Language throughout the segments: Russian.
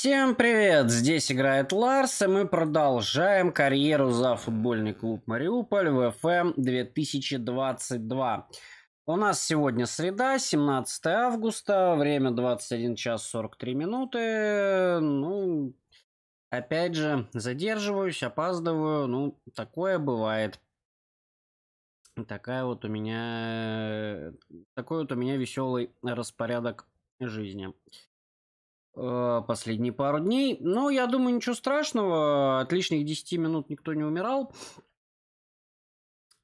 Всем привет! Здесь играет Ларс, и мы продолжаем карьеру за футбольный клуб Мариуполь в ФМ 2022. У нас сегодня среда, 17 августа, время 21 час 43 минуты. Ну, опять же, задерживаюсь, опаздываю, ну, такое бывает. Такая вот у меня... Такой вот у меня веселый распорядок жизни. Э, последние пару дней. Но я думаю, ничего страшного. От лишних 10 минут никто не умирал.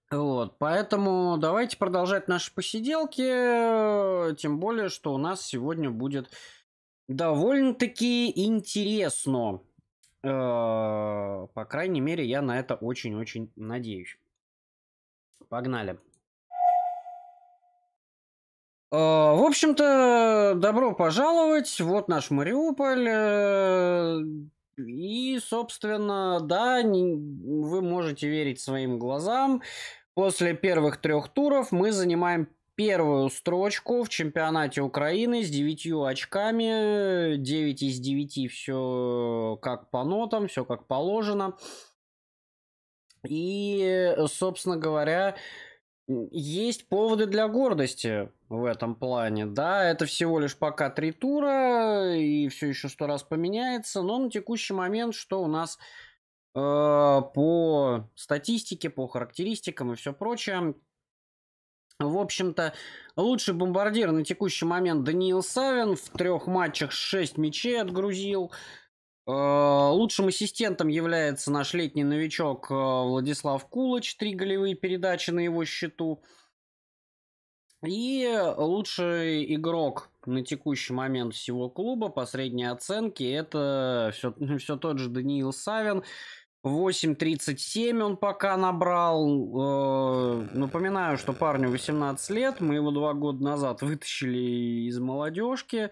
Вот, поэтому давайте продолжать наши посиделки. Тем более, что у нас сегодня будет довольно-таки интересно. Э, по крайней мере, я на это очень-очень надеюсь. Погнали. А, в общем-то, добро пожаловать. Вот наш Мариуполь. Э, и, собственно, да, вы можете верить своим глазам. После первых трех туров мы занимаем первую строчку в чемпионате Украины с девятью очками. девять из девяти все как по нотам, все как положено. И, собственно говоря, есть поводы для гордости в этом плане. Да, это всего лишь пока три тура, и все еще сто раз поменяется. Но на текущий момент, что у нас э, по статистике, по характеристикам и все прочее. В общем-то, лучший бомбардир на текущий момент Даниил Савин. В трех матчах 6 мячей отгрузил. Э, лучшим ассистентом является наш летний новичок э, Владислав Кулач. Три голевые передачи на его счету. И лучший игрок на текущий момент всего клуба по средней оценке это все, все тот же Даниил Савин. 8.37 он пока набрал. Э, напоминаю, что парню 18 лет. Мы его два года назад вытащили из молодежки.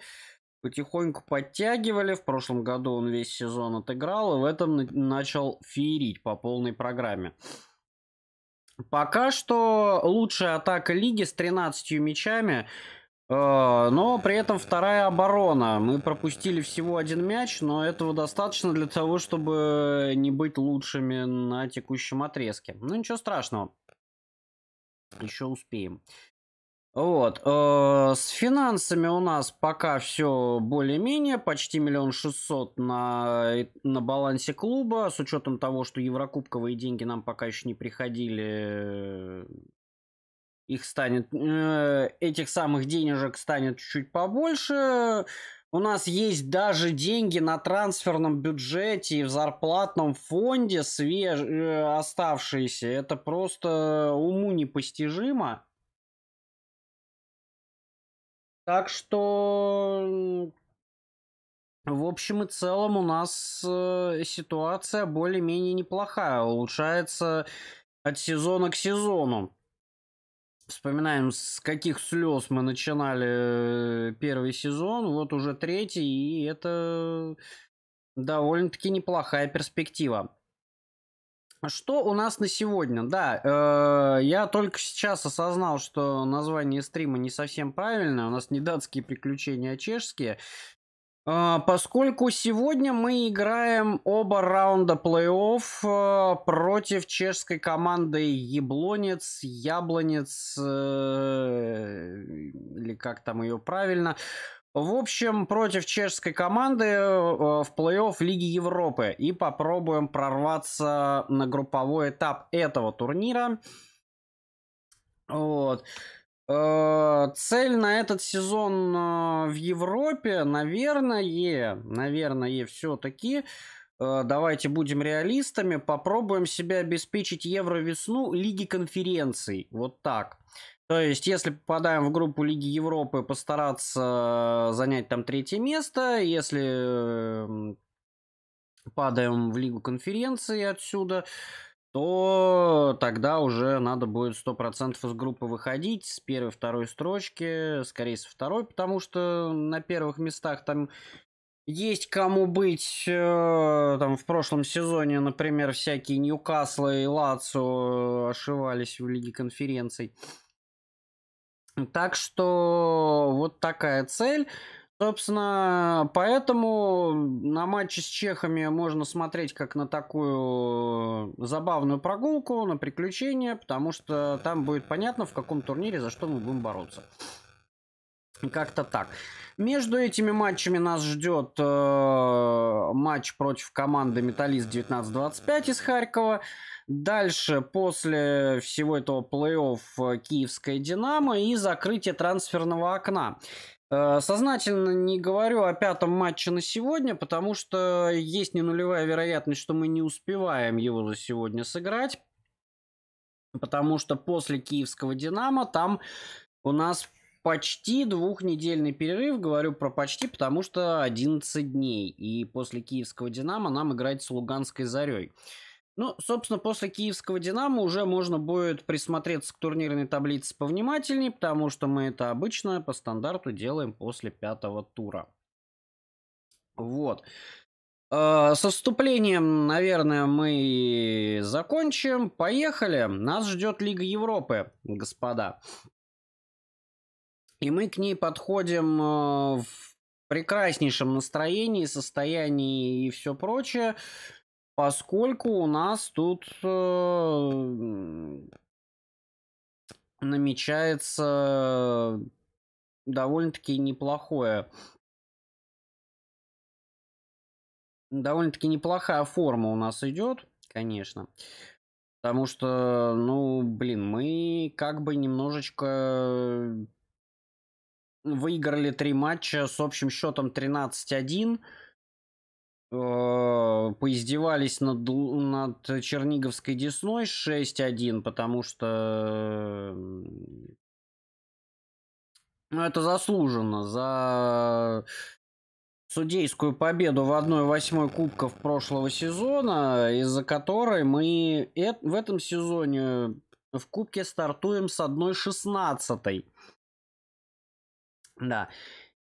Потихоньку подтягивали. В прошлом году он весь сезон отыграл и в этом начал феерить по полной программе. Пока что лучшая атака лиги с 13 мячами. Э, но при этом вторая оборона. Мы пропустили всего один мяч, но этого достаточно для того, чтобы не быть лучшими на текущем отрезке. Ну ничего страшного. Еще успеем. Вот. Э, с финансами у нас пока все более-менее. Почти миллион шестьсот на, э, на балансе клуба. С учетом того, что еврокубковые деньги нам пока еще не приходили, э, их станет... этих самых денежек станет чуть-чуть побольше. У нас есть даже деньги на трансферном бюджете и в зарплатном фонде свеж... оставшиеся. Это просто уму непостижимо. Так что, в общем и целом, у нас э, ситуация более-менее неплохая. Улучшается от сезона к сезону. Вспоминаем, с каких слез мы начинали э, первый сезон. Вот уже третий, и это довольно-таки неплохая перспектива. Что у нас на сегодня? Да, э, я только сейчас осознал, что название стрима не совсем правильное. У нас не датские приключения, а чешские. Э, поскольку сегодня мы играем оба раунда плей-офф э, против чешской команды Яблонец, Яблонец, э, или как там ее правильно. В общем, против чешской команды э, в плей-офф Лиги Европы. И попробуем прорваться на групповой этап этого турнира. Вот. Э, цель на этот сезон э, в Европе, наверное, наверное, все-таки давайте будем реалистами, попробуем себя обеспечить Евровесну Лиги конференций. Вот так. То есть, если попадаем в группу Лиги Европы, постараться занять там третье место. Если э, падаем в Лигу конференции отсюда, то тогда уже надо будет 100% из группы выходить с первой, второй строчки, скорее со второй, потому что на первых местах там есть кому быть. Э, там в прошлом сезоне, например, всякие Ньюкаслы и Лацо э, ошивались в Лиге конференций. Так что вот такая цель. Собственно, поэтому на матче с чехами можно смотреть как на такую э, забавную прогулку, на приключения, потому что там будет понятно, в каком турнире за что мы будем бороться. Как-то так. Между этими матчами нас ждет э, матч против команды Металлист 1925 из Харькова. Дальше, после всего этого плей-офф э, Киевская Динамо и закрытие трансферного окна. Э, сознательно не говорю о пятом матче на сегодня, потому что есть ненулевая вероятность, что мы не успеваем его за сегодня сыграть. Потому что после киевского «Динамо» там у нас почти двухнедельный перерыв. Говорю про почти, потому что 11 дней. И после киевского «Динамо» нам играть с Луганской «Зарей». Ну, собственно, после киевского «Динамо» уже можно будет присмотреться к турнирной таблице повнимательнее, потому что мы это обычно по стандарту делаем после пятого тура. Вот. Э, со вступлением, наверное, мы закончим. Поехали. Нас ждет Лига Европы, господа. И мы к ней подходим э, в прекраснейшем настроении, состоянии и все прочее, поскольку у нас тут э, намечается довольно-таки неплохое довольно-таки неплохая форма у нас идет, конечно. Потому что, ну, блин, мы как бы немножечко выиграли три матча с общим счетом 13-1. Э, поиздевались над, над Черниговской Десной 6-1, потому что ну, это заслуженно. За судейскую победу в 1-8 кубков прошлого сезона, из-за которой мы в этом сезоне в кубке стартуем с 1-16. Да.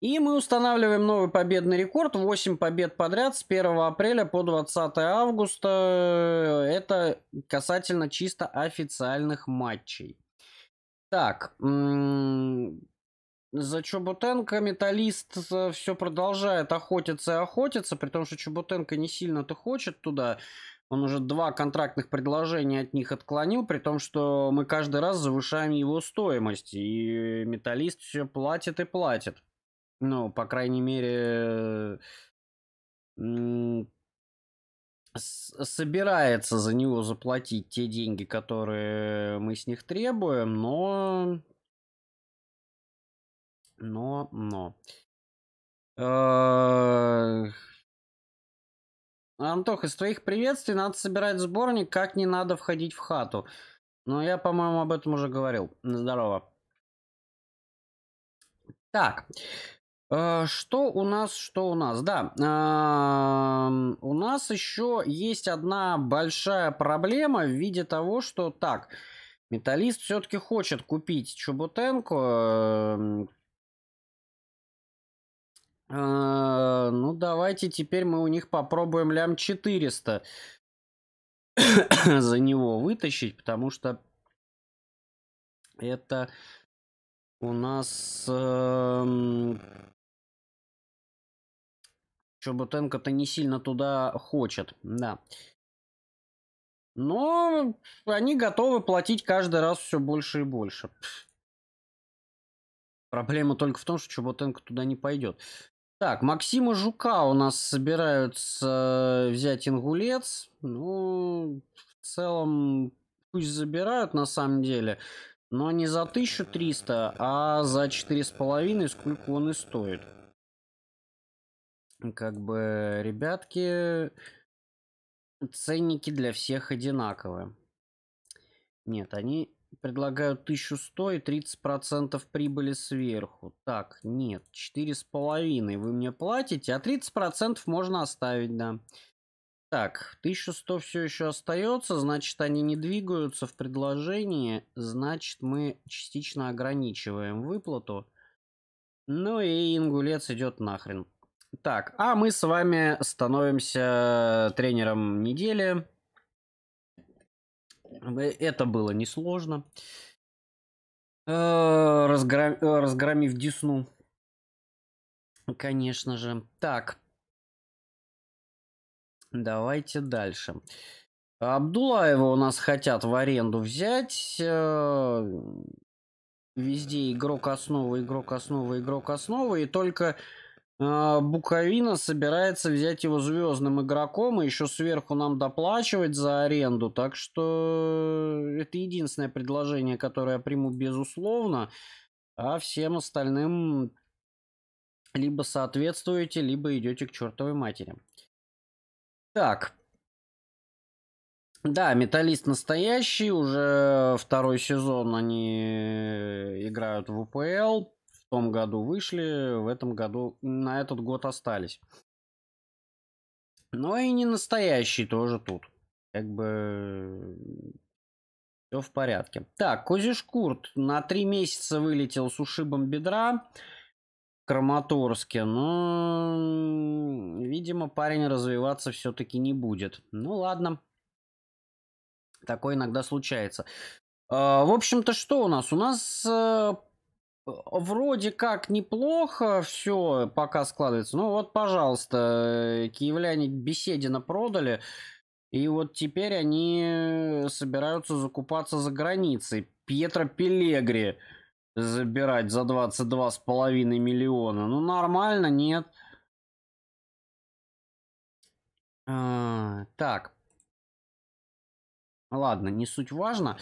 И мы устанавливаем новый победный рекорд. 8 побед подряд с 1 апреля по 20 августа. Это касательно чисто официальных матчей. Так, за Чубутенко металлист э, все продолжает охотиться и охотиться, при том, что Чубутенко не сильно-то хочет туда. Он уже два контрактных предложения от них отклонил, при том, что мы каждый раз завышаем его стоимость. И металлист все платит и платит. Ну, по крайней мере, собирается за него заплатить те деньги, которые мы с них требуем, но... Но, но... Антох, из твоих приветствий надо собирать сборник, как не надо входить в хату. Но я, по-моему, об этом уже говорил. Здорово. Так. Э, что у нас, что у нас? Да, у нас еще есть одна большая проблема в виде того, что так, металлист все-таки хочет купить Чубутенко, эм, а, ну, давайте теперь мы у них попробуем лям 400 за него вытащить, потому что это у нас... Э, эм, Чоботенко-то не сильно туда хочет, да. Но они готовы платить каждый раз все больше и больше. Проблема только в том, что Чоботенко туда не пойдет. Так, Максима Жука у нас собираются взять ингулец. Ну, в целом, пусть забирают на самом деле. Но не за 1300, а за 4,5, сколько он и стоит. Как бы, ребятки, ценники для всех одинаковые. Нет, они Предлагаю 1100 и 30% прибыли сверху. Так, нет, 4,5 вы мне платите, а 30% можно оставить, да. Так, 1100 все еще остается, значит, они не двигаются в предложении, значит, мы частично ограничиваем выплату. Ну и ингулец идет нахрен. Так, а мы с вами становимся тренером недели. Это было несложно. Э, Разгром... Э, разгромив Десну. Конечно же. Так. Давайте дальше. Абдулаева у нас хотят в аренду взять. Э, везде игрок основы, игрок основы, игрок основы. И только а, Буковина собирается взять его звездным игроком и еще сверху нам доплачивать за аренду. Так что э, это единственное предложение, которое я приму безусловно. А всем остальным либо соответствуете, либо идете к чертовой матери. Так. Да, металлист настоящий, уже второй сезон они э, играют в УПЛ том году вышли, в этом году на этот год остались. Но и не настоящий тоже тут. Как бы все в порядке. Так, Козишкурт на три месяца вылетел с ушибом бедра в Краматорске. Но, видимо, парень развиваться все-таки не будет. Ну ладно. Такое иногда случается. А, в общем-то, что у нас? У нас э, Э, вроде как неплохо все пока складывается. Ну вот, пожалуйста, э, киевляне Беседина продали. И вот теперь они собираются закупаться за границей. Пьетро Пелегри забирать за 22,5 миллиона. Ну нормально, нет. А, так. Ладно, не суть важно.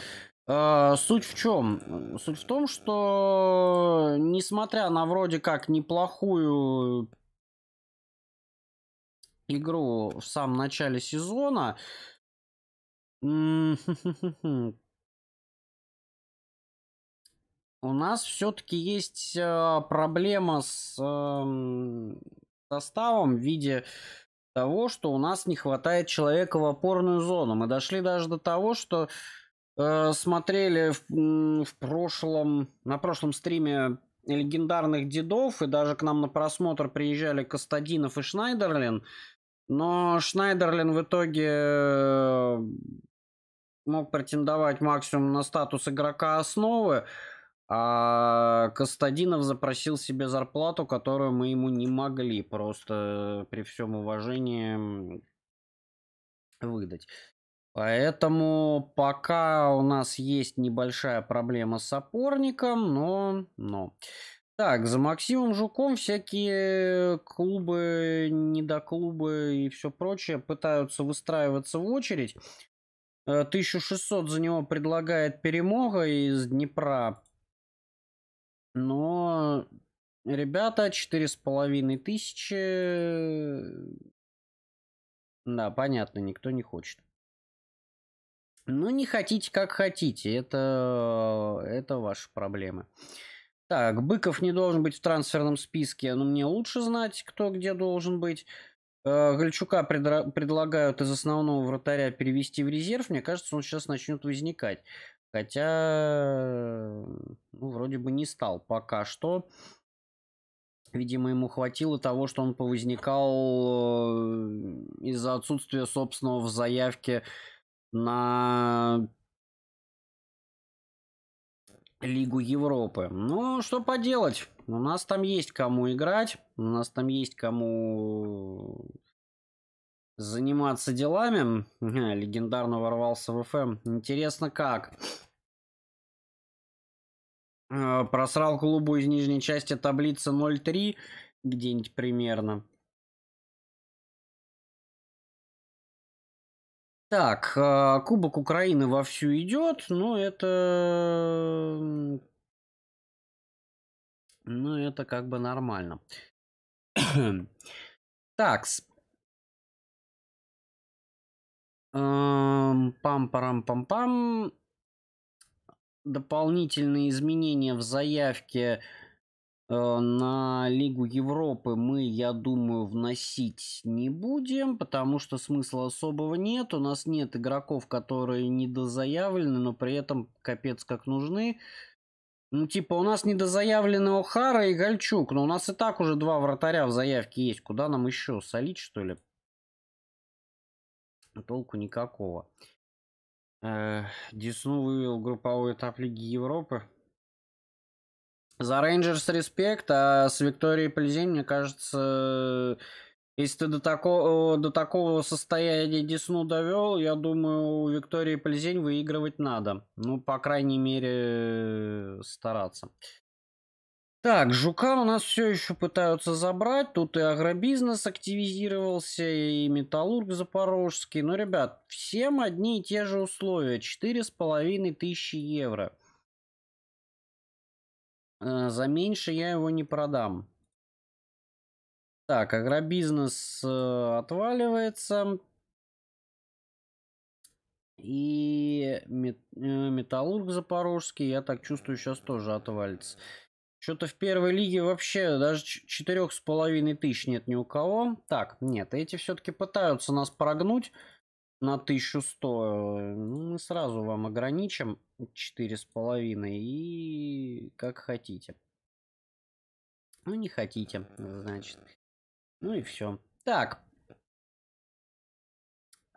Э, суть в чем? Суть в том, что несмотря на вроде как неплохую игру в самом начале сезона, у нас все-таки есть э, проблема с эм, составом в виде того, что у нас не хватает человека в опорную зону. Мы дошли даже до того, что э, Э, смотрели в, в прошлом, на прошлом стриме легендарных дедов, и даже к нам на просмотр приезжали Кастадинов и Шнайдерлин. Но Шнайдерлин в итоге э, мог претендовать максимум на статус игрока основы, а Кастадинов запросил себе зарплату, которую мы ему не могли просто э, при всем уважении выдать. Поэтому пока у нас есть небольшая проблема с опорником, но... но. Так, за Максимом Жуком всякие клубы, недоклубы и все прочее пытаются выстраиваться в очередь. 1600 э, за него предлагает перемога из Днепра. Но, ребята, 4500... Да, понятно, никто не хочет. Ну, не хотите, как хотите. Это, это ваши проблемы. Так, Быков не должен быть в трансферном списке. Но ну, мне лучше знать, кто где должен быть. «Э, Гальчука предра... предлагают из основного вратаря перевести в резерв. Мне кажется, он сейчас начнет возникать. Хотя, ну, вроде бы не стал пока что. Видимо, ему хватило того, что он повозникал э, из-за отсутствия собственного в заявке на Лигу Европы. Ну, что поделать, у нас там есть кому играть, у нас там есть кому заниматься делами. Легендарно ворвался в ФМ. Эм. Интересно, как? А, просрал клубу из нижней части таблицы 0-3 где-нибудь примерно. Так, а, Кубок Украины вовсю идет, но это... Ну, это как бы нормально. Такс. Пам-парам-пам-пам. Дополнительные изменения в заявке Э, на Лигу Европы мы, я думаю, вносить не будем, потому что смысла особого нет. У нас нет игроков, которые недозаявлены, но при этом капец как нужны. Ну, типа, у нас недозаявлены Охара и Гальчук, но у нас и так уже два вратаря в заявке есть. Куда нам еще солить, что ли? Толку никакого. Э, Десну вывел групповой этап Лиги Европы. За Рейнджерс респект, а с Викторией Плезень, мне кажется, если ты до такого, до такого состояния Десну довел, я думаю, у Виктории Плезень выигрывать надо. Ну, по крайней мере, стараться. Так, Жука у нас все еще пытаются забрать. Тут и агробизнес активизировался, и металлург запорожский. Но, ну, ребят, всем одни и те же условия. 4,5 тысячи евро. Э, за меньше я его не продам. Так, агробизнес э, отваливается. И э, металлург запорожский, я так чувствую, сейчас тоже отвалится. Что-то в первой лиге вообще даже четырех с половиной тысяч нет ни у кого. Так, нет, эти все-таки пытаются нас прогнуть на 1100. Ну, мы сразу вам ограничим четыре с половиной и как хотите. Ну, не хотите, значит. Ну и все. Так.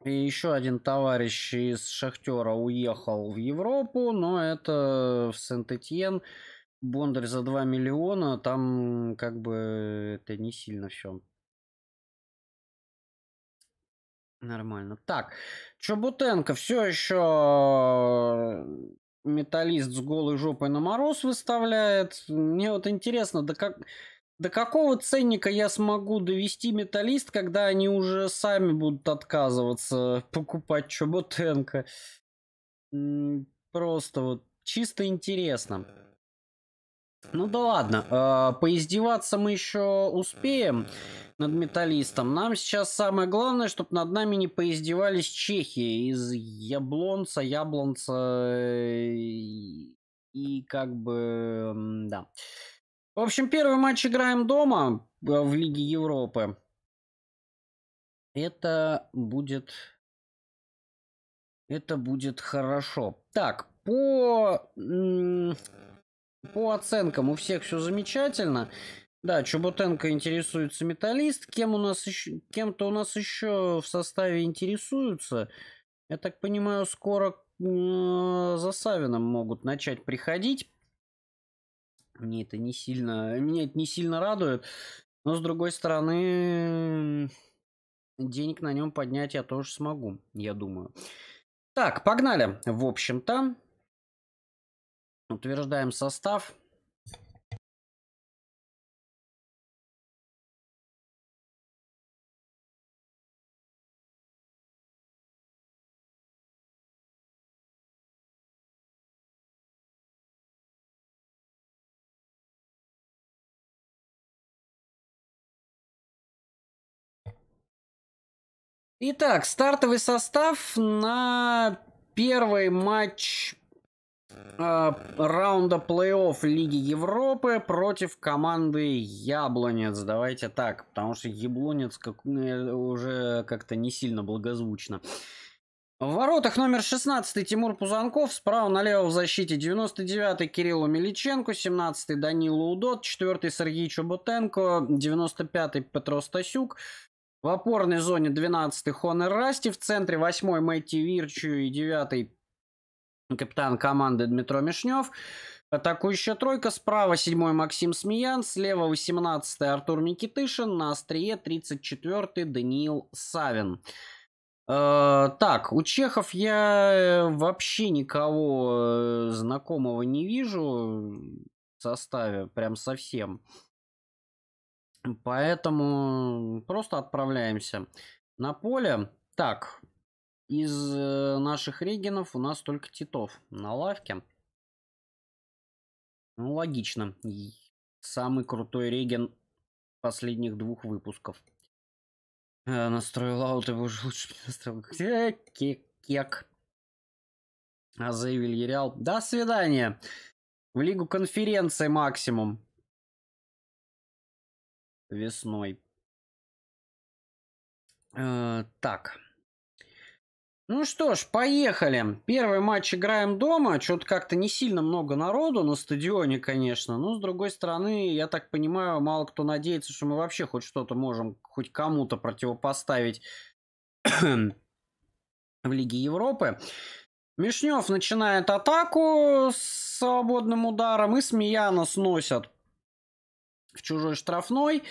И еще один товарищ из Шахтера уехал в Европу, но это в Сент-Этьен. Бондарь за 2 миллиона, там как бы это не сильно все Нормально. Так, Чебутенко все еще э, металлист с голой жопой на мороз выставляет. Мне вот интересно, да как... До какого ценника я смогу довести металлист, когда они уже сами будут отказываться покупать Чоботенко? Просто вот чисто интересно. Ну да ладно, а, поиздеваться мы еще успеем над металлистом. Нам сейчас самое главное, чтобы над нами не поиздевались чехи из Яблонца, Яблонца э, и как бы... Да. В общем, первый матч играем дома э, в Лиге Европы. Это будет... Это будет хорошо. Так, по по оценкам у всех все замечательно. Да, Чубутенко интересуется металлист. Кем у нас еще, кем-то у нас еще в составе интересуются. Я так понимаю, скоро э, за Савином могут начать приходить. Мне это не сильно, меня это не сильно радует. Но с другой стороны, денег на нем поднять я тоже смогу, я думаю. Так, погнали. В общем-то, Утверждаем состав. Итак, стартовый состав на первый матч а, раунда плей-офф Лиги Европы против команды Яблонец. Давайте так, потому что Яблонец как, ну, уже как-то не сильно благозвучно. В воротах номер 16 Тимур Пузанков, справа налево в защите 99-й Кирилл Меличенко, 17-й Данила Удот, 4-й Сергей Чоботенко, 95-й Петр Стасюк, в опорной зоне 12-й Хонер Расти, в центре 8-й Мэтти Вирчу и 9-й капитан команды Дмитро Мишнев. Атакующая тройка. Справа 7 Максим Смеян. Слева 18 Артур Микитышин, На острие 34 Даниил Савин. Э, так, у чехов я э, вообще никого э, знакомого не вижу в составе, прям совсем. Поэтому просто отправляемся на поле. Так, из э, наших регенов у нас только Титов на лавке. Ну, логично. Самый крутой реген последних двух выпусков. Я э, настроил аут, его уже лучше настроил. Э, кек. кек А заявил Ереал. До свидания. В Лигу конференции максимум. Весной. Э, так. Ну что ж, поехали. Первый матч играем дома. Что-то как-то не сильно много народу на стадионе, конечно. Но, с другой стороны, я так понимаю, мало кто надеется, что мы вообще хоть что-то можем хоть кому-то противопоставить в Лиге Европы. Мишнев начинает атаку с свободным ударом, и Смеяна сносят в чужой штрафной.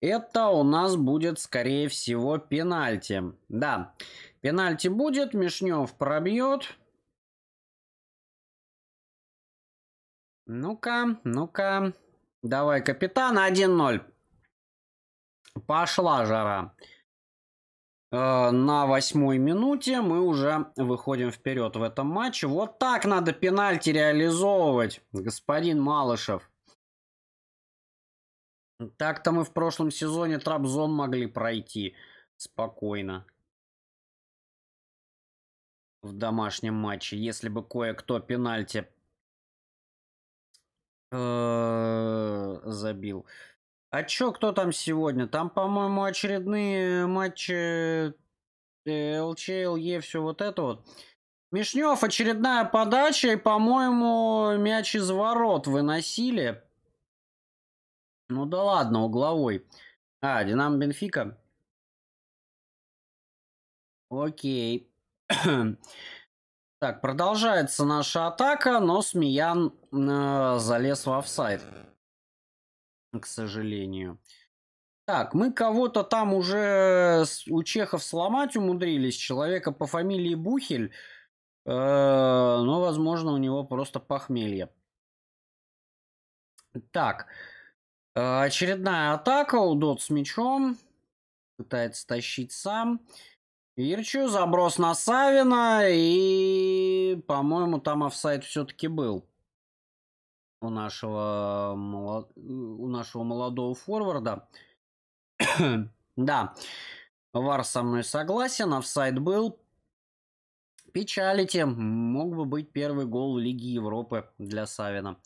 Это у нас будет, скорее всего, пенальти. Да. Пенальти будет, Мишнев пробьет. Ну-ка, ну-ка. Давай, капитан, 1-0. Пошла жара. Э, на восьмой минуте мы уже выходим вперед в этом матче. Вот так надо пенальти реализовывать, господин Малышев. Так-то мы в прошлом сезоне Трабзон могли пройти спокойно в домашнем матче, если бы кое-кто пенальти э, забил. А чё, кто там сегодня? Там, по-моему, очередные матчи ЛЧ, ЛЕ, все вот это вот. Мишнев, очередная подача, и, по-моему, мяч из ворот выносили. Ну да ладно, угловой. А, Динамо Бенфика. Окей. Так, продолжается наша атака, но Смеян э, залез в офсайд. К сожалению. Так, мы кого-то там уже у чехов сломать умудрились. Человека по фамилии Бухель. Э, но, возможно, у него просто похмелье. Так. Э, очередная атака. у Дот с мячом. Пытается тащить сам. Э, Ирчу, заброс на Савина, и, по-моему, там офсайт все-таки был. У нашего, у нашего молодого форварда. да, Вар со мной согласен, офсайт был. Печалите, мог бы быть первый гол Лиги Европы для Савина.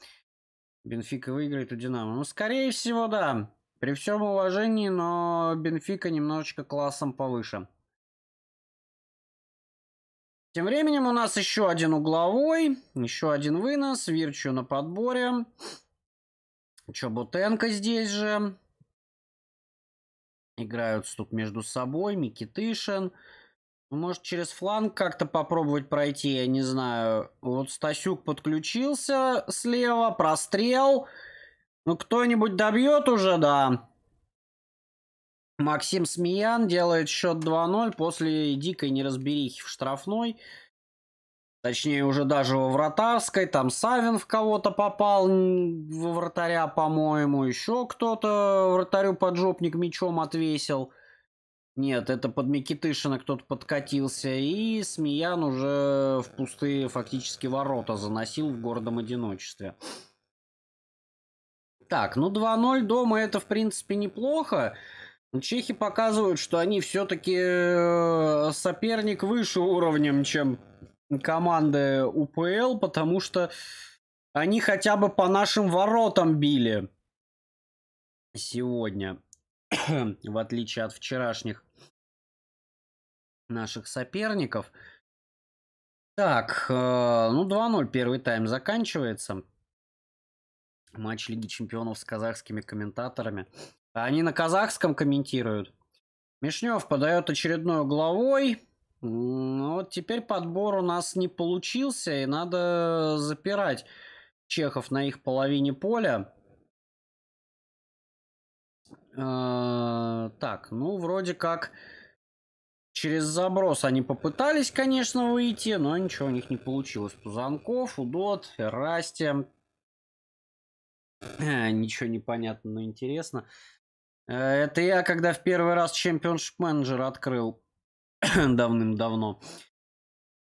Бенфика выиграет у Динамо. Ну, скорее всего, да. При всем уважении, но Бенфика немножечко классом повыше. Тем временем у нас еще один угловой, еще один вынос, Вирчу на подборе. Чебутенко здесь же. Играют тут между собой, Микитышин. Ну, может, через фланг как-то попробовать пройти, я не знаю. Вот Стасюк подключился слева, прострел. Ну, кто-нибудь добьет уже, да. Максим Смеян делает счет 2-0 после дикой неразберихи в штрафной. Точнее, уже даже во вратарской. Там Савин в кого-то попал, во вратаря, по-моему. Еще кто-то вратарю поджопник мечом отвесил. Нет, это под Микитышина кто-то подкатился. И Смеян уже в пустые фактически ворота заносил в гордом одиночестве. Так, ну 2-0 дома это в принципе неплохо. Чехи показывают, что они все-таки э, соперник выше уровнем, чем команды УПЛ, потому что они хотя бы по нашим воротам били сегодня, в отличие от вчерашних наших соперников. Так, э, ну 2-0 первый тайм заканчивается. Матч Лиги Чемпионов с казахскими комментаторами. Они на казахском комментируют. Мишнев подает очередной угловой. Ну, вот теперь подбор у нас не получился, и надо запирать чехов на их половине поля. Э, так, ну, вроде как через заброс они попытались, конечно, выйти, но ничего у них не получилось. Пузанков, Удот, Расти. Э, ничего непонятно, но интересно. Это я, когда в первый раз чемпионшип менеджер открыл давным-давно.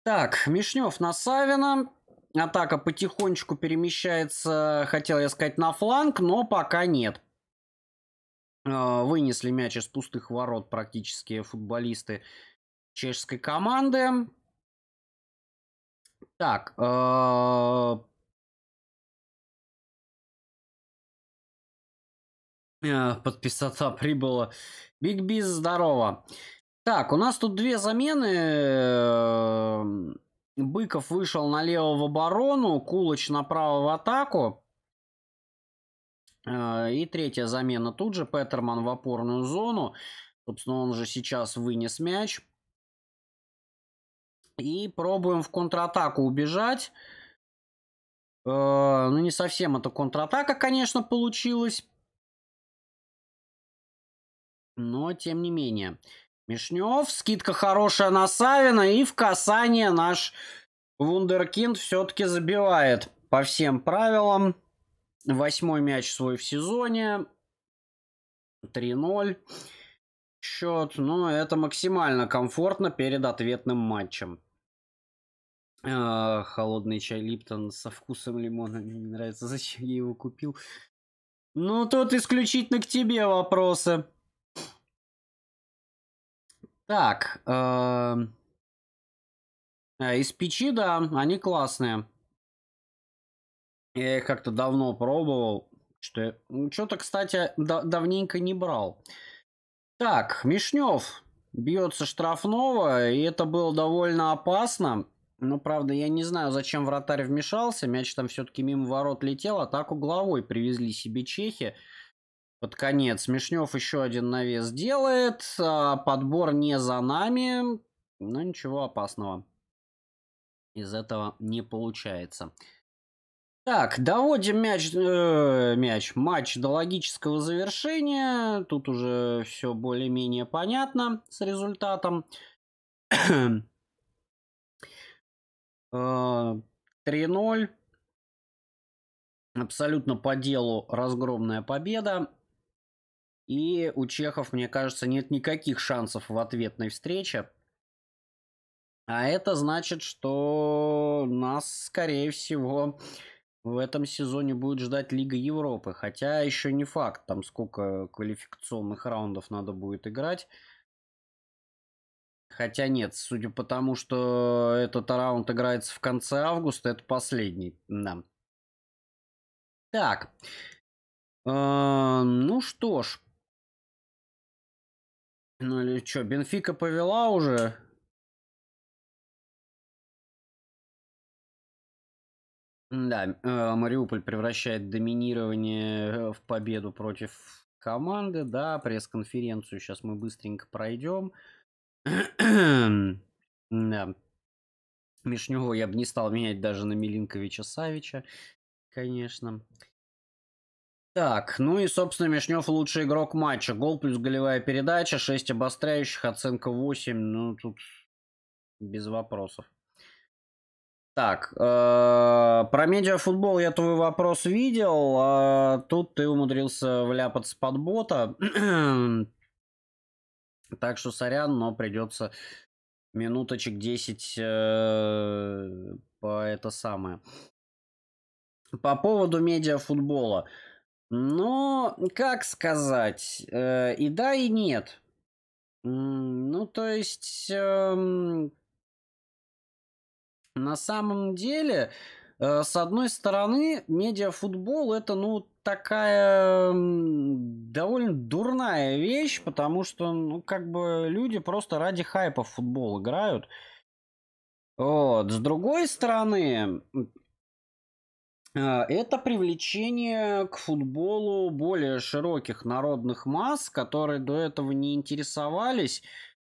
Так, Мишнев на Савина. Атака потихонечку перемещается, хотел я сказать, на фланг, но пока нет. А, вынесли мяч из пустых ворот практически футболисты чешской команды. Так, а, Э, подписаться прибыло. Биг Биз, здорово. Так, у нас тут две замены. Эм, Быков вышел налево в оборону, Кулыч направо в атаку. Э, и третья замена тут же, Петерман в опорную зону. Собственно, он же сейчас вынес мяч. И пробуем в контратаку убежать. Э, ну, не совсем это контратака, конечно, получилась. Но, тем не менее, Мишнев, скидка хорошая на Савина и в касание наш Вундеркинд все-таки забивает по всем правилам. Восьмой мяч свой в сезоне. 3-0 счет. Но это максимально комфортно перед ответным матчем. Э, холодный чай Липтон со вкусом лимона. Мне не нравится, зачем я его купил. Ну, тут исключительно к тебе вопросы. Так. Эм, э, из печи, да, они классные. Я их как-то давно пробовал. Что-то, ну, что-то кстати, давненько не брал. Так, Мишнев бьется штрафного, и это было довольно опасно. Ну, правда, я не знаю, зачем вратарь вмешался. Мяч там все-таки мимо ворот летел. Атаку головой привезли себе чехи. Под конец Мишнев еще один навес делает. А, подбор не за нами. Но ничего опасного из этого не получается. Так, доводим мяч, э, мяч, матч до логического завершения. Тут уже все более-менее понятно с результатом. 3-0. А, Абсолютно по делу разгромная победа. И у чехов, мне кажется, нет никаких шансов в ответной встрече. А это значит, что нас, скорее всего, в этом сезоне будет ждать Лига Европы. Хотя еще не факт, там сколько квалификационных раундов надо будет играть. Хотя нет, судя по тому, что этот раунд играется в конце августа, это последний. Да. Так. Э -э ну что ж, ну или что, Бенфика повела уже? Да, э, Мариуполь превращает доминирование э, в победу против команды. Да, пресс-конференцию сейчас мы быстренько пройдем. да. Мишневого я бы не стал менять даже на Милинковича Савича, конечно. Так, ну и, собственно, Мишнев лучший игрок матча. Гол плюс голевая передача, 6 обостряющих, оценка 8. Ну, тут без вопросов. Так, э, про медиафутбол я твой вопрос видел, а тут ты умудрился вляпаться под бота. так что сорян, но придется минуточек 10 э, по это самое. По поводу медиафутбола. футбола. Но, как сказать, э, и да, и нет. Ну, то есть, эм, на самом деле, э, с одной стороны, медиафутбол это, ну, такая довольно дурная вещь, потому что, ну, как бы люди просто ради хайпа в футбол играют. Вот. С другой стороны, Э, это привлечение к футболу более широких народных масс, которые до этого не интересовались.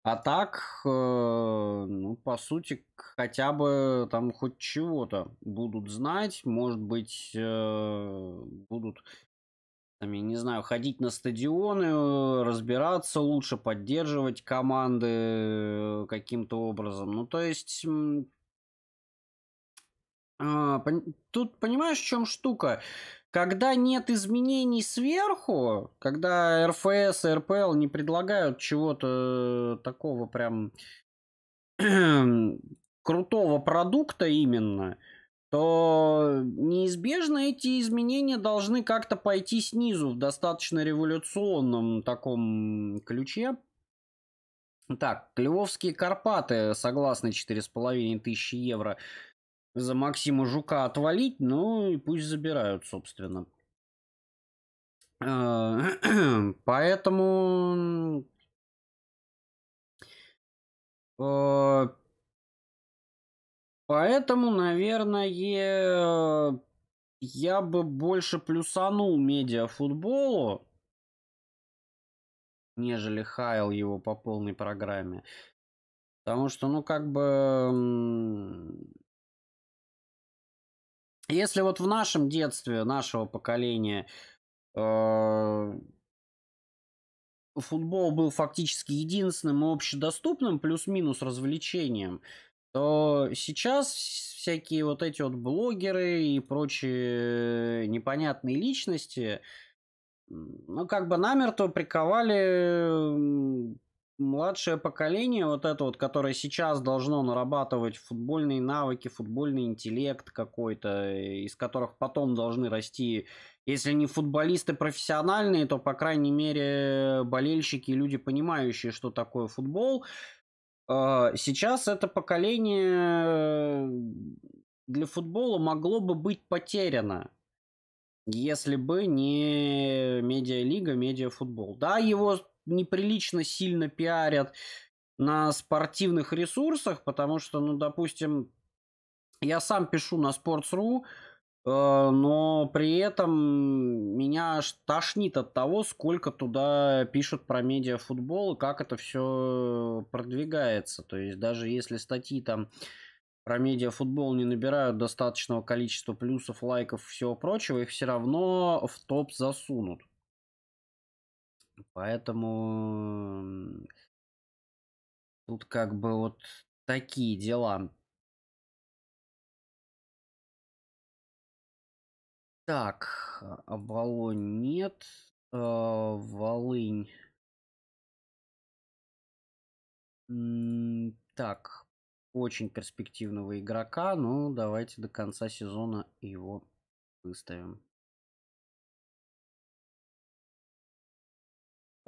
А так, э, ну, по сути, хотя бы там хоть чего-то будут знать, может быть, э, будут, там, я не знаю, ходить на стадионы, разбираться лучше, поддерживать команды каким-то образом. Ну, то есть, а, тут понимаешь, в чем штука? Когда нет изменений сверху, когда РФС и РПЛ не предлагают чего-то э, такого прям крутого продукта именно, то неизбежно эти изменения должны как-то пойти снизу в достаточно революционном таком ключе. Так, Клевовские Карпаты, согласно 4,5 тысячи евро – за Максима Жука отвалить, ну и пусть забирают, собственно. Э, поэтому э, Поэтому, наверное, я бы больше плюсанул медиафутболу, нежели хайл его по полной программе. Потому что, ну, как бы если вот в нашем детстве, нашего поколения, э, футбол был фактически единственным и общедоступным плюс-минус развлечением, то сейчас всякие вот эти вот блогеры и прочие непонятные личности, ну, как бы намертво приковали младшее поколение, вот это вот, которое сейчас должно нарабатывать футбольные навыки, футбольный интеллект какой-то, э, из которых потом должны расти, если не футболисты профессиональные, то, по крайней мере, болельщики и люди, понимающие, что такое футбол. А, сейчас это поколение э, для футбола могло бы быть потеряно если бы не медиалига, медиафутбол. Да, его неприлично сильно пиарят на спортивных ресурсах, потому что, ну, допустим, я сам пишу на Sports.ru, э, но при этом меня аж тошнит от того, сколько туда пишут про медиафутбол и как это все продвигается. То есть даже если статьи там про медиафутбол не набирают достаточного количества плюсов, лайков и всего прочего, их все равно в топ засунут. Поэтому тут как бы вот такие дела. Так, Оболонь а, а нет, э, а, Волынь. так, очень перспективного игрока, ну давайте до конца сезона его выставим.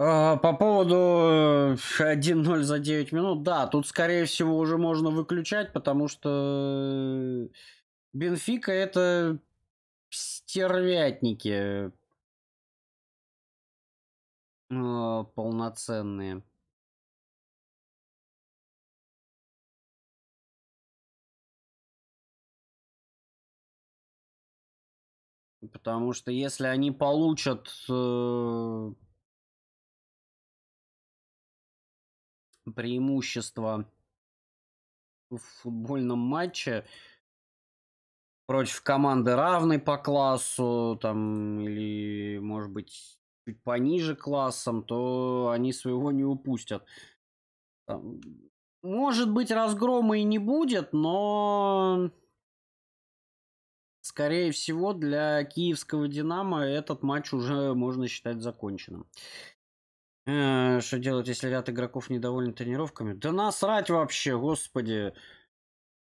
А, по поводу 1-0 э, за 9 минут, да, тут, скорее всего, уже можно выключать, потому что э, Бенфика это стервятники э, полноценные. Потому что если они получат преимущество в футбольном матче против команды равной по классу, там, или, может быть, чуть пониже классом, то они своего не упустят. Может быть, разгрома и не будет, но скорее всего для киевского «Динамо» этот матч уже можно считать законченным. Э, что делать, если ряд игроков недовольны тренировками? Да насрать вообще, господи.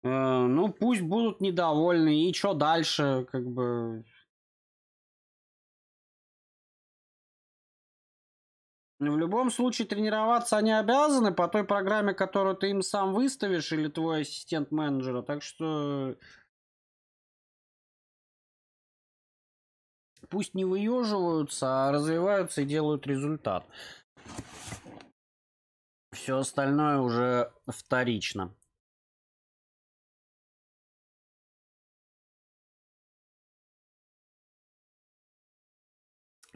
Э, ну, пусть будут недовольны. И что дальше, как бы... В любом случае тренироваться они обязаны по той программе, которую ты им сам выставишь или твой ассистент менеджера. Так что пусть не выеживаются, а развиваются и делают результат. Все остальное уже вторично.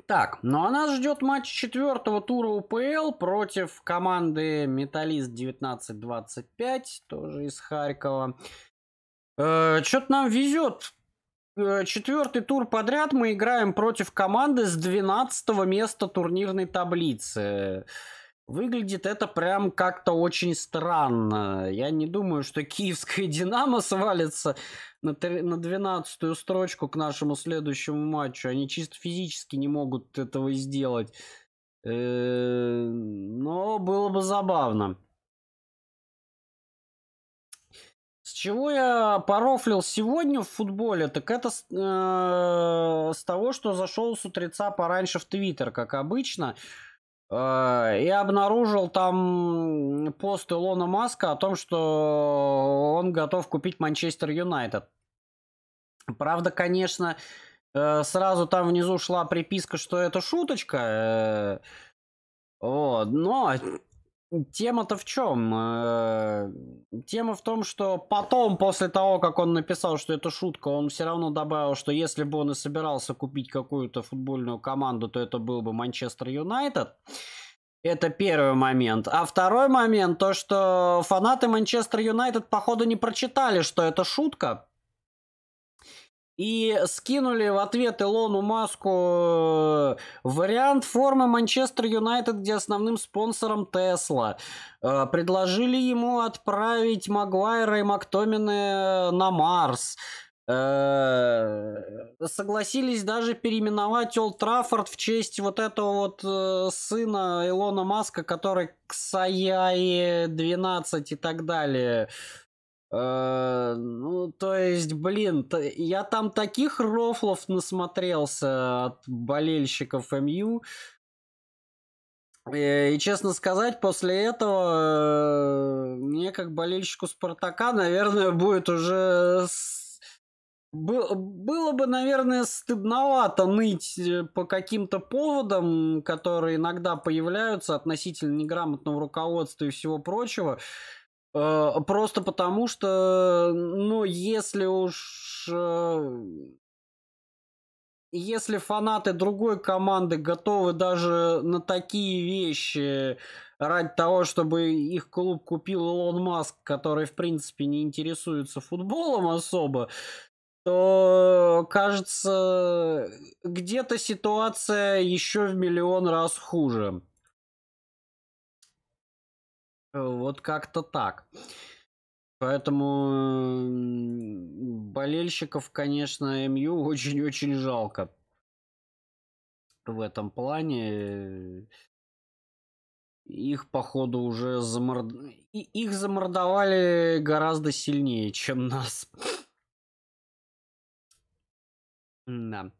Так, ну а нас ждет матч четвертого тура УПЛ против команды Металлист 19-25, тоже из Харькова. Э, Что-то нам везет. Э, четвертый тур подряд мы играем против команды с 12 места турнирной таблицы. Выглядит это прям как-то очень странно. Я не думаю, что киевская «Динамо» свалится на 12-ю строчку к нашему следующему матчу. Они чисто физически не могут этого сделать. Э, но было бы забавно. С чего я порофлил сегодня в футболе, так это с, э, с того, что зашел с утреца пораньше в Твиттер, как обычно. Э, и обнаружил там пост Илона Маска о том, что он готов купить Манчестер Юнайтед. Правда, конечно, э, сразу там внизу шла приписка, что это шуточка. Э, вот, но Тема-то в чем? Э, тема в том, что потом, после того, как он написал, что это шутка, он все равно добавил, что если бы он и собирался купить какую-то футбольную команду, то это был бы Манчестер Юнайтед. Это первый момент. А второй момент, то что фанаты Манчестер Юнайтед, походу, не прочитали, что это шутка и скинули в ответ Илону Маску э, вариант формы Манчестер Юнайтед, где основным спонсором Тесла. Э, предложили ему отправить Магуайра и Мактомина э, на Марс. Согласились даже переименовать Олд Траффорд в честь вот этого вот сына Илона Маска, который Ксаяи 12 и так далее. Э, ну, то есть, блин, я там таких рофлов насмотрелся от болельщиков МЮ. Э, и, честно сказать, после этого э, мне, как болельщику Спартака, наверное, будет уже... Было бы, наверное, стыдновато ныть по каким-то поводам, которые иногда появляются относительно неграмотного руководства и всего прочего. Э, просто потому что, ну, если уж... Э, если фанаты другой команды готовы даже на такие вещи ради того, чтобы их клуб купил Илон Маск, который, в принципе, не интересуется футболом особо, то кажется, где-то ситуация еще в миллион раз хуже. Вот как-то так. Поэтому болельщиков, конечно, МЮ очень-очень жалко в этом плане. Их, походу, уже заморд... И их замордовали гораздо сильнее, чем нас. Да.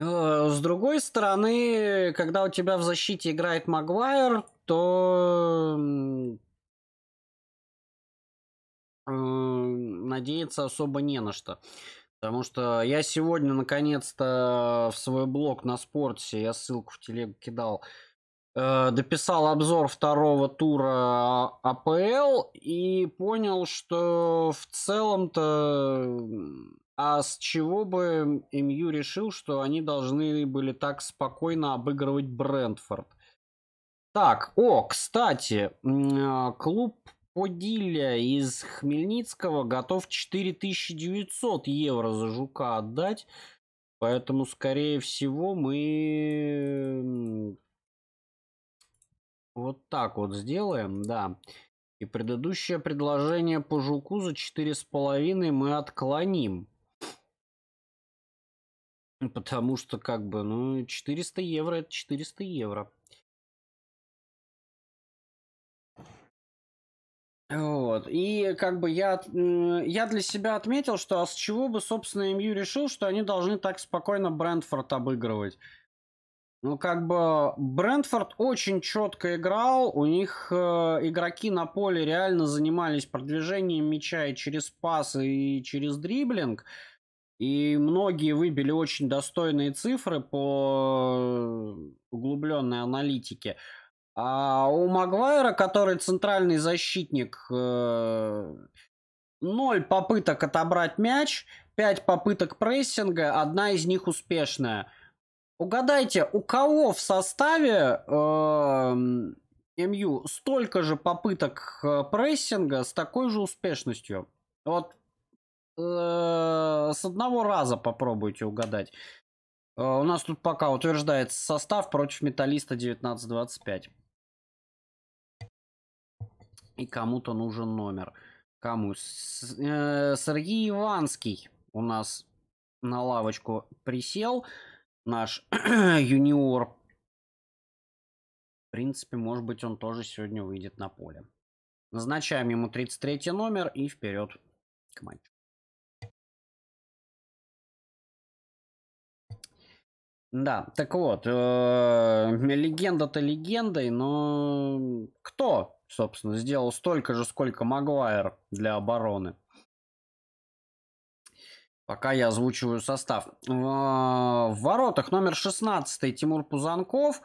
Э, с другой стороны, когда у тебя в защите играет Магуайр, то надеяться особо не на что. Потому что я сегодня наконец-то в свой блог на спорте, я ссылку в телегу кидал, э, дописал обзор второго тура АПЛ а и понял, что в целом-то... А с чего бы МЮ решил, что они должны были так спокойно обыгрывать Брентфорд? Так, о, кстати, э, клуб Подилья из Хмельницкого готов 4900 евро за жука отдать. Поэтому, скорее всего, мы вот так вот сделаем, да. И предыдущее предложение по жуку за 4,5 мы отклоним. Потому что, как бы, ну, 400 евро это 400 евро. Вот. И как бы я, я для себя отметил, что а с чего бы, собственно, МЮ решил, что они должны так спокойно Брентфорд обыгрывать. Ну, как бы Брентфорд очень четко играл, у них э, игроки на поле реально занимались продвижением мяча и через пасы, и через дриблинг. И многие выбили очень достойные цифры по э, углубленной аналитике. А у Магуайра, который центральный защитник, э, ноль попыток отобрать мяч, пять попыток прессинга, одна из них успешная. Угадайте, у кого в составе э, МЮ столько же попыток э, прессинга с такой же успешностью? Вот с одного раза попробуйте угадать. У нас тут пока утверждается состав против металлиста 1925 и кому-то нужен номер. Кому? Э, Сергей Иванский у нас на лавочку присел. Наш юниор. В принципе, может быть, он тоже сегодня выйдет на поле. Назначаем ему 33 номер и вперед к матчу. Да, так вот, э, легенда-то легендой, но кто собственно, сделал столько же, сколько Магуайр для обороны. Пока я озвучиваю состав. Э, в воротах номер 16 Тимур Пузанков.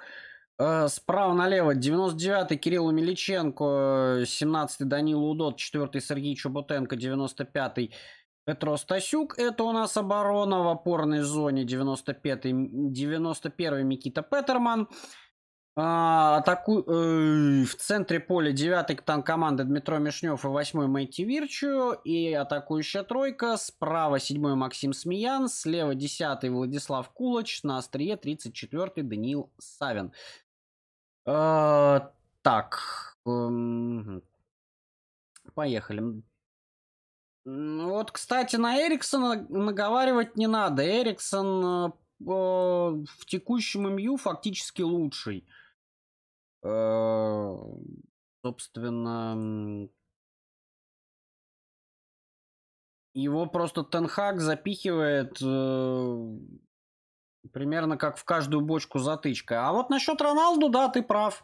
Э, справа налево 99-й Кирилл Меличенко, 17-й э, Данила Удот, 4-й Сергей Чубутенко, 95-й Петро Стасюк. Это у нас оборона в опорной зоне 95-й, 91-й Микита Петерман, а, атаку... э, в центре поля девятый там команда Дмитро Мишнев и восьмой Мэтти Вирчу. И атакующая тройка. Справа седьмой Максим Смеян. Слева десятый Владислав Кулач. На острие 34-й Даниил Савин. А, так. Эм, Поехали. Ну вот, кстати, на Эриксона наговаривать не надо. Эриксон э, в текущем МЮ фактически лучший. Э, собственно, его просто Тенхак запихивает э, примерно как в каждую бочку затычка. А вот насчет Роналду, да, ты прав.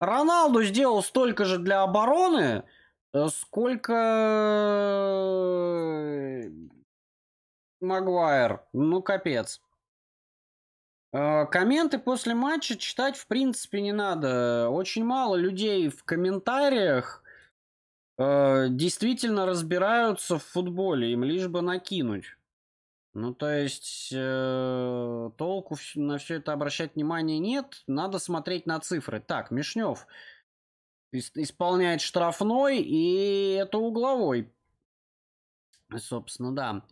Роналду сделал столько же для обороны, э, сколько Магуайр. Ну, капец. Э, комменты после матча читать, в принципе, не надо. Очень мало людей в комментариях э, действительно разбираются в футболе. Им лишь бы накинуть. Ну, то есть, э, толку на все это обращать внимание нет. Надо смотреть на цифры. Так, Мишнев исполняет штрафной, и это угловой. Собственно, да.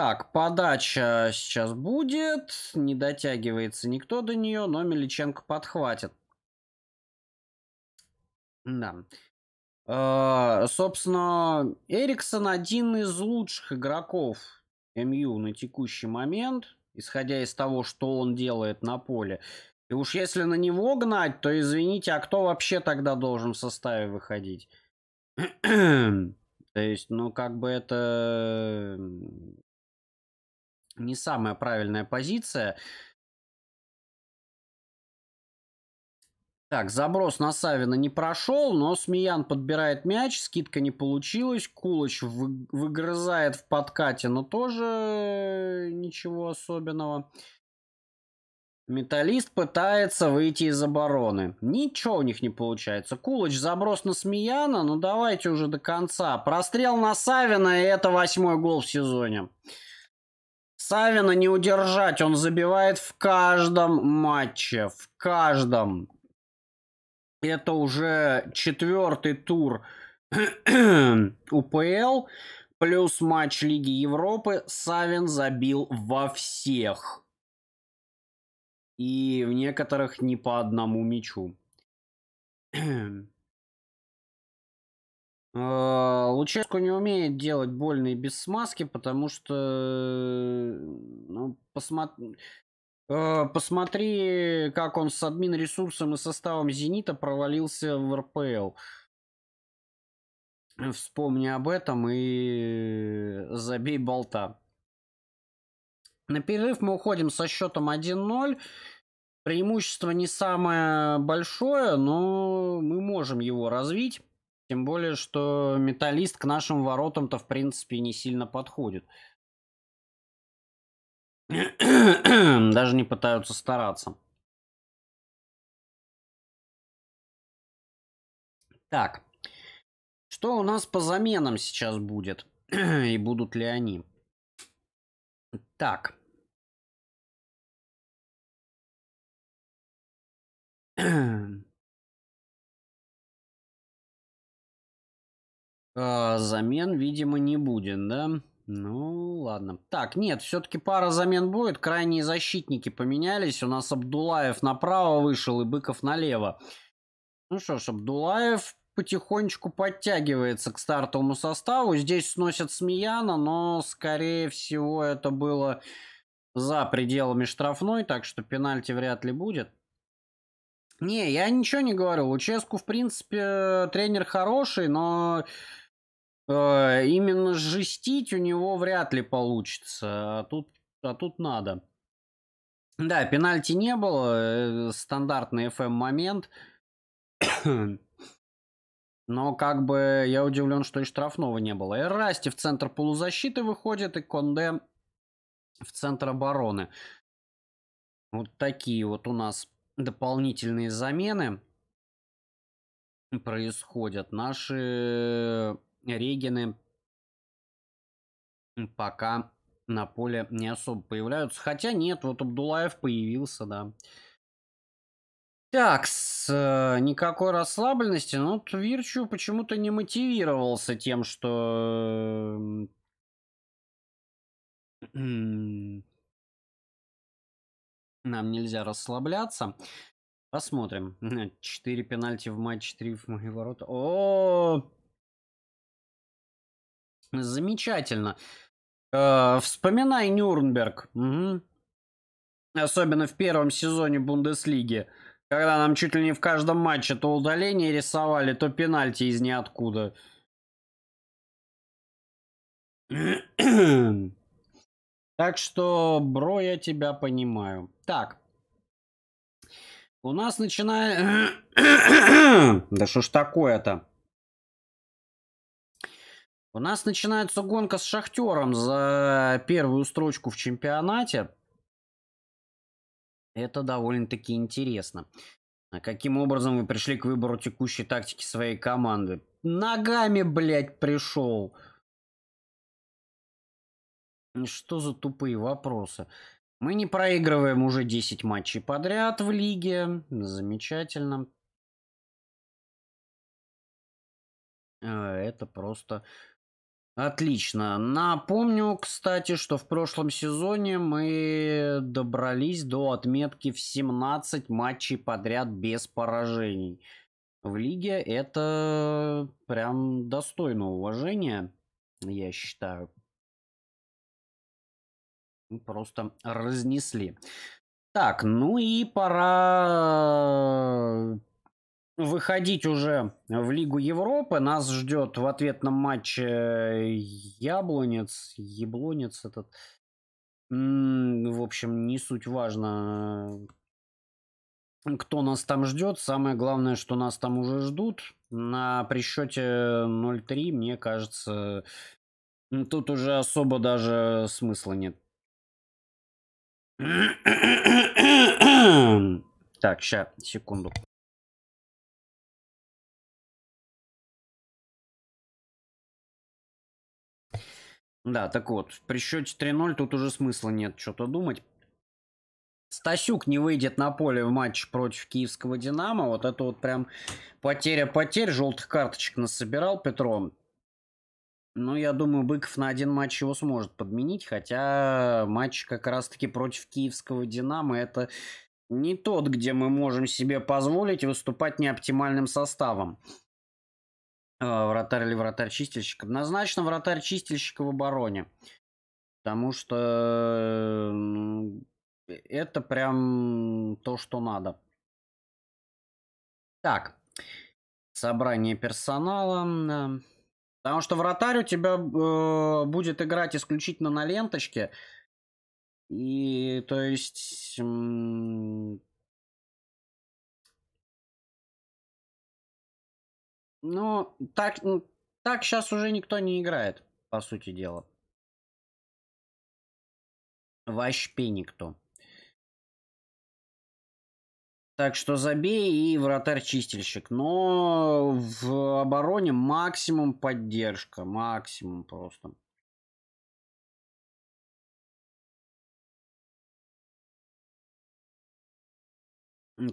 Так, подача сейчас будет. Не дотягивается никто до нее, но Меличенко подхватит. Да. Э, собственно, Эриксон один из лучших игроков МЮ на текущий момент, исходя из того, что он делает на поле. И уж если на него гнать, то извините, а кто вообще тогда должен в составе выходить? то есть, ну, как бы это не самая правильная позиция. Так, заброс на Савина не прошел, но Смеян подбирает мяч, скидка не получилась, Кулыч вы, выгрызает в подкате, но тоже ничего особенного. Металлист пытается выйти из обороны. Ничего у них не получается. Кулыч заброс на Смеяна, ну давайте уже до конца. Прострел на Савина, и это восьмой гол в сезоне. Савина не удержать, он забивает в каждом матче, в каждом. Это уже четвертый тур УПЛ, плюс матч Лиги Европы. Савин забил во всех. И в некоторых не по одному мячу. Э, Луческу не умеет делать больно и без смазки, потому что ну, посмотри, э, посмотри, как он с админ ресурсом и составом Зенита провалился в РПЛ. Вспомни об этом и забей болта. На перерыв мы уходим со счетом 1-0. Преимущество не самое большое, но мы можем его развить. Тем более, что металлист к нашим воротам-то, в принципе, не сильно подходит. Даже не пытаются стараться. Так. Что у нас по заменам сейчас будет? И будут ли они? Так. Ahem. А, замен, видимо, не будет, да? Ну, ладно. Так, нет, все-таки пара замен будет. Крайние защитники поменялись. У нас Абдулаев направо вышел и Быков налево. Ну что ж, Абдулаев потихонечку подтягивается к стартовому составу. Здесь сносят Смеяна, но, скорее всего, это было за пределами штрафной, так что пенальти вряд ли будет. Не, я ничего не говорю. Луческу, в принципе, тренер хороший, но Э, именно жестить у него вряд ли получится, а тут, а тут надо. Да, пенальти не было, э, стандартный FM момент. Но как бы я удивлен, что и штрафного не было. Эрасти в центр полузащиты выходит, и Конде в центр обороны. Вот такие вот у нас дополнительные замены происходят. Наши Регины пока на поле не особо появляются. Хотя нет, вот Абдулаев появился, да. Так, с э, никакой расслабленности, ну, вот Вирчу почему-то не мотивировался тем, что... Эм, нам нельзя расслабляться. Посмотрим. Э, четыре пенальти в матче, три в мои ворота. О, -о, -о! Замечательно. Э, вспоминай Нюрнберг. Угу. Особенно в первом сезоне Бундеслиги. Когда нам чуть ли не в каждом матче то удаление рисовали, то пенальти из ниоткуда. Так что, бро, я тебя понимаю. Так. У нас начинает... да что ж такое-то? У нас начинается гонка с Шахтером за первую строчку в чемпионате. Это довольно-таки интересно. А каким образом вы пришли к выбору текущей тактики своей команды? Ногами, блядь, пришел. Что за тупые вопросы? Мы не проигрываем уже 10 матчей подряд в лиге. Замечательно. А, это просто Отлично. Напомню, кстати, что в прошлом сезоне мы добрались до отметки в 17 матчей подряд без поражений. В лиге это прям достойно уважения, я считаю. Просто разнесли. Так, ну и пора выходить уже в Лигу Европы. Нас ждет в ответном матче Яблонец. Яблонец этот. В общем, не суть важно, э, кто нас там ждет. Самое главное, что нас там уже ждут. На при счете 0-3, мне кажется, тут уже особо даже смысла нет. Так, сейчас, секунду. Да, так вот, при счете 3-0 тут уже смысла нет что-то думать. Стасюк не выйдет на поле в матч против киевского «Динамо». Вот это вот прям потеря-потерь. Желтых карточек насобирал Петро. Ну, я думаю, Быков на один матч его сможет подменить. Хотя матч как раз-таки против киевского «Динамо» это не тот, где мы можем себе позволить выступать неоптимальным составом. Э, вратарь или вратарь-чистильщик. Однозначно вратарь-чистильщик в обороне. Потому что ну, это прям то, что надо. Так. Собрание персонала. Потому что вратарь у тебя э, будет играть исключительно на ленточке. И то есть Ну так, так сейчас уже никто не играет, по сути дела. Вообще никто. Так что забей и вратарь-чистильщик. Но в обороне максимум поддержка. Максимум просто.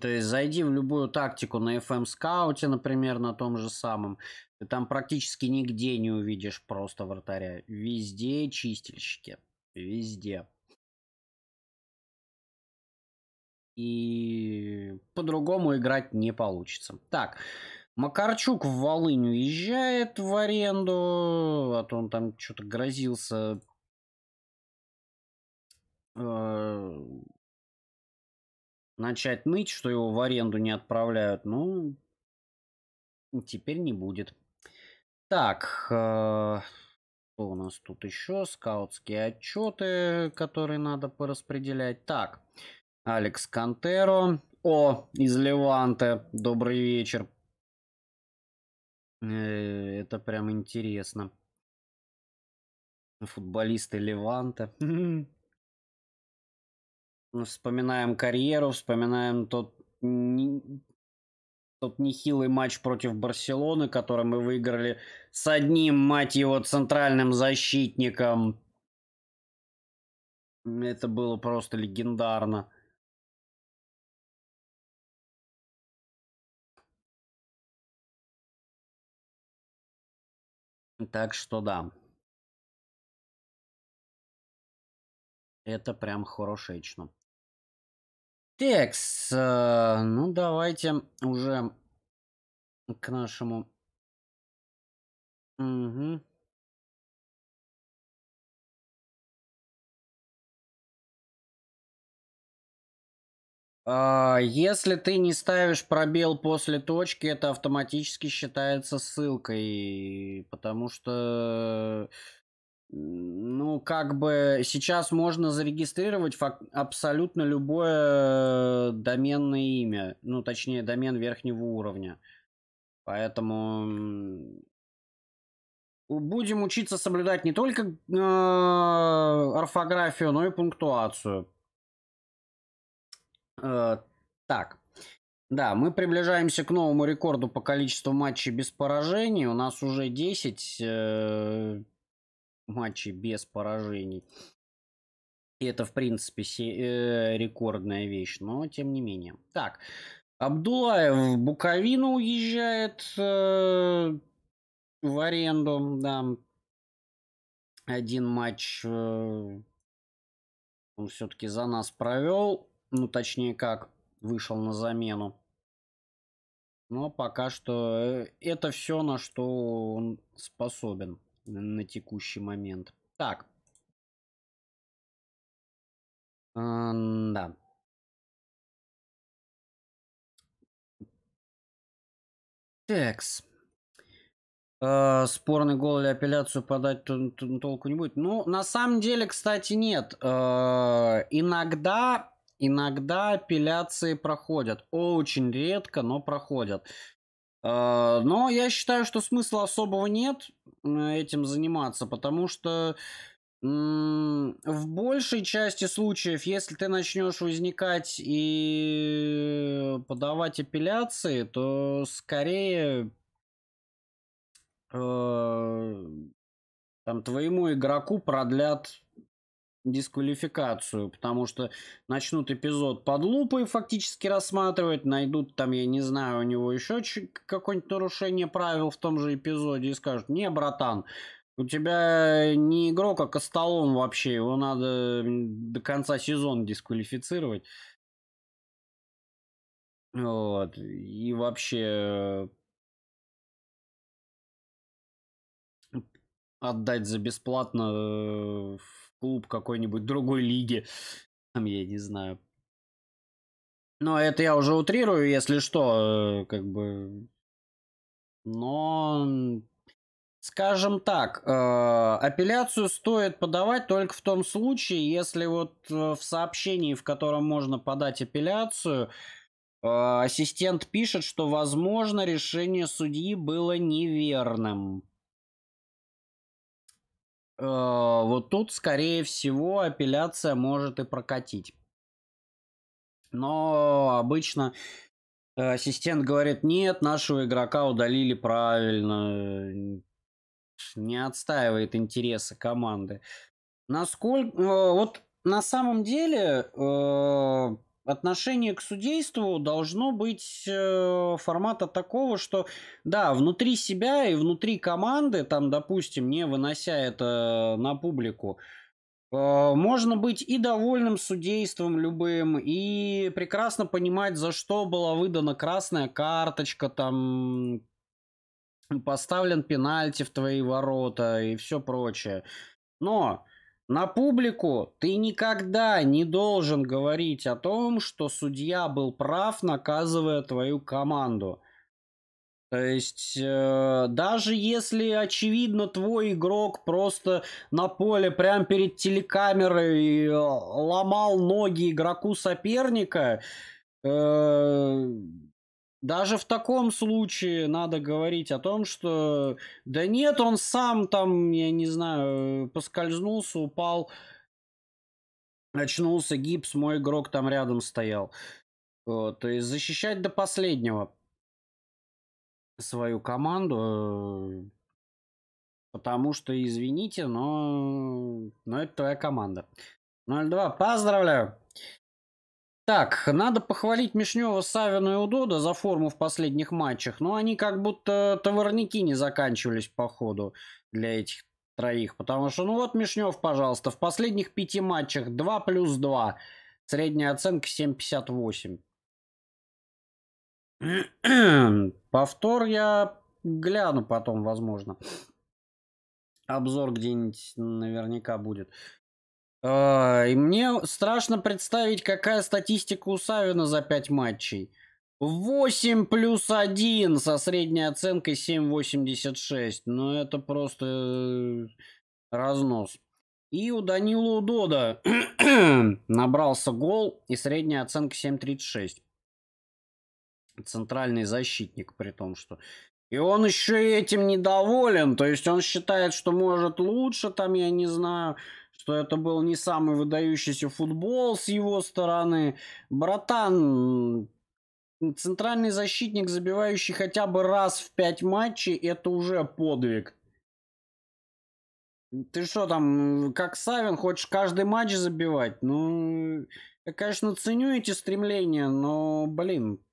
То есть зайди в любую тактику на FM эм скауте, например, на том же самом. Ты там практически нигде не увидишь просто вратаря. Везде чистильщики. Везде. И по-другому играть не получится. Так, Макарчук в Волынь уезжает в аренду, а то он там что-то грозился э, начать ныть, что его в аренду не отправляют, ну, теперь не будет. Так, э, что у нас тут еще? Скаутские отчеты, которые надо пораспределять. Так, Алекс Кантеро. О, из Леванта. Добрый вечер. Э, это прям интересно. Футболисты Леванта. Вспоминаем карьеру, вспоминаем тот, не... тот нехилый матч против Барселоны, который мы выиграли с одним, мать его, центральным защитником. Это было просто легендарно. Так что да. Это прям хорошечно. Текс, э, ну давайте уже к нашему. Угу. А, если ты не ставишь пробел после точки, это автоматически считается ссылкой, потому что ну, как бы сейчас можно зарегистрировать абсолютно любое э, доменное имя, ну, точнее, домен верхнего уровня. Поэтому будем учиться соблюдать не только э, орфографию, но и пунктуацию. Э, так. Да, мы приближаемся к новому рекорду по количеству матчей без поражений. У нас уже 10. Э, матчей без поражений. И это, в принципе, э, рекордная вещь, но тем не менее. Так, Абдулаев в Буковину уезжает э, в аренду, да. Один матч э, он все-таки за нас провел, ну, точнее как, вышел на замену. Но пока что э, это все, на что он способен на текущий момент. Так. да. Текс. А, спорный гол или апелляцию подать толку не будет. Ну, на самом деле, кстати, нет. А, иногда, иногда апелляции проходят. Очень редко, но проходят. А, но я считаю, что смысла особого нет э, этим заниматься, потому что в большей части случаев, если ты начнешь возникать и подавать апелляции, то скорее э, там твоему игроку продлят дисквалификацию, потому что начнут эпизод под лупой фактически рассматривать, найдут там, я не знаю, у него еще какое-нибудь нарушение правил в том же эпизоде и скажут, не, братан, у тебя не игрок, а Костолом вообще, его надо до конца сезона дисквалифицировать. Вот, и вообще э, отдать за бесплатно э, клуб какой-нибудь другой лиги. Там, я не знаю. Но это я уже утрирую, если что, э, как бы... Но Скажем так, э, апелляцию стоит подавать только в том случае, если вот э, в сообщении, в котором можно подать апелляцию, э, ассистент пишет, что, возможно, решение судьи было неверным. Э, вот тут, скорее всего, апелляция может и прокатить. Но обычно э, ассистент говорит, нет, нашего игрока удалили правильно, не отстаивает интересы команды. Насколько... Э, вот на самом деле отношение к судейству должно быть э, формата такого, что, да, внутри себя и внутри команды, там, допустим, не вынося это на публику, э, можно быть и довольным судейством любым, и прекрасно понимать, за что была выдана красная карточка, там, поставлен пенальти в твои ворота и все прочее. Но на публику ты никогда не должен говорить о том, что судья был прав, наказывая твою команду. То есть, э, даже если, очевидно, твой игрок просто на поле, прямо перед телекамерой, э, ломал ноги игроку соперника, э, даже в таком случае надо говорить о том, что да нет, он сам там, я не знаю, поскользнулся, упал, очнулся гипс, мой игрок там рядом стоял. Вот, то есть защищать до последнего свою команду, э, потому что, извините, но, но это твоя команда. 0-2, поздравляю! Так, надо похвалить Мишнева, Савину и Удода за форму в последних матчах, но они как будто товарники не заканчивались по ходу для этих троих, потому что, ну вот Мишнев, пожалуйста, в последних пяти матчах 2 плюс 2, средняя оценка 7,58. Повтор я гляну потом, возможно. Обзор где-нибудь наверняка будет. А, и мне страшно представить, какая статистика у Савина за 5 матчей. 8 плюс 1 со средней оценкой 7,86. Ну, это просто э, разнос. И у Данила Удода набрался гол и средняя оценка 7,36. Центральный защитник, при том, что... И он еще этим недоволен. То есть он считает, что может лучше, там, я не знаю что это был не самый выдающийся футбол с его стороны. Братан, центральный защитник, забивающий хотя бы раз в пять матчей, это уже подвиг. Ты что там, как Савин, хочешь каждый матч забивать? Ну, я, конечно, ценю эти стремления, но, блин,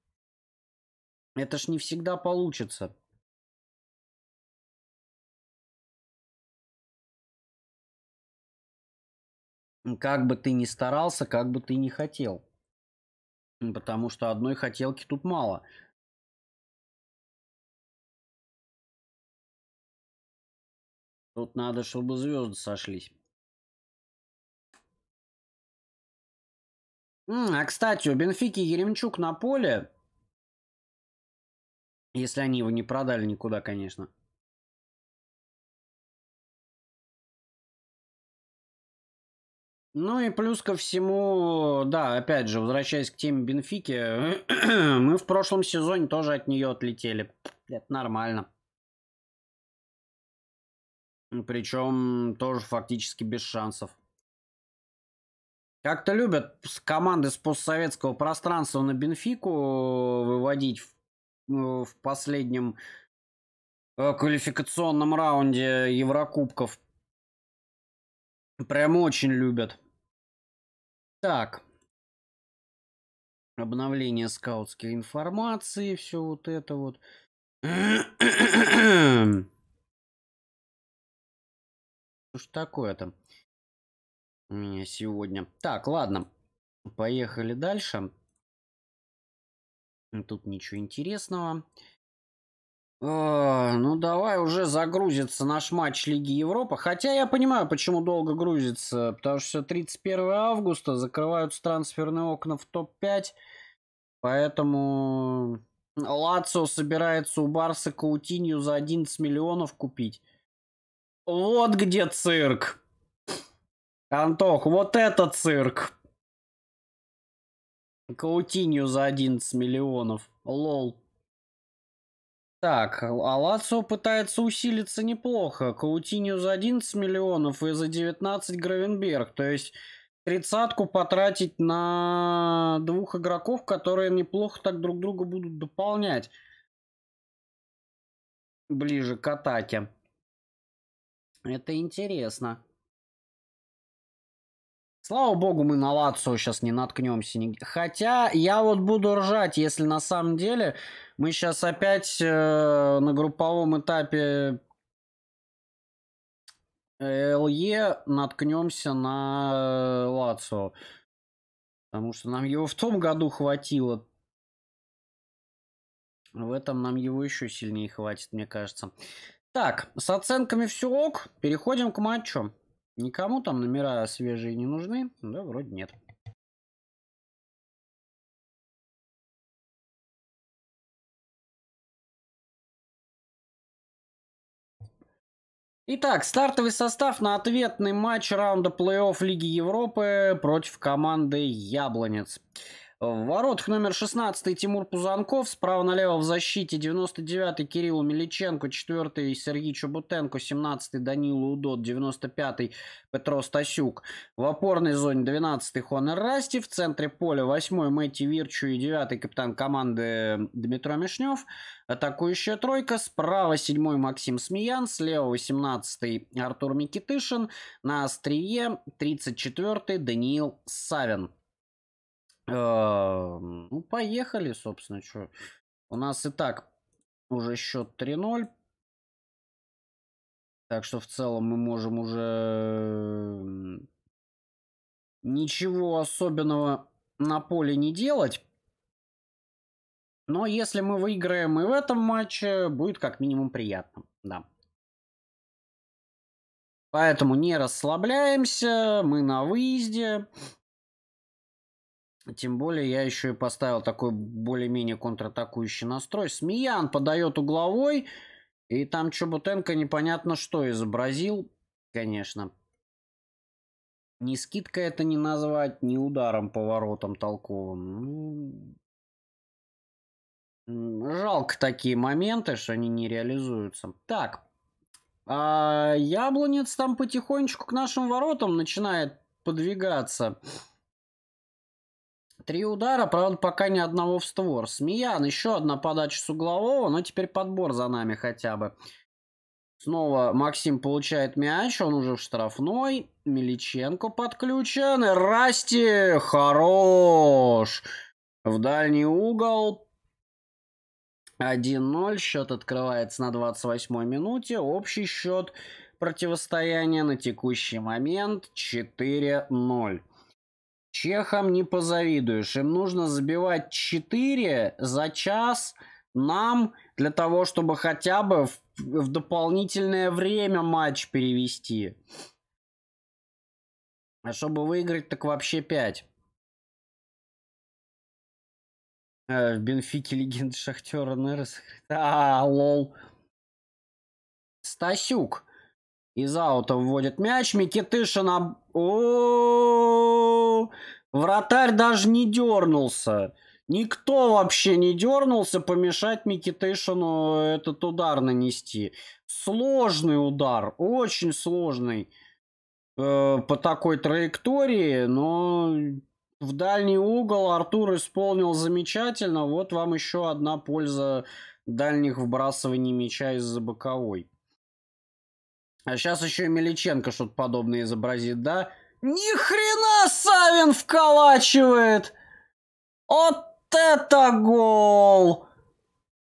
это ж не всегда получится. Как бы ты ни старался, как бы ты ни хотел. Потому что одной хотелки тут мало. Тут надо, чтобы звезды сошлись. А, кстати, у Бенфики Еремчук на поле. Если они его не продали никуда, конечно. Ну и плюс ко всему, да, опять же, возвращаясь к теме Бенфики, мы в прошлом сезоне тоже от нее отлетели. Это нормально. Причем тоже фактически без шансов. Как-то любят команды с постсоветского пространства на Бенфику выводить в, э, в последнем э, квалификационном раунде Еврокубков. Прям очень любят. Так. Обновление скаутской информации, все вот это вот. Что такое там у меня сегодня? Так, ладно. Поехали дальше. Тут ничего Интересного. Э, ну давай уже загрузится наш матч Лиги Европы. Хотя я понимаю, почему долго грузится. Потому что 31 августа закрываются трансферные окна в топ-5. Поэтому Лацио собирается у Барса Каутинью за 11 миллионов купить. Вот где цирк. Антох, вот это цирк. Каутинью за 11 миллионов. Лол. Так, а Лацио пытается усилиться неплохо. Каутинью за 11 миллионов и за 19 Гравенберг. То есть тридцатку потратить на двух игроков, которые неплохо так друг друга будут дополнять. Ближе к атаке. Это интересно. Слава богу, мы на Лацио сейчас не наткнемся. Хотя я вот буду ржать, если на самом деле мы сейчас опять э, на групповом этапе э, ЛЕ наткнемся на э, Лацио. Потому что нам его в том году хватило. В этом нам его еще сильнее хватит, мне кажется. Так, с оценками все ок. Переходим к матчу. Никому там номера свежие не нужны? Да, вроде нет. Итак, стартовый состав на ответный матч раунда плей-офф Лиги Европы против команды Яблонец. В воротах номер 16 Тимур Пузанков, справа налево в защите 99-й Кирилл Меличенко, 4-й Сергей Чубутенко, 17-й Данила Удот, 95-й Петро Стасюк. В опорной зоне 12-й Хонер Расти, в центре поля 8-й Мэтти Вирчу и 9-й капитан команды Дмитро Мишнев. Атакующая тройка. Справа 7-й Максим Смеян, слева 18-й Артур Микитышин, на острие 34-й Даниил Савин. Э, ну, поехали, собственно, что. У нас и так уже счет 3-0. Так что в целом мы можем уже ничего особенного на поле не делать. Но если мы выиграем и в этом матче, будет как минимум приятно. Да. Поэтому не расслабляемся, мы на выезде. Тем более я еще и поставил такой более-менее контратакующий настрой. Смеян подает угловой. И там Чубутенко непонятно что изобразил, конечно. Ни скидка это не назвать, ни ударом поворотом толковым. Ну, жалко такие моменты, что они не реализуются. Так, а Яблонец там потихонечку к нашим воротам начинает подвигаться. Три удара, правда, пока ни одного в створ. Смеян, еще одна подача с углового, но теперь подбор за нами хотя бы. Снова Максим получает мяч, он уже в штрафной. Миличенко подключен. Расти, хорош! В дальний угол. 1-0, счет открывается на 28-й минуте. Общий счет противостояния на текущий момент 4-0. Чехам не позавидуешь. Им нужно забивать 4 за час нам для того, чтобы хотя бы в, в дополнительное время матч перевести. А чтобы выиграть, так вообще 5. Э, в Бенфике легенды Шахтера Нерес. А, лол. Стасюк из аута вводит мяч. Микитышин об... О, вратарь даже не дернулся. Никто вообще не дернулся помешать Микитейшину этот удар нанести. Сложный удар, очень сложный э, по такой траектории, но в дальний угол Артур исполнил замечательно. Вот вам еще одна польза дальних вбрасываний мяча из-за боковой. А сейчас еще и Меличенко что-то подобное изобразит, да? Ни хрена Савин вколачивает! Вот это гол!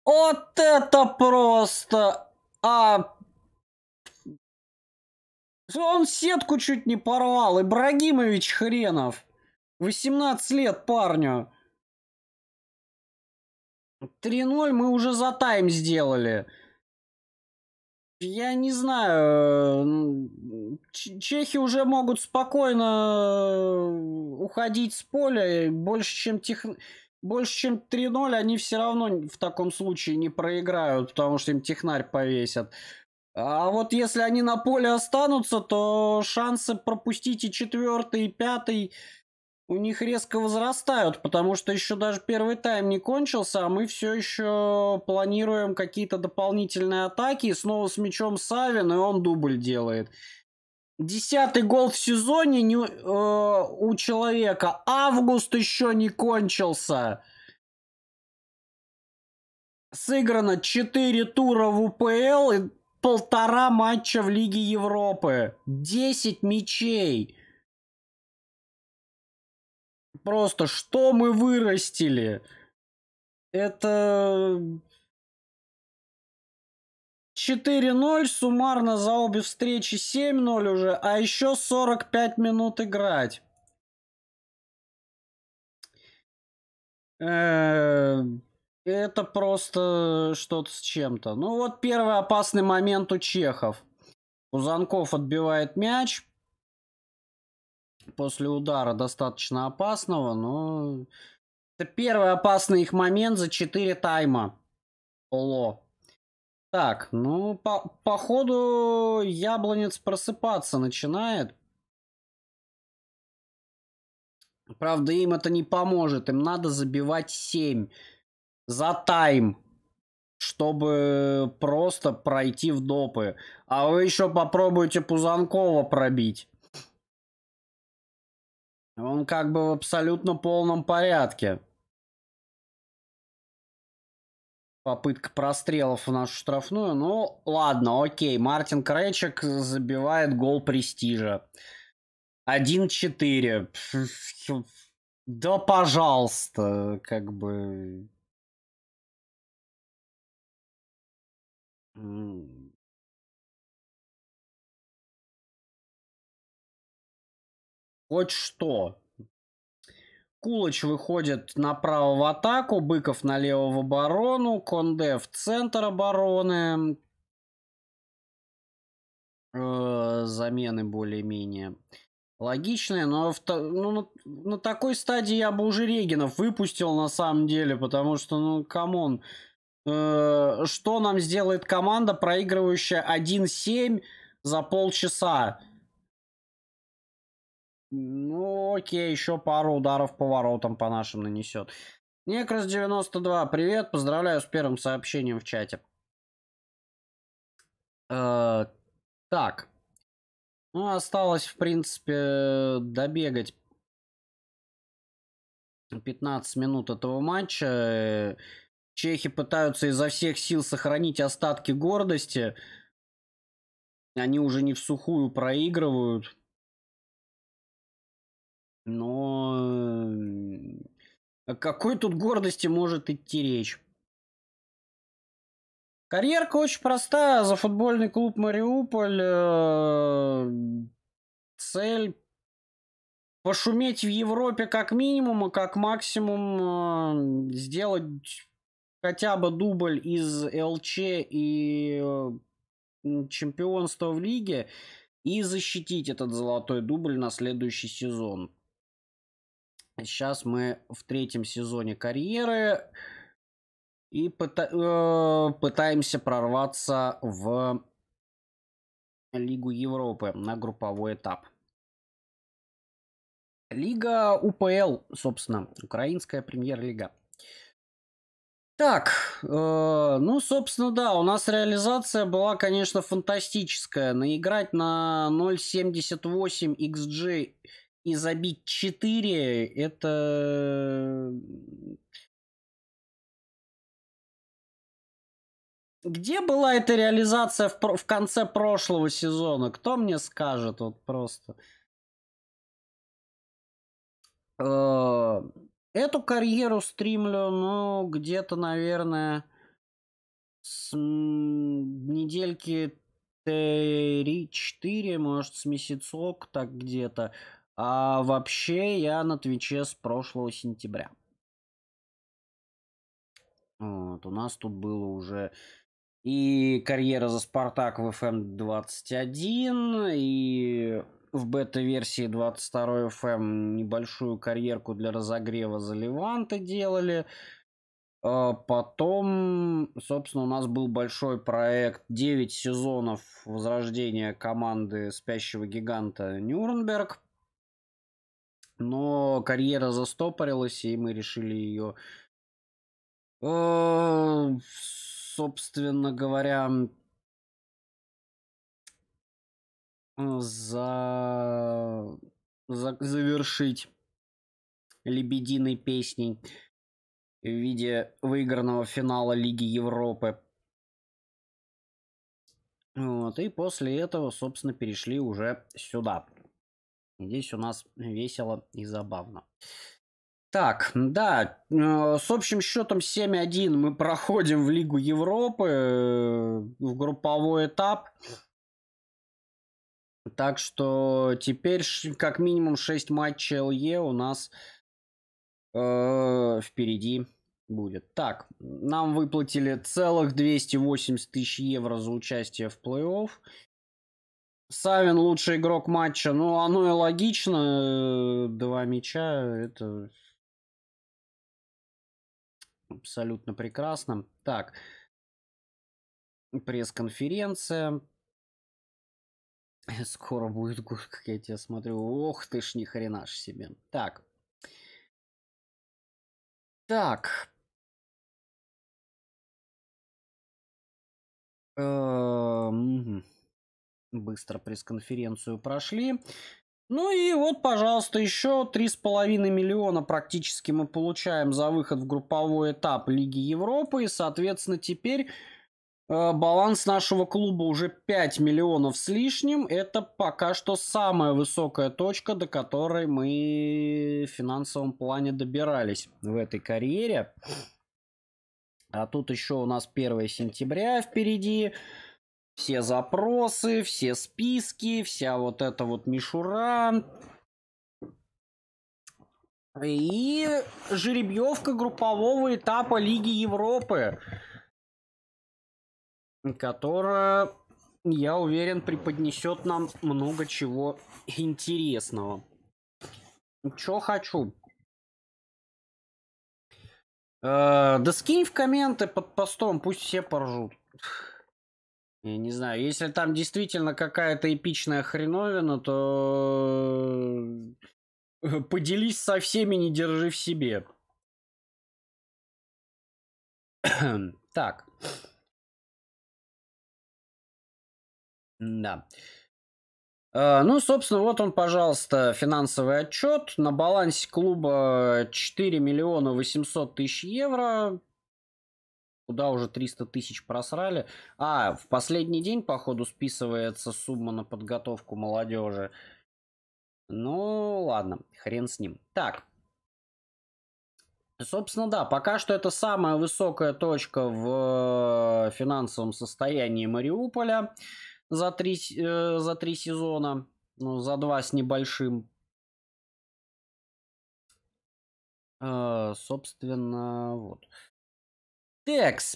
Вот это просто! А... Он сетку чуть не порвал. Ибрагимович хренов. 18 лет парню. 3-0 мы уже за тайм сделали. Я не знаю. Чехи уже могут спокойно э, уходить с поля. Больше, чем тех... Больше, чем 3-0 они все равно в таком случае не проиграют, потому что им технарь повесят. А вот если они на поле останутся, то шансы пропустить и четвертый, и пятый у них резко возрастают, потому что еще даже первый тайм не кончился, а мы все еще планируем какие-то дополнительные атаки. И снова с мячом Савин, и он дубль делает. Десятый гол в сезоне не, э, у человека. Август еще не кончился. Сыграно 4 тура в УПЛ и полтора матча в Лиге Европы. 10 мячей просто, что мы вырастили? Это 4-0, суммарно за обе встречи 7-0 уже, а еще 45 минут играть. Э, это просто что-то с чем-то. Ну вот первый опасный момент у чехов. Кузанков отбивает мяч, после удара достаточно опасного, но... Это первый опасный их момент за 4 тайма. Оло. Так, ну, по походу, яблонец просыпаться начинает. Правда, им это не поможет. Им надо забивать 7 за тайм, чтобы просто пройти в допы. А вы еще попробуйте Пузанкова пробить. Он как бы в абсолютно полном порядке. Попытка прострелов в нашу штрафную. Ну, ладно, окей. Мартин Кречек забивает гол престижа. 1-4. Да, пожалуйста, как бы... хоть что. Кулыч выходит направо в атаку, Быков налево в оборону, Конде в центр обороны. Э, замены более-менее логичные, но в, ну, на, на такой стадии я бы уже Регинов выпустил на самом деле, потому что, ну, камон, э, что нам сделает команда, проигрывающая 1-7 за полчаса? Ну, окей, еще пару ударов по воротам по нашим нанесет. Некрас 92, привет, поздравляю с первым сообщением в чате. Э, так. Ну, осталось, в принципе, добегать 15 минут этого матча. Чехи пытаются изо всех сил сохранить остатки гордости. Они уже не в сухую проигрывают. Но о какой тут гордости может идти речь? Карьерка очень простая. За футбольный клуб Мариуполь э, цель пошуметь в Европе как минимум, а как максимум э, сделать хотя бы дубль из ЛЧ и э, чемпионства в лиге и защитить этот золотой дубль на следующий сезон. Сейчас мы в третьем сезоне карьеры и пыта э, пытаемся прорваться в Лигу Европы на групповой этап. Лига УПЛ, собственно, украинская премьер-лига. Так, э, ну, собственно, да, у нас реализация была, конечно, фантастическая. Наиграть на 0.78 XG и забить 4 это... Где была эта реализация в, в конце прошлого сезона? Кто мне скажет? Вот просто. Э, эту карьеру стримлю, ну, где-то, наверное, с недельки 3-4, может, с месяцок так где-то. А вообще я на Твиче с прошлого сентября. Вот, у нас тут было уже и карьера за Спартак в FM21, эм и в бета-версии 22 FM эм небольшую карьерку для разогрева за Леванты делали. А потом, собственно, у нас был большой проект 9 сезонов возрождения команды спящего гиганта Нюрнберг но карьера застопорилась, и мы решили ее, э, собственно говоря, за... за... завершить лебединой песней в виде выигранного финала Лиги Европы. Вот, и после этого, собственно, перешли уже сюда. Здесь у нас весело и забавно. Так, да, э, с общим счетом 7-1 мы проходим в Лигу Европы, э, в групповой этап. Так что теперь как минимум 6 матчей ЛЕ у нас э, впереди будет. Так, нам выплатили целых 280 тысяч евро за участие в плей-офф. Савин лучший игрок матча. Ну, оно и логично. Э, два мяча. Это абсолютно прекрасно. Так. Пресс-конференция. Скоро будет год, как я тебя смотрю. Ох ты ж ни хрена ж себе. Так. Так. Эм быстро пресс-конференцию прошли. Ну и вот, пожалуйста, еще 3,5 миллиона практически мы получаем за выход в групповой этап Лиги Европы. И, соответственно, теперь э, баланс нашего клуба уже 5 миллионов с лишним. Это пока что самая высокая точка, до которой мы в финансовом плане добирались в этой карьере. А тут еще у нас 1 сентября впереди все запросы, все списки, вся вот эта вот мишура. И жеребьевка группового этапа Лиги Европы, которая, я уверен, преподнесет нам много чего интересного. Чё хочу? Э, да скинь в комменты под постом, пусть все поржут. Я не знаю, если там действительно какая-то эпичная хреновина, то э, поделись со всеми, не держи в себе. так. Да. Э, ну, собственно, вот он, пожалуйста, финансовый отчет. На балансе клуба 4 миллиона 800 тысяч евро куда уже 300 тысяч просрали. А, в последний день, походу, списывается сумма на подготовку молодежи. Ну, ладно, хрен с ним. Так. Собственно, да, пока что это самая высокая точка в э, финансовом состоянии Мариуполя за три, э, за три сезона. Ну, за два с небольшим. Э, собственно, вот. Э, Текс.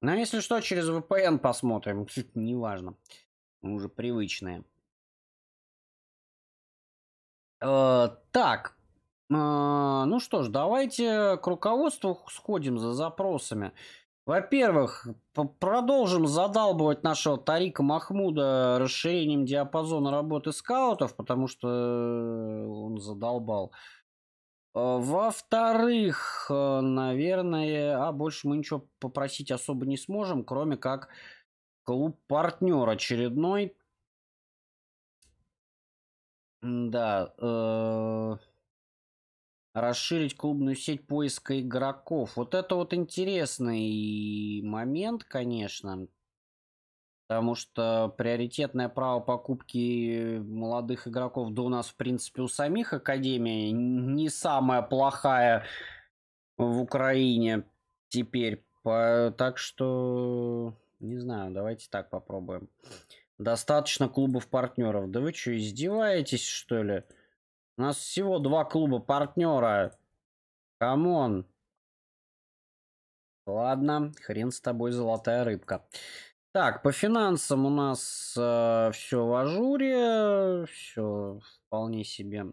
Ну, если что, через VPN посмотрим. Неважно. Мы уже привычные. Э, так. Э, ну что ж, давайте к руководству сходим за запросами. Во-первых, продолжим задалбывать нашего Тарика Махмуда расширением диапазона работы скаутов, потому что э, он задолбал. Э, Э, во-вторых, э, наверное, а больше мы ничего попросить особо не сможем, кроме как клуб-партнер очередной. Да. Э, расширить клубную сеть поиска игроков. Вот это вот интересный момент, конечно. Потому что приоритетное право покупки молодых игроков, да у нас, в принципе, у самих Академии не самая плохая в Украине теперь. так что, не знаю, давайте так попробуем. Достаточно клубов-партнеров. Да вы что, издеваетесь, что ли? У нас всего два клуба-партнера. Камон. Ладно, хрен с тобой, золотая рыбка. Так, по финансам у нас э, все в ажуре, все вполне себе.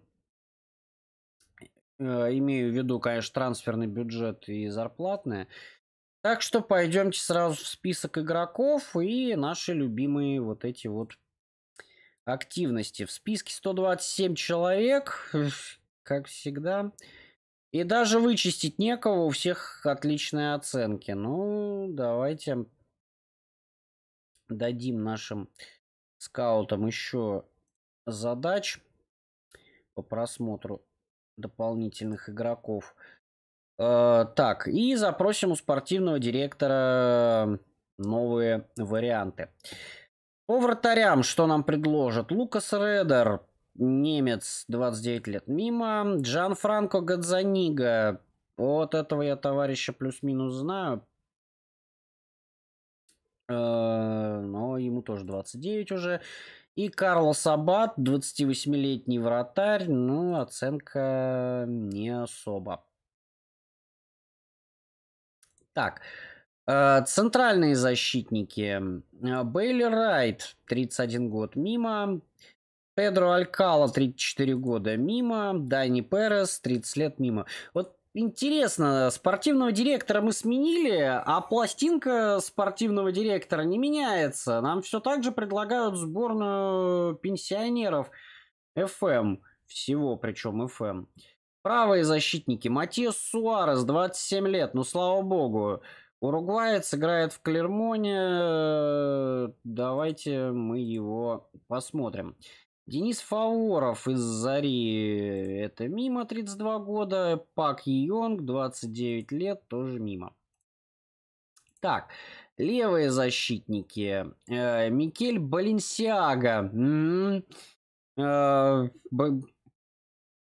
Э, имею в виду, конечно, трансферный бюджет и зарплатные. Так что пойдемте сразу в список игроков и наши любимые вот эти вот активности. В списке 127 человек, как всегда. И даже вычистить некого, у всех отличные оценки. Ну, давайте дадим нашим скаутам еще задач по просмотру дополнительных игроков. Э, так, и запросим у спортивного директора новые варианты. По вратарям, что нам предложат? Лукас Редер, немец, 29 лет мимо. Джан Франко Гадзанига. Вот этого я товарища плюс-минус знаю. Э, но ему тоже 29 уже. И Карл Сабат, 28-летний вратарь, ну, оценка не особо. Так, э, центральные защитники. Э, Бейли Райт, 31 год мимо. Педро Алькала, 34 года мимо. Дани Перес, 30 лет мимо. Вот Интересно, спортивного директора мы сменили, а пластинка спортивного директора не меняется. Нам все так же предлагают сборную пенсионеров FM. Всего причем FM. Правые защитники. Матиас Суарес, 27 лет. Ну, слава богу. Уругваец играет в Клермоне. Э, давайте мы его посмотрим. Денис Фаворов из «Зари» — это мимо, 32 года. Пак Йонг, 29 лет, тоже мимо. Так, левые защитники. Э, Микель Баленсиага. М-м. Э,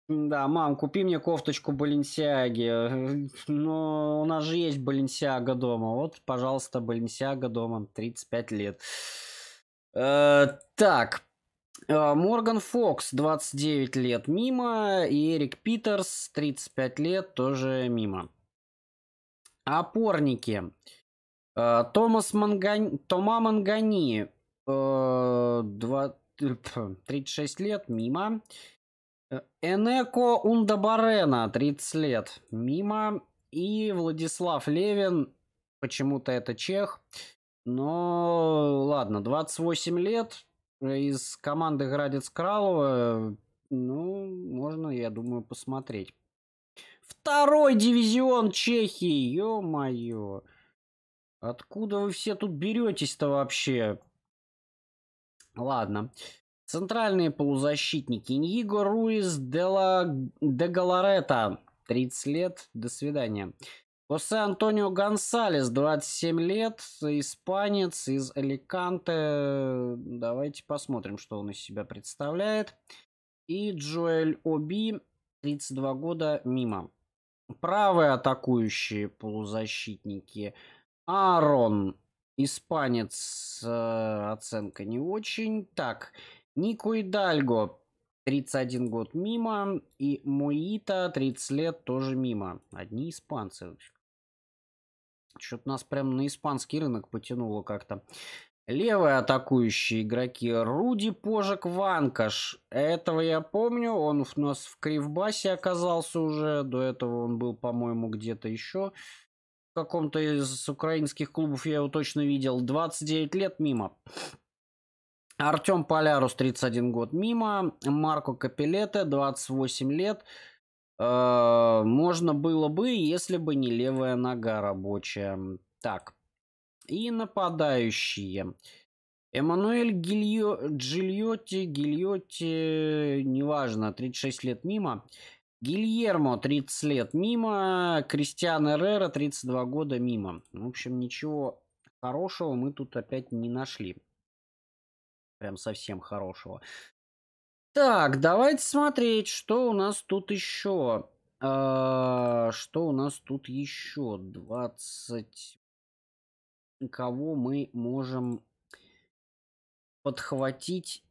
да, мам, купи мне кофточку Баленсиаги. Но у нас же есть Баленсиага дома. Вот, пожалуйста, Баленсиага дома, 35 лет. Э, так, Э, Морган Фокс 29 лет мимо, и Эрик Питерс 35 лет тоже мимо. Опорники. Э, Томас Мангани, Тома Мангани 2... Э, 36 лет мимо. Энеко Ундабарена 30 лет мимо. И Владислав Левин, почему-то это чех, но ладно, 28 лет, Э, из команды Градец Кралова, ну, можно, я думаю, посмотреть. Второй дивизион Чехии, ё-моё. Откуда вы все тут беретесь-то вообще? Ладно. Центральные полузащитники. Ньего Руис де, де Галарета. 30 лет. До свидания. Хосе Антонио Гонсалес, 27 лет, испанец из Аликанте. Давайте посмотрим, что он из себя представляет. И Джоэль Оби, 32 года, мимо. Правые атакующие полузащитники. Аарон, испанец, э, оценка не очень. Так, Нико Идальго, 31 год мимо, и Моита 30 лет тоже мимо. Одни испанцы. Что-то нас прям на испанский рынок потянуло как-то. Левые атакующие игроки. Руди Пожик Ванкаш. Этого я помню. Он у нас в Кривбасе оказался уже. До этого он был, по-моему, где-то еще. В каком-то из украинских клубов я его точно видел. 29 лет мимо. Артем Полярус, 31 год мимо. Марко Капеллете, 28 лет. Э, можно было бы, если бы не левая нога рабочая. Так. И нападающие. Эммануэль Гильо... Джильотти, Гильотти, неважно, 36 лет мимо. Гильермо 30 лет мимо, Кристиан Эррера 32 года мимо. В общем, ничего хорошего мы тут опять не нашли. Прям совсем хорошего. Так, давайте смотреть, что у нас тут еще. А, что у нас тут еще? 20... Кого мы можем подхватить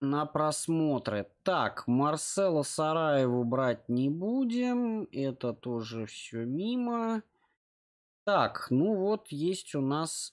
на просмотры. Так, Марсела Сараеву брать не будем. Это тоже все мимо. Так, ну вот есть у нас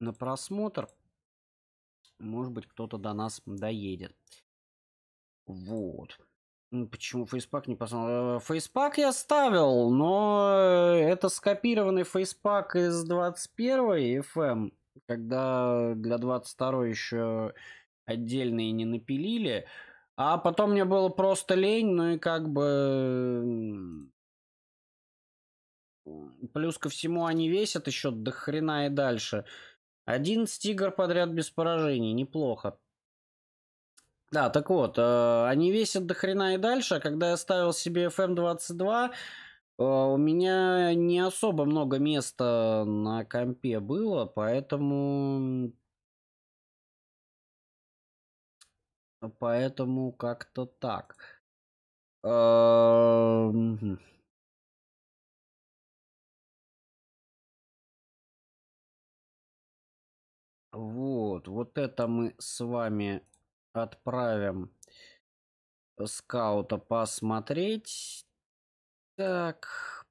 на просмотр. Может быть, кто-то до нас доедет. Вот. Ну, почему фейспак не посмотрел. Фейспак я ставил, но э, это скопированный фейспак из 21 FM, эм. когда для 22 еще отдельные не напилили. А потом мне было просто лень, ну и как бы... Плюс ко всему они весят еще до хрена и дальше. Один стигр подряд без поражений, неплохо. Да, так вот, э, они весят до хрена и дальше. А когда я ставил себе FM22, эм э, у меня не особо много места на компе было, поэтому... Поэтому как-то так. Э, Вот, вот это мы с вами отправим скаута посмотреть. Так,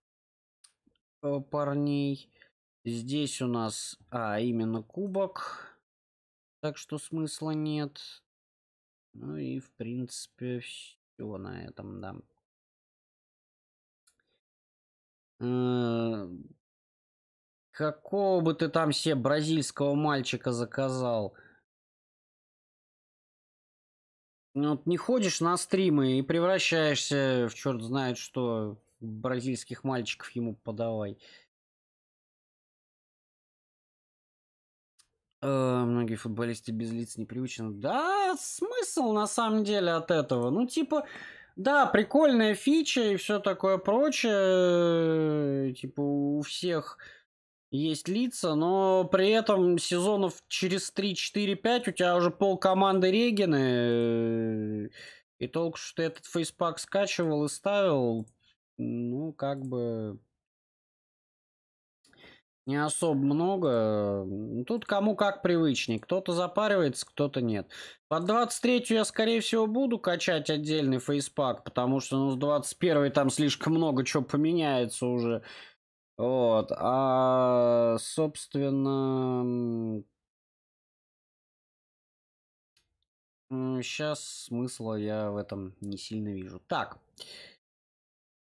э, парней. Здесь у нас, а, именно кубок. Так что смысла нет. Ну и, в принципе, все на этом, да. Э, Какого бы ты там себе бразильского мальчика заказал? Ну, вот не ходишь на стримы и превращаешься в черт знает что. Бразильских мальчиков ему подавай. Э, многие футболисты без лиц не Да, смысл на самом деле от этого. Ну, типа, да, прикольная фича и все такое прочее. Типа, у всех есть лица, но при этом сезонов через 3-4-5 у тебя уже пол команды Регины. Э, и только что ты этот фейспак скачивал и ставил, ну, как бы не особо много. Ну, тут кому как привычнее. Кто-то запаривается, кто-то нет. Под 23 я, скорее всего, буду качать отдельный фейспак, потому что ну, с 21 там слишком много чего поменяется уже. Вот. А, собственно, сейчас смысла я в этом не сильно вижу. Так.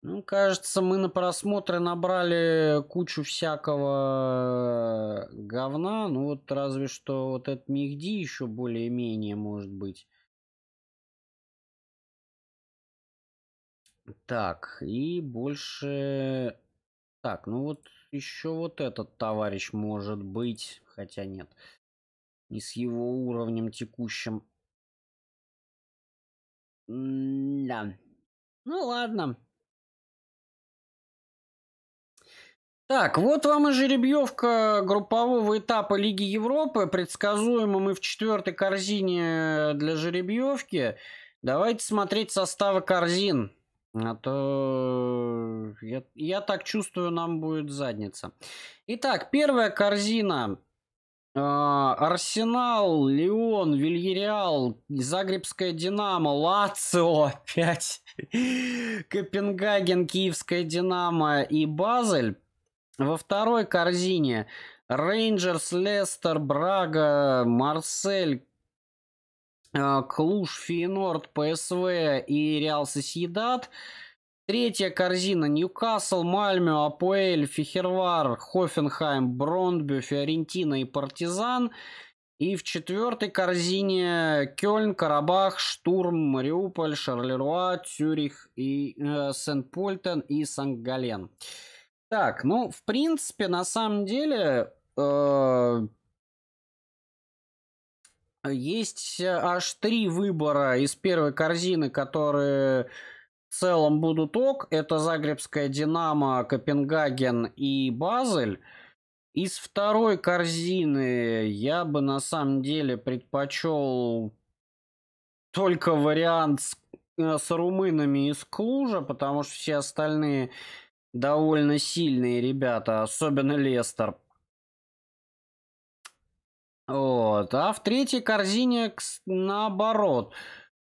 Ну, кажется, мы на просмотры набрали кучу всякого говна. Ну, вот разве что вот этот Мехди еще более-менее может быть. Так, и больше так, ну вот еще вот этот товарищ может быть, хотя нет. Не с его уровнем текущим. М да. Ну ладно. Так, вот вам и жеребьевка группового этапа Лиги Европы. Предсказуемо мы в четвертой корзине э, для жеребьевки. Давайте смотреть составы корзин. А то э, я, я так чувствую, нам будет задница. Итак, первая корзина. А, Арсенал, Леон, Вильяреал, Загребская Динамо, Лацио опять, Копенгаген, Киевская Динамо и Базель. Во второй корзине Рейнджерс, Лестер, Брага, Марсель, а, Клуж, Фейнорд, ПСВ и Реал Сосьедат. Третья корзина Ньюкасл, Мальмё, Апоэль, Фихервар, Хофенхайм, Брондбю, Фиорентина и Партизан. И в четвертой корзине Кёльн, Карабах, Штурм, Мариуполь, Шарлеруа, Цюрих и э, Сент-Польтен и Сан-Гален. Так, ну, в принципе, на самом деле, э, а, есть э, аж три выбора из первой корзины, которые в целом будут ок. Это Загребская Динамо, Копенгаген и Базель. Из второй корзины я бы на самом деле предпочел только вариант с, э, с румынами из Клужа, потому что все остальные довольно сильные ребята, особенно Лестер. Вот. А в третьей корзине наоборот.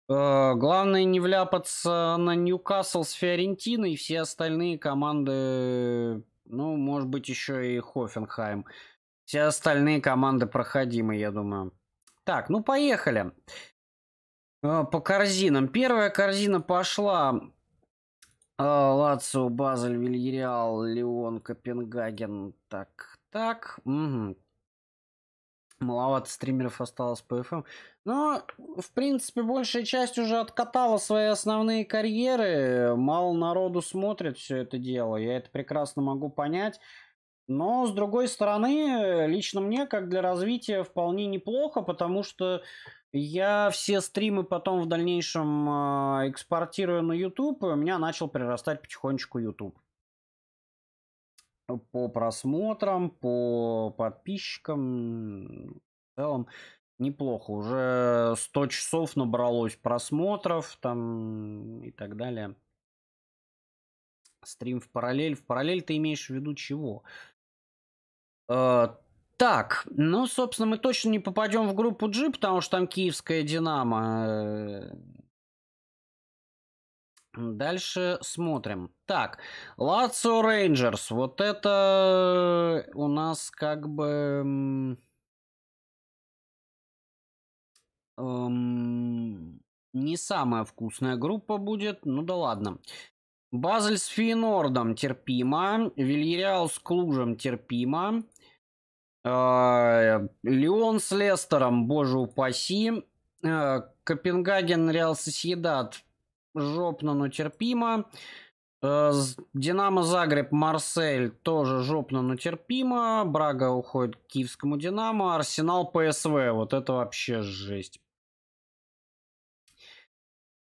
Э, главное не вляпаться на Ньюкасл с Фиорентиной, все остальные команды, ну, может быть, еще и Хофенхайм. Все остальные команды проходимы, я думаю. Так, ну поехали. Э, по корзинам. Первая корзина пошла э, Лацио, Базель, Вильяреал, Леон, Копенгаген. Так, так. Угу маловато стримеров осталось по FM. Но, в принципе, большая часть уже откатала свои основные карьеры. Мало народу смотрит все это дело. Я это прекрасно могу понять. Но, с другой стороны, лично мне, как для развития, вполне неплохо, потому что я все стримы потом в дальнейшем а, экспортирую на YouTube, и у меня начал прирастать потихонечку YouTube по просмотрам, по подписчикам. В целом неплохо. Уже 100 часов набралось просмотров там и так далее. Стрим в параллель. В параллель ты имеешь в виду чего? Э, так, ну, собственно, мы точно не попадем в группу G, потому что там киевская Динамо. Э, Дальше смотрим. Так, Лацио Рейнджерс. Вот это у нас как бы... Эм, не самая вкусная группа будет. Ну да ладно. Базель с Фейнордом терпимо. Вильяреал с Клужем терпимо. А, Леон с Лестером, боже упаси. А, Копенгаген Реал Соседат жопно, но терпимо. Э, Динамо Загреб, Марсель тоже жопно, но терпимо. Брага уходит к киевскому Динамо. Арсенал ПСВ. Вот это вообще жесть.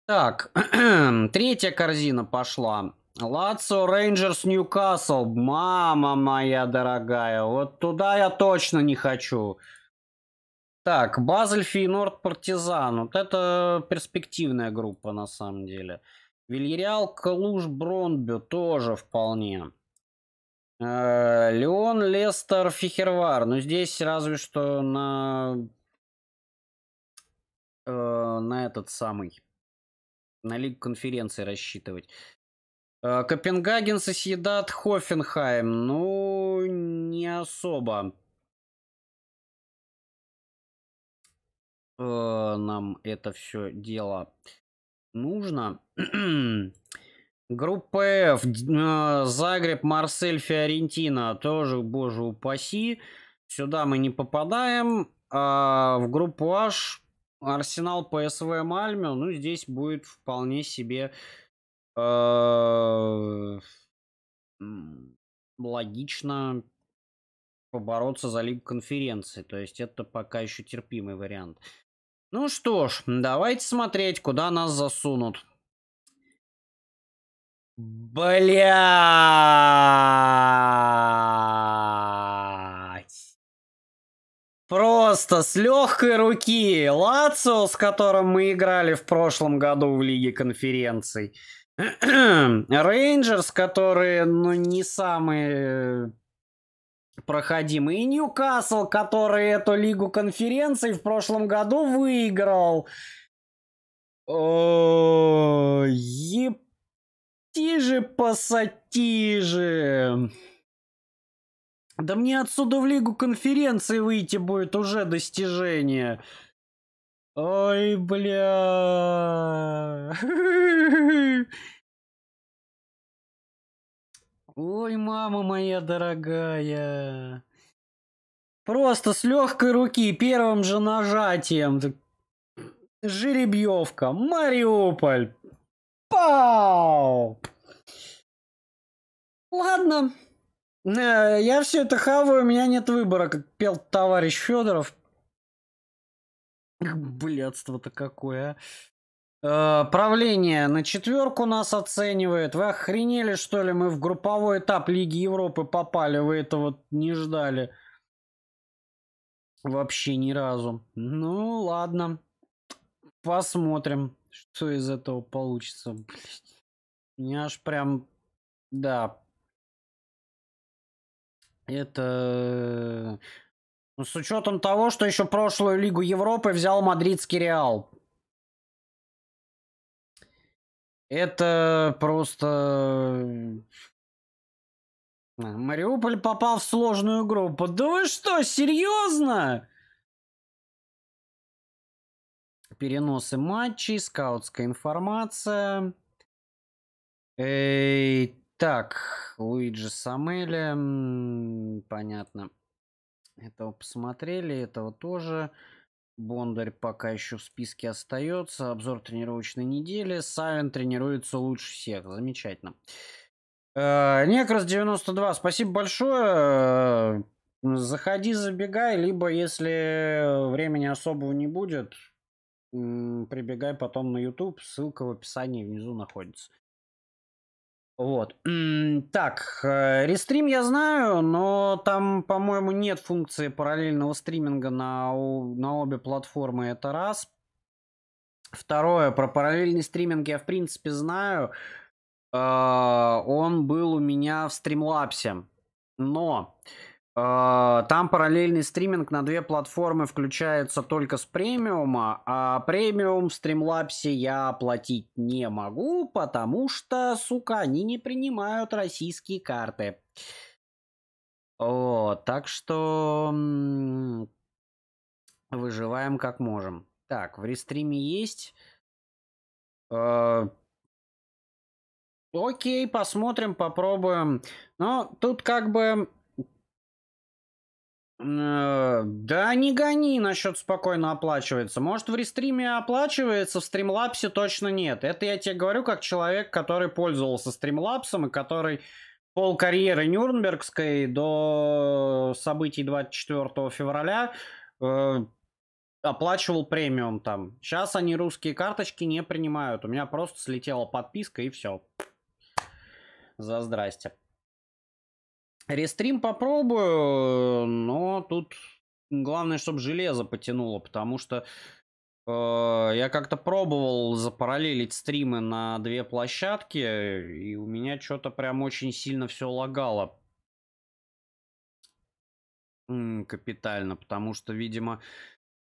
Так, третья корзина пошла. Лацо, Рейнджерс, Ньюкасл. Мама моя дорогая, вот туда я точно не хочу. Так, Базель, Фейнорд, Партизан. Вот это перспективная группа на самом деле. Вильяреал, Калуш, Бронбю тоже вполне. Э, Леон, Лестер, Фихервар. Ну, здесь разве что на... Э, на этот самый... На лигу конференции рассчитывать. Э, Копенгаген, Соседат, Хофенхайм. Ну, не особо. э, нам это все дело нужно. Группа F. Э, Загреб, Марсель, Фиорентина. Тоже, боже упаси. Сюда мы не попадаем. А в группу H Арсенал, ПСВ, Мальме. Ну, здесь будет вполне себе э, логично побороться за Лигу конференции. То есть это пока еще терпимый вариант. Э, ну что ж, давайте смотреть, куда нас засунут. Бля! Просто с легкой руки Лацио, с которым мы играли в прошлом году в Лиге конференций. Рейнджерс, которые, ну, не самые э, проходим. И Ньюкасл, который эту лигу конференций в прошлом году выиграл. О, ептижи пассатижи. Да мне отсюда в лигу конференции выйти будет уже достижение. Ой, бля. Ой, мама моя дорогая. Просто с легкой руки, первым же нажатием. Жеребьевка. Мариуполь. Пау! Ладно. Э, я все это хаваю, у меня нет выбора, как пел товарищ Федоров. Блядство-то какое, а. Э, правление на четверку нас оценивает. Вы охренели, что ли? Мы в групповой этап Лиги Европы попали. Вы этого не ждали. Вообще ни разу. Ну, ладно. Посмотрим, что из этого получится. Меня аж прям... Да. Это... Э, ну, с учетом того, что еще прошлую Лигу Европы взял Мадридский Реал. Это просто... Э, Мариуполь попал в сложную группу. Да вы что, серьезно? Переносы матчей, скаутская информация. Эй, так, Луиджи Самеля, понятно. Этого посмотрели, этого тоже. Бондарь пока еще в списке остается. Обзор тренировочной недели. Савин тренируется лучше всех. Замечательно. Э, Некрас 92. Спасибо большое. Э, заходи, забегай, либо если времени особого не будет, прибегай потом на YouTube, ссылка в описании внизу находится. Вот. Так, э, рестрим я знаю, но там, по-моему, нет функции параллельного стриминга на, на обе платформы. Это раз. Второе, про параллельный стриминг я, в принципе, знаю. Э, он был у меня в стримлапсе. Но а, там параллельный стриминг на две платформы включается только с премиума, а премиум в стримлапсе я платить не могу, потому что, сука, они не принимают российские карты. О, так что выживаем как можем. Так, в рестриме есть. А, окей, посмотрим, попробуем. Но тут как бы Э, да не гони насчет спокойно оплачивается. Может, в рестриме оплачивается, в стримлапсе точно нет. Это я тебе говорю как человек, который пользовался стримлапсом и который пол карьеры Нюрнбергской до событий 24 февраля э, оплачивал премиум там. Сейчас они русские карточки не принимают. У меня просто слетела подписка и все. За здрасте. Рестрим попробую, но тут главное, чтобы железо потянуло, потому что э, я как-то пробовал запараллелить стримы на две площадки, и у меня что-то прям очень сильно все лагало. М -м, капитально, потому что, видимо,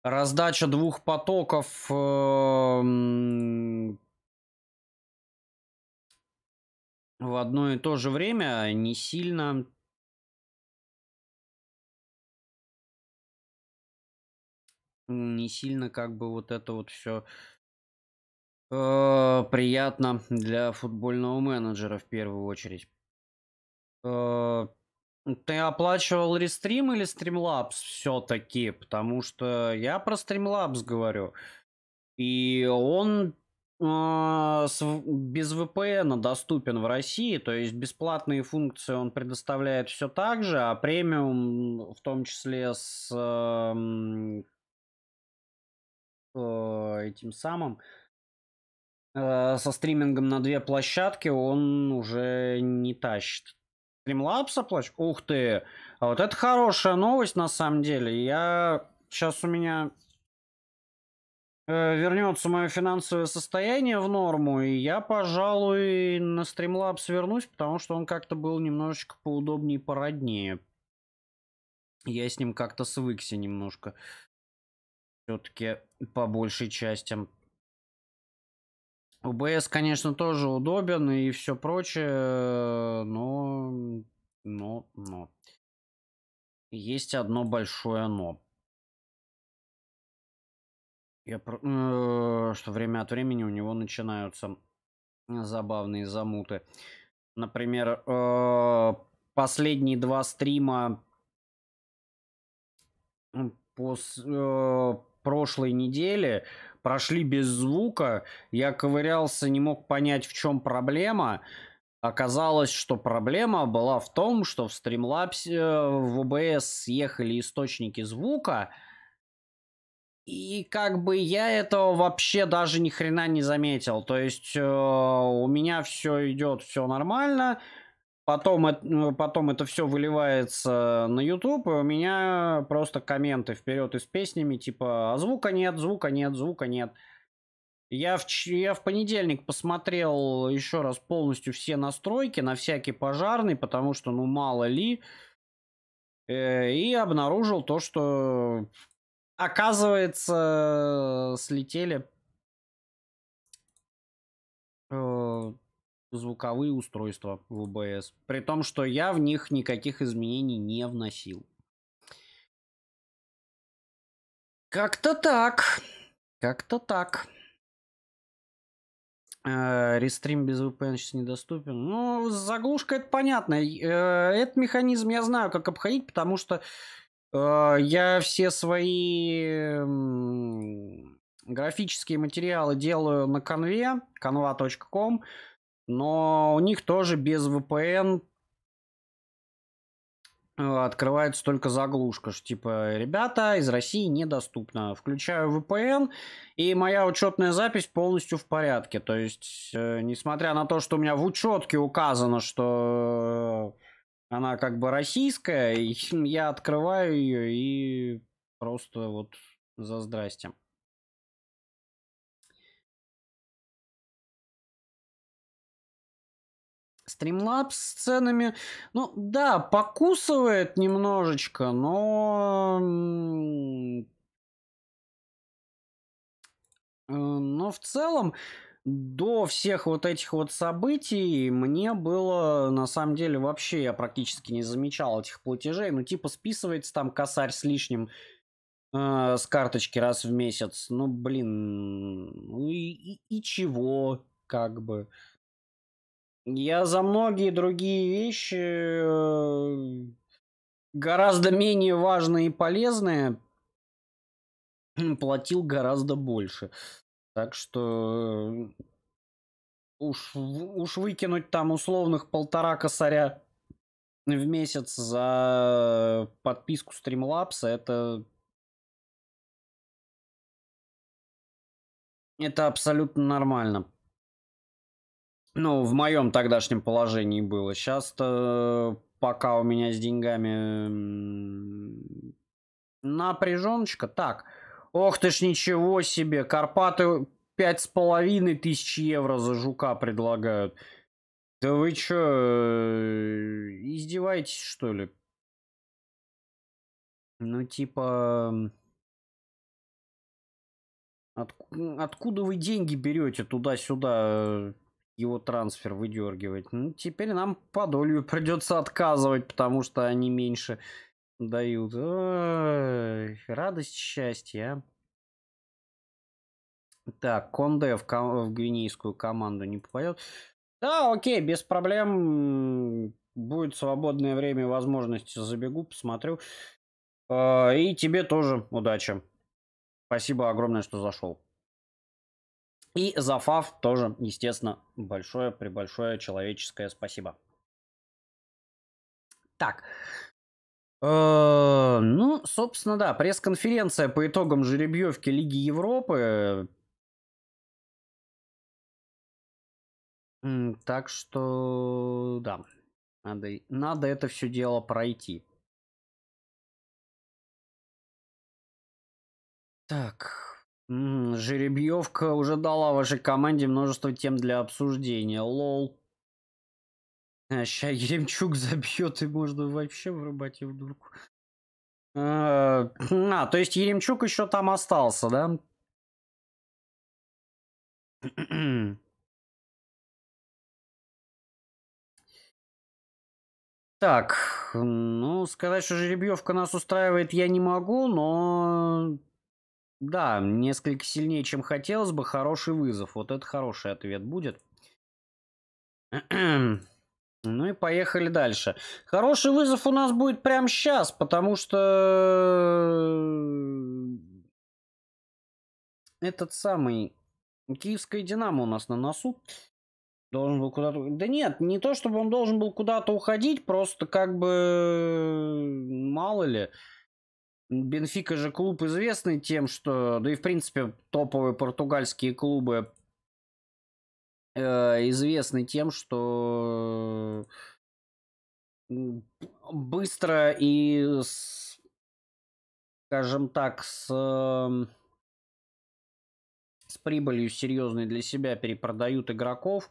раздача двух потоков э в одно и то же время не сильно не сильно как бы вот это вот все э, а, приятно для футбольного менеджера в первую очередь. Э, ты оплачивал рестрим или стримлапс все-таки? Потому что я про стримлапс говорю. И он э, с, без VPN доступен в России, то есть бесплатные функции он предоставляет все так же, а премиум в том числе с э, Э, этим самым э, со стримингом на две площадки он уже не тащит. Streamlabs оплачу? Ух ты! А вот это хорошая новость на самом деле. Я... Сейчас у меня э, вернется мое финансовое состояние в норму, и я, пожалуй, на Streamlabs вернусь, потому что он как-то был немножечко поудобнее и породнее. Я с ним как-то свыкся немножко. Uh, все-таки по большей части. ОБС, конечно, тоже удобен и все прочее, но, но, но. Есть одно большое но. Я про... Э, что время от времени у него начинаются забавные замуты. Например, э, последние два стрима пос, э, прошлой неделе прошли без звука. Я ковырялся, не мог понять, в чем проблема. Оказалось, что проблема была в том, что в Streamlabs э, в OBS съехали источники звука, и как бы я этого вообще даже ни хрена не заметил. То есть э, у меня все идет, все нормально. Потом, ну, потом это все выливается на YouTube, и у меня просто комменты вперед и с песнями, типа, а звука нет, звука нет, звука нет. Я в, я в понедельник посмотрел еще раз полностью все настройки на всякий пожарный, потому что, ну, мало ли. Э, и обнаружил то, что, оказывается, слетели э, звуковые устройства в OBS. При том, что я в них никаких изменений не вносил. Как-то так. Как-то так. Э, рестрим без VPN сейчас недоступен. Ну, заглушка это понятно. Э, этот механизм я знаю, как обходить, потому что э, я все свои графические материалы делаю на конве, canva.com. Но у них тоже без VPN э, открывается только заглушка, что типа, ребята, из России недоступно. Включаю VPN, и моя учетная запись полностью в порядке. То есть, э, несмотря на то, что у меня в учетке указано, что э, она как бы российская, я открываю ее и просто вот за здрасте. стримлаб с ценами, ну да, покусывает немножечко, но... Э, но в целом, до всех вот этих вот событий мне было, на самом деле, вообще я практически не замечал этих платежей. Ну, типа, списывается там косарь с лишним э, с карточки раз в месяц. Ну, блин, ну и, и, и чего, как бы. Я за многие другие вещи э, гораздо менее важные и полезные платил гораздо больше. Так что э, уж, уж выкинуть там условных полтора косаря в месяц за подписку Streamlabs это это абсолютно нормально. Ну, в моем тогдашнем положении было. Сейчас-то э, пока у меня с деньгами напряженочка. Так, ох ты ж ничего себе, Карпаты пять с половиной тысяч евро за жука предлагают. Да вы чё, э, издеваетесь что ли? Ну типа... От, откуда вы деньги берете туда-сюда? Э? его трансфер выдергивать. Ну, теперь нам по долю придется отказывать, потому что они меньше дают. Ой, радость, счастье, а. Так, Конде в, ком в гвинейскую команду не попадет. Да, окей, без проблем. Будет свободное время, возможности забегу, посмотрю. А, и тебе тоже удачи. Спасибо огромное, что зашел. И за фав тоже, естественно, большое-пребольшое человеческое спасибо. Так. Э, ну, собственно, да, пресс-конференция по итогам жеребьевки Лиги Европы. Так что, да, надо, надо это все дело пройти. Так, Жеребьевка уже дала вашей команде множество тем для обсуждения. Лол. Сейчас Еремчук забьет, и можно вообще врубать его дурку. А, а, то есть Еремчук еще там остался, да? Так, ну, сказать, что жеребьевка нас устраивает, я не могу, но да, несколько сильнее, чем хотелось бы. Хороший вызов. Вот это хороший ответ будет. Ну и поехали дальше. Хороший вызов у нас будет прямо сейчас, потому что э, этот самый Киевская Динамо у нас на носу. Должен был куда-то... Да нет, не то чтобы он должен был куда-то уходить, просто как бы мало ли. Бенфика же клуб известный тем, что, да и в принципе топовые португальские клубы э, известны тем, что быстро и, с, скажем так, с, с прибылью серьезной для себя перепродают игроков.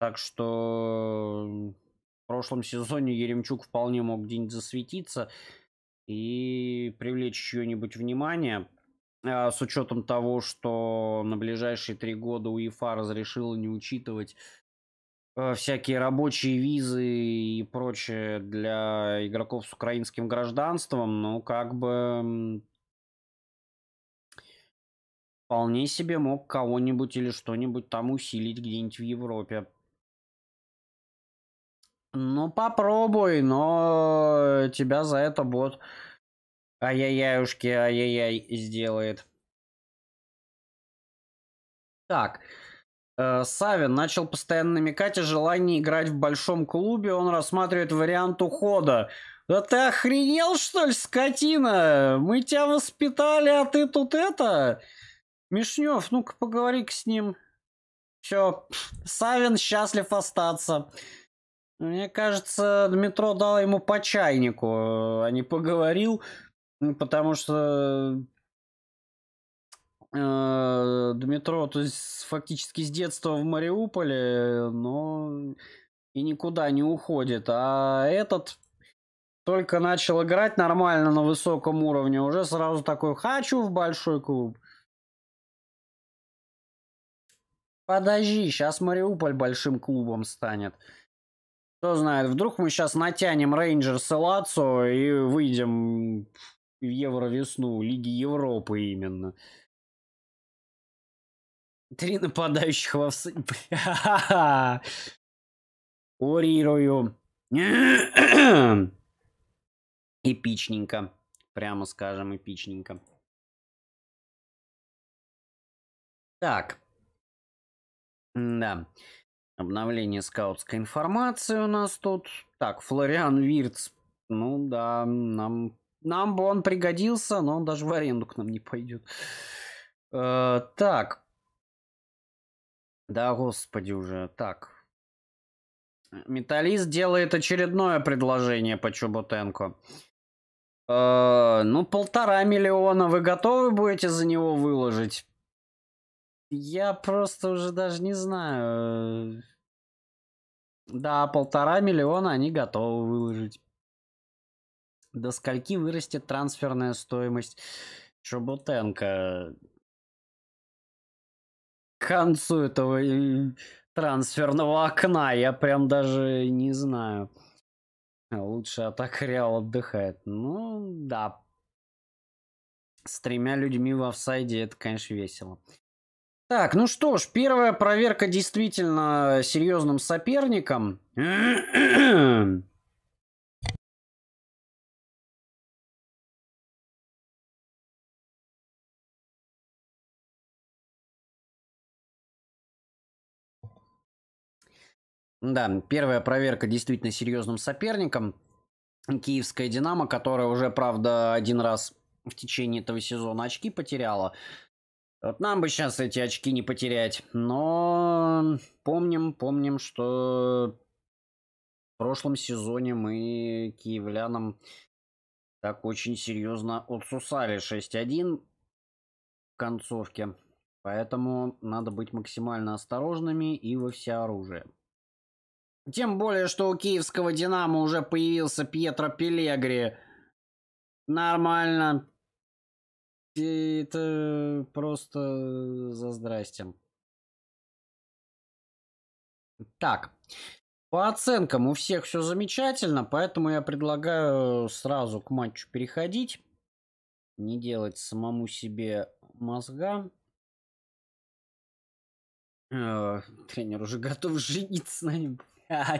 Так что в прошлом сезоне Еремчук вполне мог где-нибудь засветиться и привлечь чье-нибудь внимание. А, с учетом того, что на ближайшие три года УЕФА разрешила не учитывать э, всякие рабочие визы и прочее для игроков с украинским гражданством, ну, как бы вполне себе мог кого-нибудь или что-нибудь там усилить где-нибудь в Европе. Ну, попробуй, но тебя за это бот ай-яй-яюшки, ай-яй-яй сделает. Так. Э, Савин начал постоянно намекать о желании играть в большом клубе. Он рассматривает вариант ухода. Да ты охренел, что ли, скотина? Мы тебя воспитали, а ты тут это... Мишнев, ну-ка поговори-ка с ним. Все, Савин счастлив остаться. Ну, мне кажется, Дмитро дал ему по чайнику, э, а не поговорил, потому что э, метро, то есть фактически с детства в Мариуполе, но и никуда не уходит. А этот только начал играть нормально на высоком уровне, уже сразу такой «хочу в большой клуб». Подожди, сейчас Мариуполь большим клубом станет. Кто знает, вдруг мы сейчас натянем Рейнджерс и Лацо и выйдем в Евровесну, Лиги Европы именно. Три нападающих во вс... Урирую. эпичненько. Прямо скажем, эпичненько. Так. Да. Обновление скаутской информации у нас тут. Так, Флориан Вирц. Ну да, нам, нам бы он пригодился, но он даже в аренду к нам не пойдет. Э, так. Да, господи уже. Так. Металлист делает очередное предложение по Чубутенко. Э, ну, полтора миллиона вы готовы будете за него выложить? Я просто уже даже не знаю. Э, да, полтора миллиона они готовы выложить. До скольки вырастет трансферная стоимость Чебутенко? К концу этого э, трансферного окна я прям даже не знаю. Лучше атака Реал отдыхает. Ну, да. С тремя людьми в офсайде это, конечно, весело. Так, ну что ж, первая проверка действительно серьезным соперником. Да, первая проверка действительно серьезным соперником. Киевская «Динамо», которая уже, правда, один раз в течение этого сезона очки потеряла. Вот нам бы сейчас эти очки не потерять. Но помним, помним, что в прошлом сезоне мы киевлянам так очень серьезно отсусали 6-1 в концовке. Поэтому надо быть максимально осторожными и во всеоружие. Тем более, что у киевского «Динамо» уже появился Пьетро Пелегри. Нормально это просто за здрасте. Так. По оценкам у всех все замечательно, поэтому я предлагаю сразу к матчу переходить. Не делать самому себе мозга. Э, тренер уже готов жениться на ним. Э,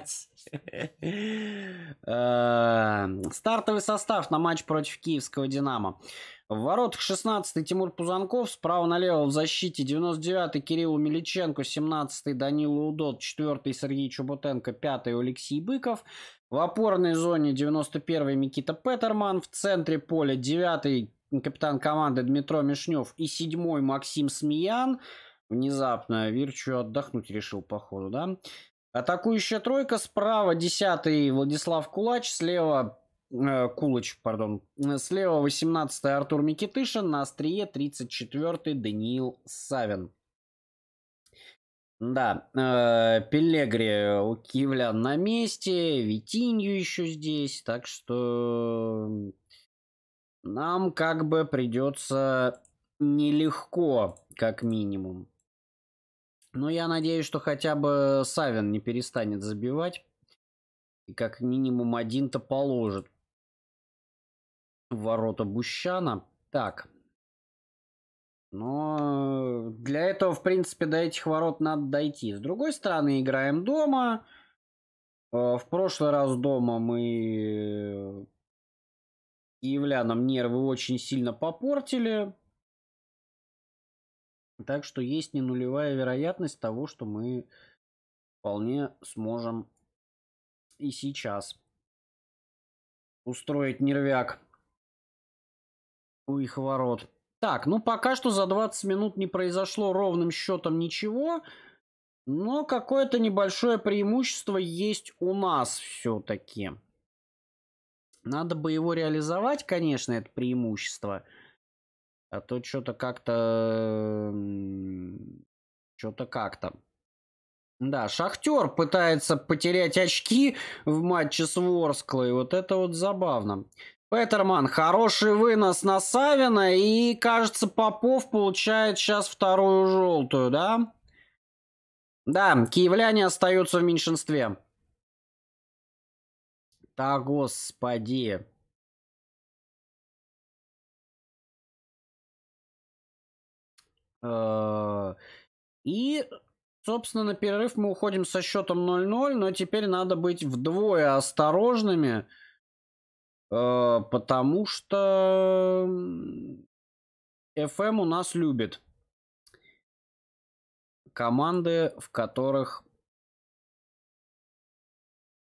стартовый состав на матч против киевского «Динамо». В воротах 16-й Тимур Пузанков, справа налево в защите 99-й Кирилл Миличенко 17-й Данила Удот, 4-й Сергей Чубутенко, 5-й Алексей Быков. В опорной зоне 91-й Микита Петерман, в центре поля 9-й капитан команды Дмитро Мишнев и 7-й Максим Смеян. Внезапно Вирчу отдохнуть решил, походу, да? Атакующая тройка справа 10-й Владислав Кулач, слева Э, Кулыч, пардон. Э, слева 18 Артур Микитышин, на острие 34 Даниил Савин. Да, э, Пелегри э, у киевлян на месте, Витинью еще здесь, так что нам как бы придется нелегко, как минимум. Но я надеюсь, что хотя бы Савин не перестанет забивать. И как минимум один-то положит. Ворота Бущана. Так. Но для этого, в принципе, до этих ворот надо дойти. С другой стороны, играем дома. Э, в прошлый раз дома мы киевлянам нервы очень сильно попортили. Так что есть не нулевая вероятность того, что мы вполне сможем и сейчас устроить нервяк у их ворот. Так, ну пока что за 20 минут не произошло ровным счетом ничего. Но какое-то небольшое преимущество есть у нас все-таки. Надо бы его реализовать, конечно, это преимущество. А то что-то как-то... Что-то как-то. Да, Шахтер пытается потерять очки в матче с Ворсклой. Вот это вот забавно. Петерман, хороший вынос на Савина. И, кажется, Попов получает сейчас вторую желтую, да? Да, киевляне остаются в меньшинстве. Да, господи. Э, и, собственно, на перерыв мы уходим со счетом 0-0, но теперь надо быть вдвое осторожными. Э, потому что FM эм у нас любит команды, в которых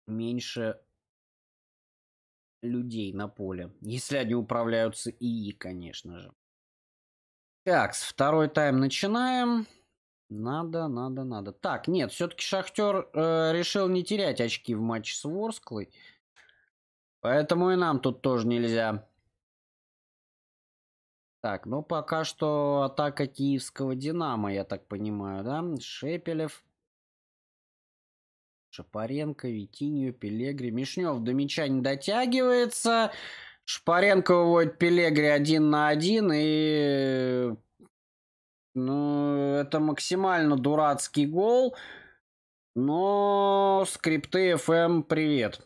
меньше людей на поле. Если они управляются ИИ, конечно же. Так, с второй тайм начинаем. Надо, надо, надо. Так, нет, все-таки Шахтер э, решил не терять очки в матче с Ворсклой. Поэтому и нам тут тоже нельзя. Так, ну пока что атака киевского Динамо, я так понимаю, да? Шепелев. Шапаренко, Витинью, Пелегри. Мишнев до мяча не дотягивается. Шапаренко выводит Пелегри один на один. И... Ну, это максимально дурацкий гол. Но скрипты FM эм, привет.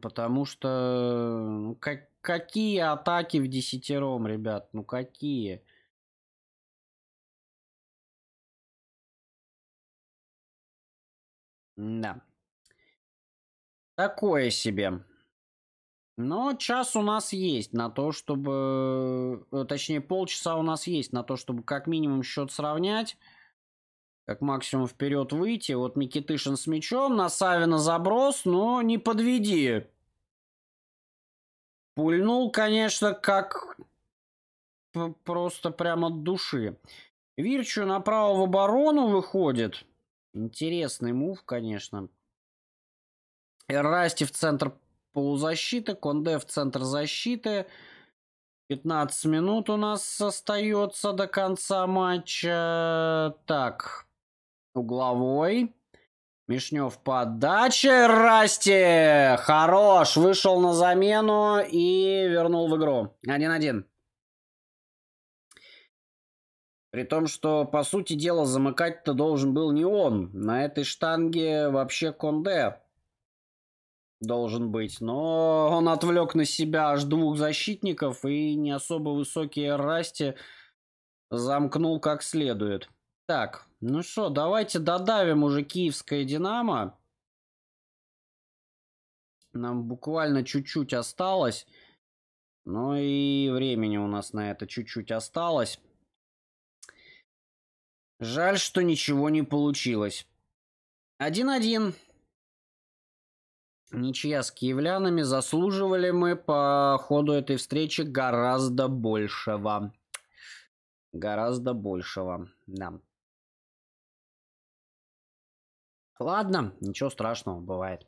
Потому что ну, как, какие атаки в десятером, ребят? Ну какие? Да. Такое себе. Но час у нас есть на то, чтобы... Э, точнее, полчаса у нас есть на то, чтобы как минимум счет сравнять как максимум вперед выйти. Вот Микитышин с мячом, на Савина заброс, но не подведи. Пульнул, конечно, как просто прямо от души. Вирчу на правого оборону выходит. Интересный мув, конечно. Расти в центр полузащиты, Конде в центр защиты. 15 минут у нас остается до конца матча. Так, Угловой. Мишнев подача. Расти! Хорош! Вышел на замену и вернул в игру. 1-1. При том, что, по сути дела, замыкать-то должен был не он. На этой штанге вообще Конде должен быть. Но он отвлек на себя аж двух защитников и не особо высокие Расти замкнул как следует. Так, ну что, давайте додавим уже киевское «Динамо». Нам буквально чуть-чуть осталось. Ну и времени у нас на это чуть-чуть осталось. Жаль, что ничего не получилось. 1-1. Ничья с киевлянами заслуживали мы по ходу этой встречи гораздо большего. Гораздо большего, да. Ладно, ничего страшного, бывает.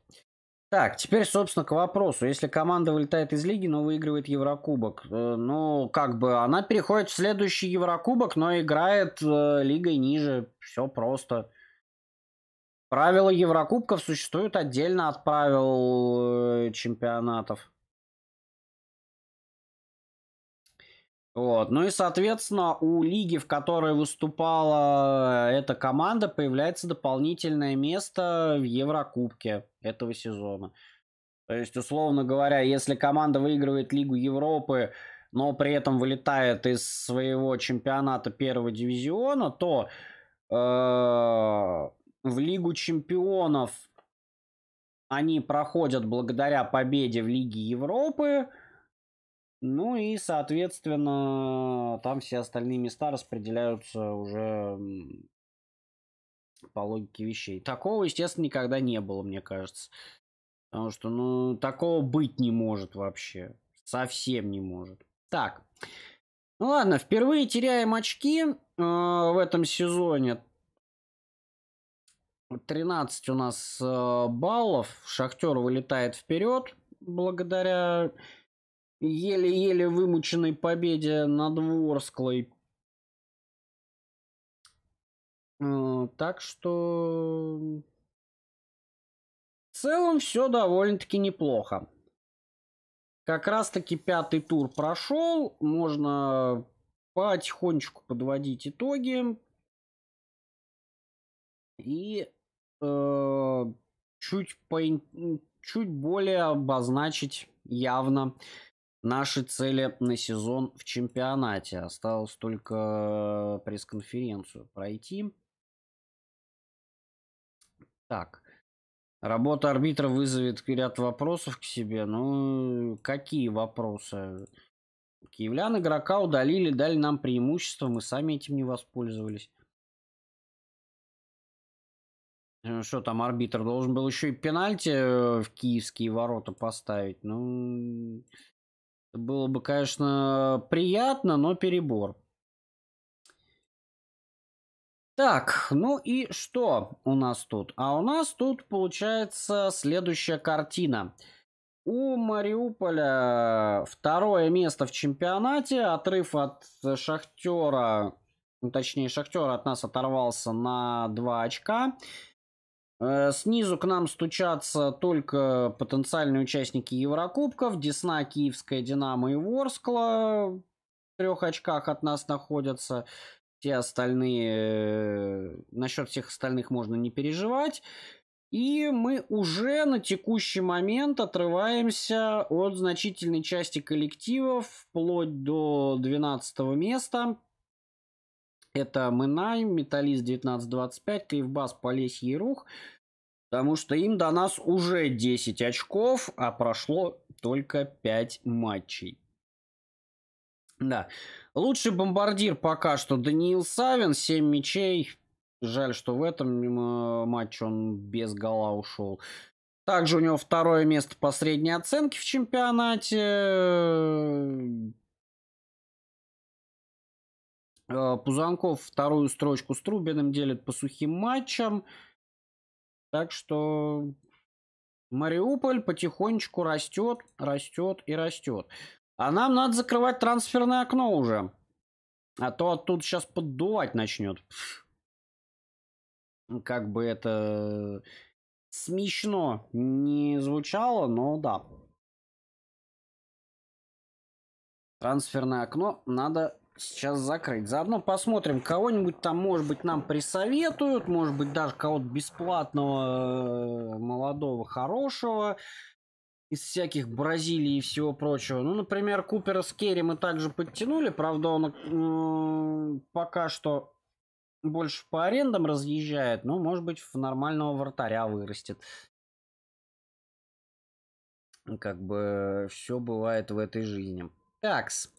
Так, теперь, собственно, к вопросу. Если команда вылетает из лиги, но выигрывает Еврокубок, э, ну, как бы, она переходит в следующий Еврокубок, но играет э, лигой ниже. Все просто. Правила Еврокубков существуют отдельно от правил э, чемпионатов. Вот. Ну и, соответственно, у лиги, в которой выступала эта команда, появляется дополнительное место в Еврокубке этого сезона. То есть, условно говоря, если команда выигрывает Лигу Европы, но при этом вылетает из своего чемпионата первого дивизиона, то э, в Лигу чемпионов они проходят благодаря победе в Лиге Европы – ну и, соответственно, там все остальные места распределяются уже по логике вещей. Такого, естественно, никогда не было, мне кажется. Потому что, ну, такого быть не может вообще. Совсем не может. Так. Ну ладно, впервые теряем очки э, в этом сезоне. 13 у нас э, баллов. Шахтер вылетает вперед благодаря еле-еле вымученной победе над Ворсклой. Э, так что... В целом все довольно-таки неплохо. Как раз-таки пятый тур прошел. Можно потихонечку подводить итоги. И э, чуть, по, чуть более обозначить явно Наши цели на сезон в чемпионате. Осталось только пресс-конференцию пройти. Так. Работа арбитра вызовет ряд вопросов к себе. Ну, какие вопросы? Киевлян игрока удалили, дали нам преимущество, мы сами этим не воспользовались. Э, что там, арбитр должен был еще и пенальти э, в киевские ворота поставить. Ну, это Было бы, конечно, приятно, но перебор. Так, ну и что у нас тут? А у нас тут получается следующая картина. У Мариуполя второе место в чемпионате. Отрыв от Шахтера, ну, точнее Шахтер от нас оторвался на 2 очка. Э, снизу к нам стучатся только потенциальные участники Еврокубков. Десна, Киевская, Динамо и Ворскла в трех очках от нас находятся. Все остальные... Э, Насчет всех остальных можно не переживать. И мы уже на текущий момент отрываемся от значительной части коллективов вплоть до 12 места. Это Мэнай, Металлист 1925, Кривбас, Полесье Ерух, Потому что им до нас уже 10 очков, а прошло только 5 матчей. Да. Лучший бомбардир пока что Даниил Савин, 7 мячей. Жаль, что в этом матче он без гола ушел. Также у него второе место по средней оценке в чемпионате. Э, Пузанков вторую строчку с Трубиным делит по сухим матчам. Так что Мариуполь потихонечку растет, растет и растет. А нам надо закрывать трансферное окно уже. А то оттуда сейчас поддувать начнет. Как бы это смешно не звучало, но да. Трансферное окно надо сейчас закрыть. Заодно посмотрим, кого-нибудь там, может быть, нам присоветуют, может быть, даже кого-то бесплатного, э, молодого, хорошего из всяких Бразилии и всего прочего. Ну, например, Купера с Керри мы также подтянули, правда, он э, пока что больше по арендам разъезжает, но может быть, в нормального вратаря вырастет. Как бы э, все бывает в этой жизни. Такс.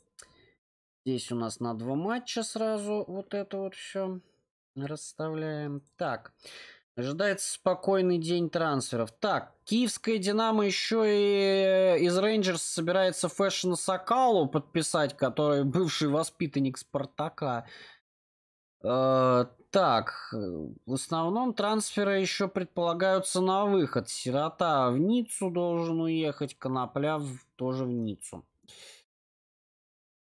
Здесь у нас на два матча сразу вот это вот все расставляем. Так, ожидается спокойный день трансферов. Так, киевская «Динамо» еще и э, из «Рейнджерс» собирается Фэшн Сакалу подписать, который бывший воспитанник «Спартака». Э, так, в основном трансферы еще предполагаются на выход. Сирота в Ниццу должен уехать, Конопля тоже в Ниццу.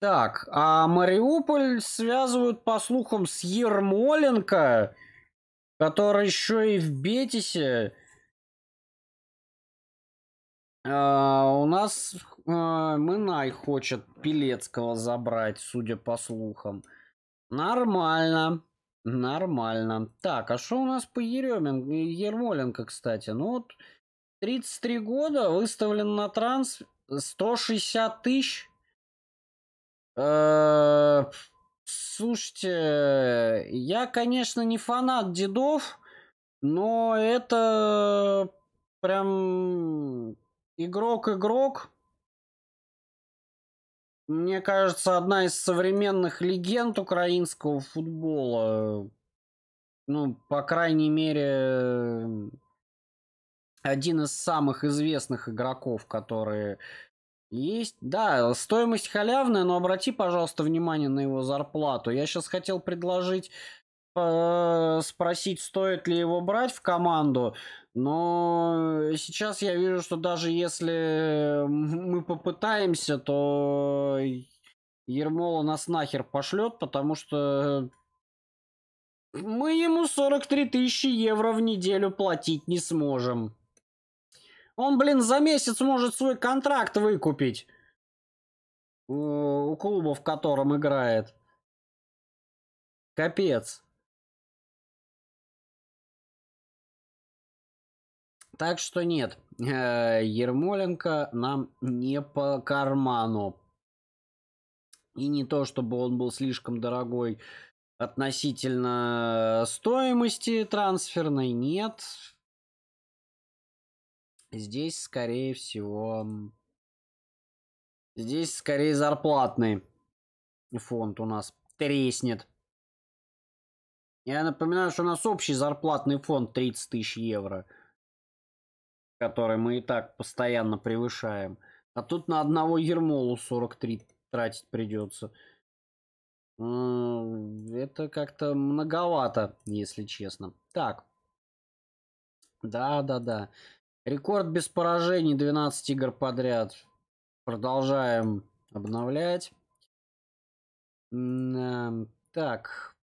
Так, а Мариуполь связывают, по слухам, с Ермоленко, который еще и в Бетисе. А, у нас а, Минай хочет Пелецкого забрать, судя по слухам. Нормально. Нормально. Так, а что у нас по Еремен... Ермоленко, кстати? Ну вот, 33 года, выставлен на транс 160 тысяч Э, слушайте, я, конечно, не фанат дедов, но это прям игрок-игрок. Мне кажется, одна из современных легенд украинского футбола. Ну, по крайней мере, один из самых известных игроков, которые есть, да, стоимость халявная, но обрати, пожалуйста, внимание на его зарплату. Я сейчас хотел предложить э, спросить, стоит ли его брать в команду, но сейчас я вижу, что даже если мы попытаемся, то Ермола нас нахер пошлет, потому что мы ему 43 тысячи евро в неделю платить не сможем. Он, блин, за месяц может свой контракт выкупить у клуба, в котором играет. Капец. Так что нет, э, Ермоленко нам не по карману. И не то, чтобы он был слишком дорогой относительно стоимости трансферной, нет. Здесь, скорее всего... Здесь, скорее, зарплатный фонд у нас треснет. Я напоминаю, что у нас общий зарплатный фонд 30 тысяч евро, который мы и так постоянно превышаем. А тут на одного Ермолу 43 тратить придется. Это как-то многовато, если честно. Так. Да, да, да. Рекорд без поражений, 12 игр подряд. Продолжаем обновлять. Эм, так.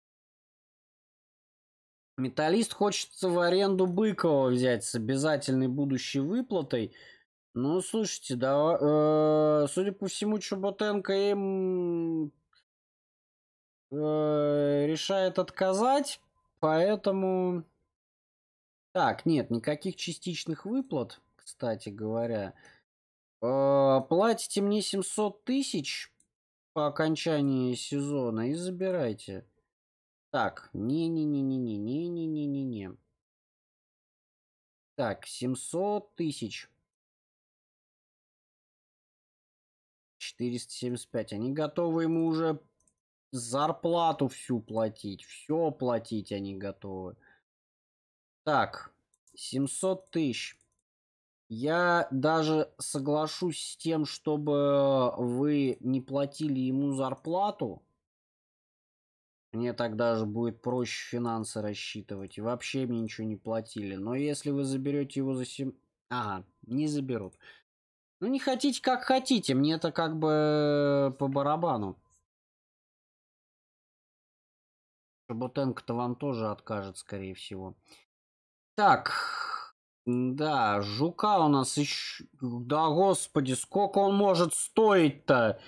Металлист хочет в аренду Быкова взять с обязательной будущей выплатой. Ну, слушайте, да, э, судя по всему, Чеботенко им э, решает отказать, поэтому так, нет, никаких частичных выплат, кстати говоря. А, платите мне 700 тысяч по окончании сезона и забирайте. Так, не-не-не-не-не-не-не-не-не. не. Так, 700 тысяч. 475. Они готовы ему уже зарплату всю платить. Все платить они готовы. Так, 700 тысяч. Я даже соглашусь с тем, чтобы вы не платили ему зарплату. Мне так даже будет проще финансы рассчитывать. И вообще мне ничего не платили. Но если вы заберете его за 7... Ага, не заберут. Ну не хотите, как хотите. Мне это как бы по барабану. Ботенко то вам тоже откажет, скорее всего. Так, да, жука у нас еще... Да, господи, сколько он может стоить-то?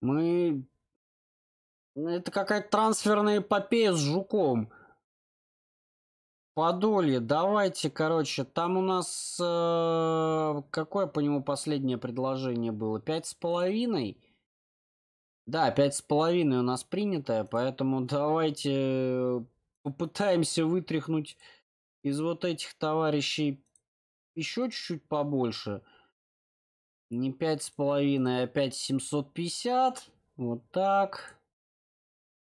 Мы... Это какая-то трансферная эпопея с жуком. Подолье, давайте, короче, там у нас... Э, какое по нему последнее предложение было? Пять с половиной? Да, пять с половиной у нас принятое, поэтому давайте э, попытаемся вытряхнуть из вот этих товарищей еще чуть-чуть побольше. Не 5,5, а 5,750. Вот так.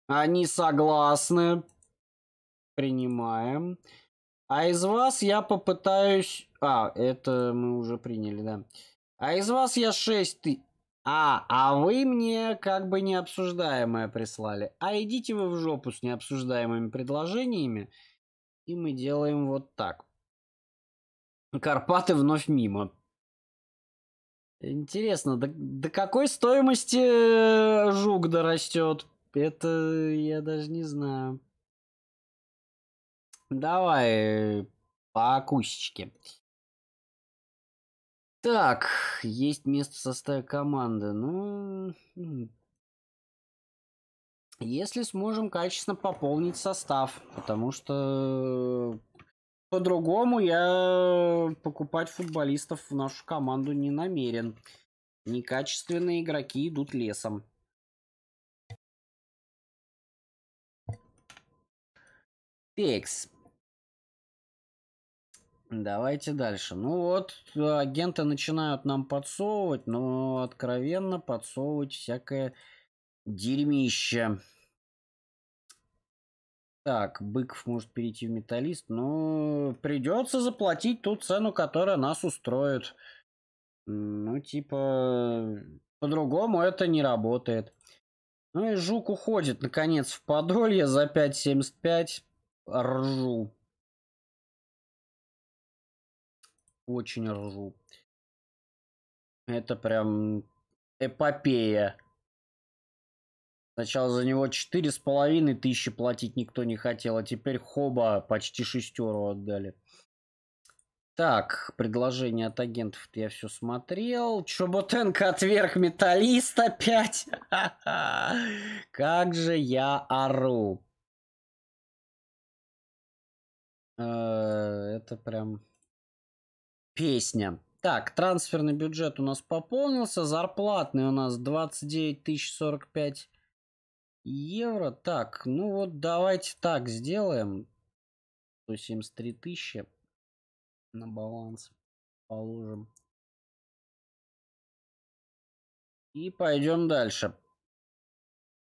Они согласны. Принимаем. А из вас я попытаюсь... А, это мы уже приняли, да. А из вас я 6 ты... А, а вы мне как бы необсуждаемое прислали. А идите вы в жопу с необсуждаемыми предложениями. И мы делаем вот так. Карпаты вновь мимо. Интересно, до, до какой стоимости э, жук дорастет? Это я даже не знаю. Давай э, по акустике. Так, есть место в составе команды. Ну, если сможем качественно пополнить состав, потому что э, по-другому я покупать футболистов в нашу команду не намерен. Некачественные игроки идут лесом. Пекс. Давайте дальше. Ну вот, агенты начинают нам подсовывать, но откровенно подсовывать всякое Дерьмище. Так, Быков может перейти в металлист, но придется заплатить ту цену, которая нас устроит. Ну, типа, по-другому это не работает. Ну и Жук уходит, наконец, в Подолье за 5.75. Ржу. Очень ржу. Это прям эпопея. Сначала за него четыре с половиной тысячи платить никто не хотел, а теперь хоба почти шестеру отдали. Так, предложение от агентов я все смотрел. Чоботенко отверг металлист опять. Как же я ору. Э, это прям песня. Так, трансферный бюджет у нас пополнился. Зарплатный у нас 29 тысяч 45 Евро, так, ну вот давайте так сделаем. 173 тысячи на баланс положим. И пойдем дальше.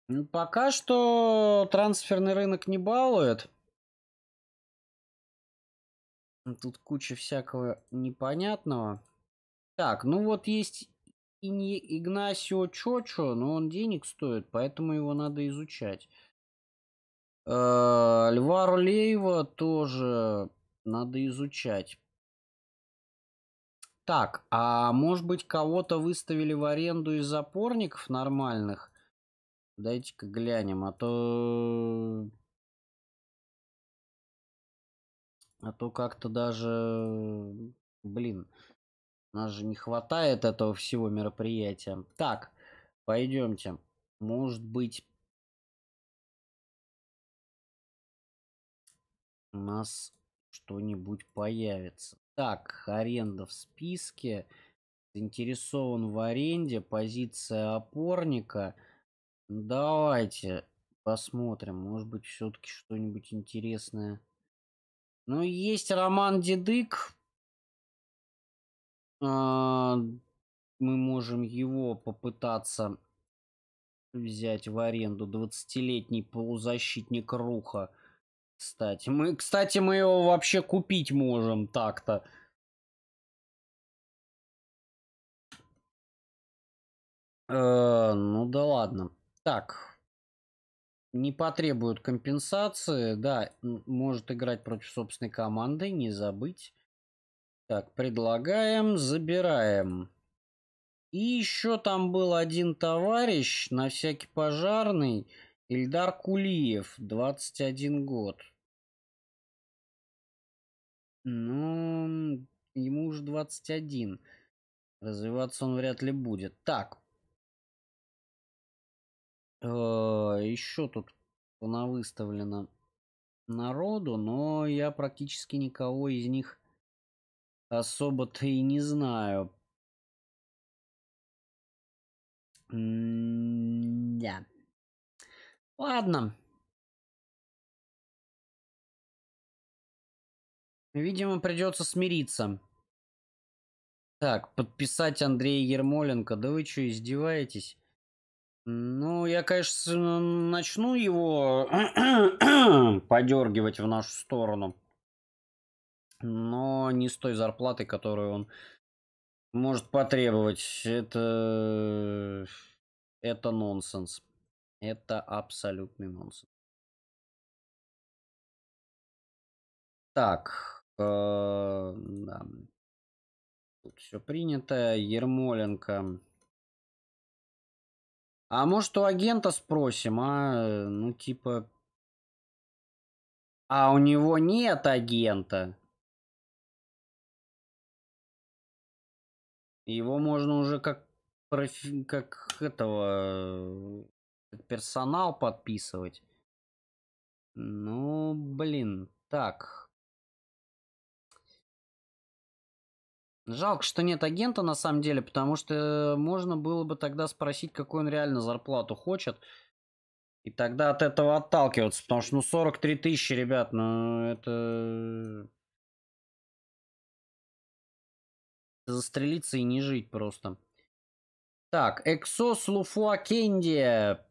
Ну, пока что трансферный рынок не балует. Тут куча всякого непонятного. Так, ну вот есть и не Игнасио Чочо, но он денег стоит, поэтому его надо изучать. Э, Львар Лейва тоже надо изучать. Так, а может быть кого-то выставили в аренду из запорников нормальных? Дайте-ка глянем, а то... А то как-то даже... Блин. Нас же не хватает этого всего мероприятия. Так, пойдемте. Может быть... У нас что-нибудь появится. Так, аренда в списке. Заинтересован в аренде. Позиция опорника. Давайте посмотрим. Может быть, все-таки что-нибудь интересное. Ну, есть Роман Дедык. А, мы можем его попытаться взять в аренду. 20-летний полузащитник Руха. Кстати, мы, кстати, мы его вообще купить можем так-то. Э, ну да ладно. Так. Не потребует компенсации. Да, может играть против собственной команды, не забыть. Так, предлагаем, забираем. И еще там был один товарищ, на всякий пожарный, Ильдар Кулиев, 21 год. Ну, ему уже 21. Развиваться он вряд ли будет. Так. Э, еще тут понавыставлено народу, но я практически никого из них особо-то и не знаю. да. Ладно. Видимо, придется смириться. Так, подписать Андрея Ермоленко. Да вы что, издеваетесь? Ну, я, конечно, начну его подергивать в нашу сторону но не с той зарплаты, которую он может потребовать. Это, это нонсенс. Это абсолютный нонсенс. Так, э, да. Тут все принято. Ермоленко. А может у агента спросим, а? Ну, типа... А у него нет агента. Его можно уже как, профи, как этого как э, персонал подписывать. Ну, блин, так. Жалко, что нет агента на самом деле, потому что можно было бы тогда спросить, какой он реально зарплату хочет. И тогда от этого отталкиваться, потому что ну 43 тысячи, ребят, ну это застрелиться и не жить просто. Так, Эксос Луфуакендия.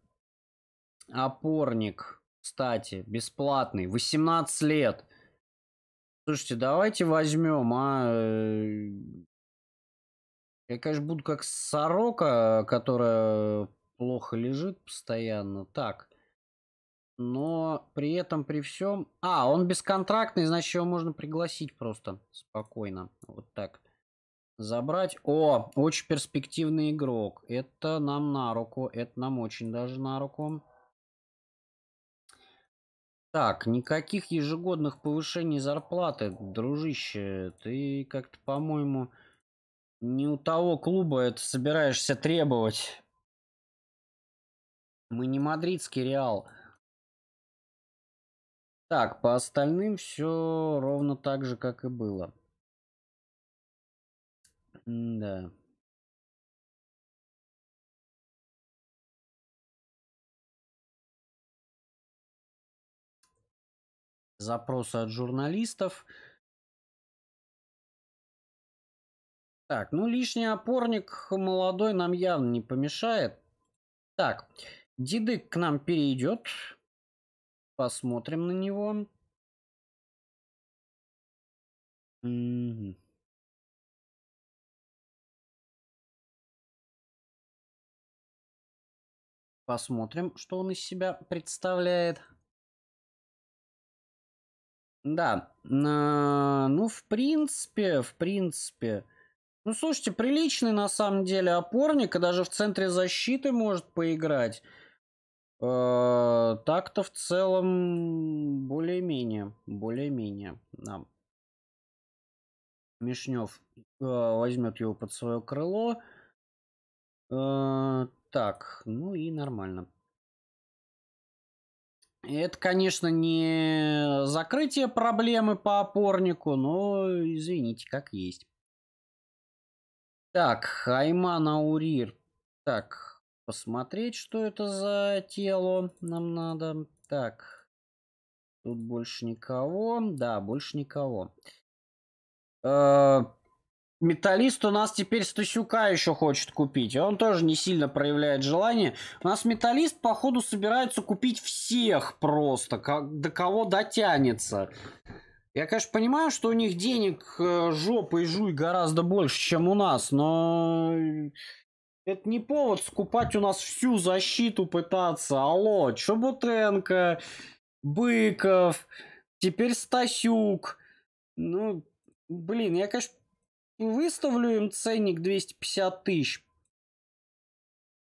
Опорник, кстати, бесплатный, 18 лет. Слушайте, давайте возьмем, а... Э, я, конечно, буду как сорока, э, которая плохо лежит постоянно. Так. Но при этом, при всем... А, он бесконтрактный, значит, его можно пригласить просто спокойно. Вот так. Забрать. О, очень перспективный игрок. Это нам на руку. Это нам очень даже на руку. Так, никаких ежегодных повышений зарплаты, дружище. Ты как-то, по-моему, не у того клуба это собираешься требовать. Мы не мадридский Реал. Так, по остальным все ровно так же, как и было. Да. Запросы от журналистов. Так, ну лишний опорник молодой нам явно не помешает. Так, Дидык к нам перейдет. Посмотрим на него. Угу. Посмотрим, что он из себя представляет. Да, ну, в принципе, в принципе... Ну, слушайте, приличный, на самом деле, опорник, и даже в центре защиты может поиграть. Э, так-то в целом более-менее, более-менее, да. Мишнев э, возьмет его под свое крыло. Э, так, ну и нормально. Это, конечно, не закрытие проблемы по опорнику, но, извините, как есть. Так, Айман Аурир. Так, посмотреть, что это за тело нам надо. Так, тут больше никого. Да, больше никого. Э -э Металлист у нас теперь Стасюка еще хочет купить. А он тоже не сильно проявляет желание. У нас металлист, походу, собирается купить всех просто, как, до кого дотянется. Я, конечно, понимаю, что у них денег э, жопа и жуй гораздо больше, чем у нас, но это не повод скупать у нас всю защиту пытаться. Алло, Чеботенко, Быков, теперь Стасюк. Ну, блин, я, конечно, выставлю им ценник 250 тысяч.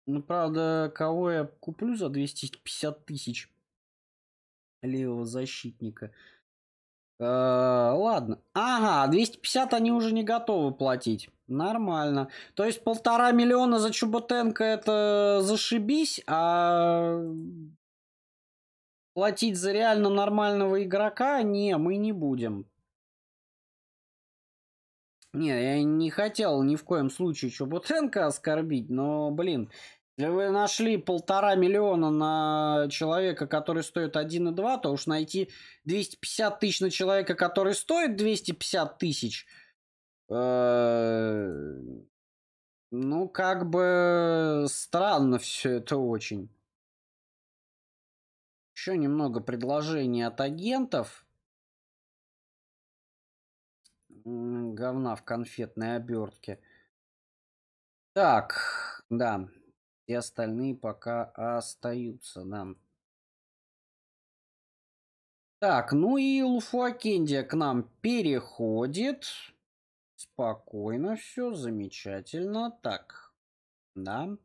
Ну, правда, кого я куплю за 250 тысяч? Левого защитника. Э -э ладно. Ага, 250 они уже не готовы платить. Нормально. То есть полтора миллиона за Чубатенко это зашибись, а платить за реально нормального игрока не, мы не будем. Не, я не хотел ни в коем случае Чубутенко оскорбить, но, блин, если вы нашли полтора миллиона на человека, который стоит 1,2, то уж найти 250 тысяч на человека, который стоит 250 тысяч, э, ну, как бы странно все это очень. Еще немного предложений от агентов говна в конфетной обертке. Так, да. И остальные пока остаются, нам. Так, ну и Луфуакендия к нам переходит. Спокойно все, замечательно. Так, да.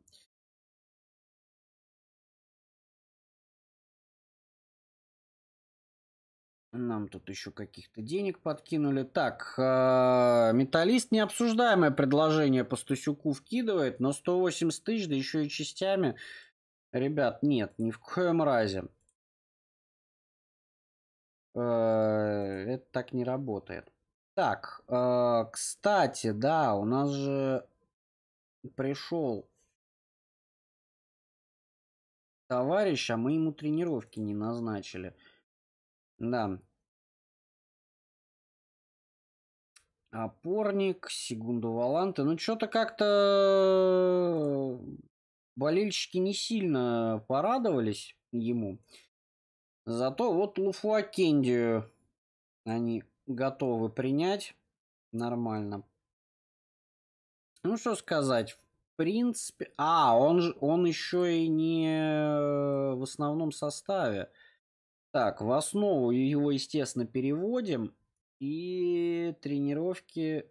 Нам тут еще каких-то денег подкинули. Так, э, металлист необсуждаемое предложение по Стасюку вкидывает, но 180 тысяч, да еще и частями. Ребят, нет, ни в коем разе. Э, это так не работает. Так, э, кстати, да, у нас же пришел товарищ, а мы ему тренировки не назначили. Да. Опорник, секунду Валанты. Ну, что-то как-то э, болельщики не сильно порадовались ему. Зато вот Луфуакенди они готовы принять нормально. Ну, что сказать. В принципе... А, он, он еще и не э, в основном составе. Так, в основу его, естественно, переводим. И тренировки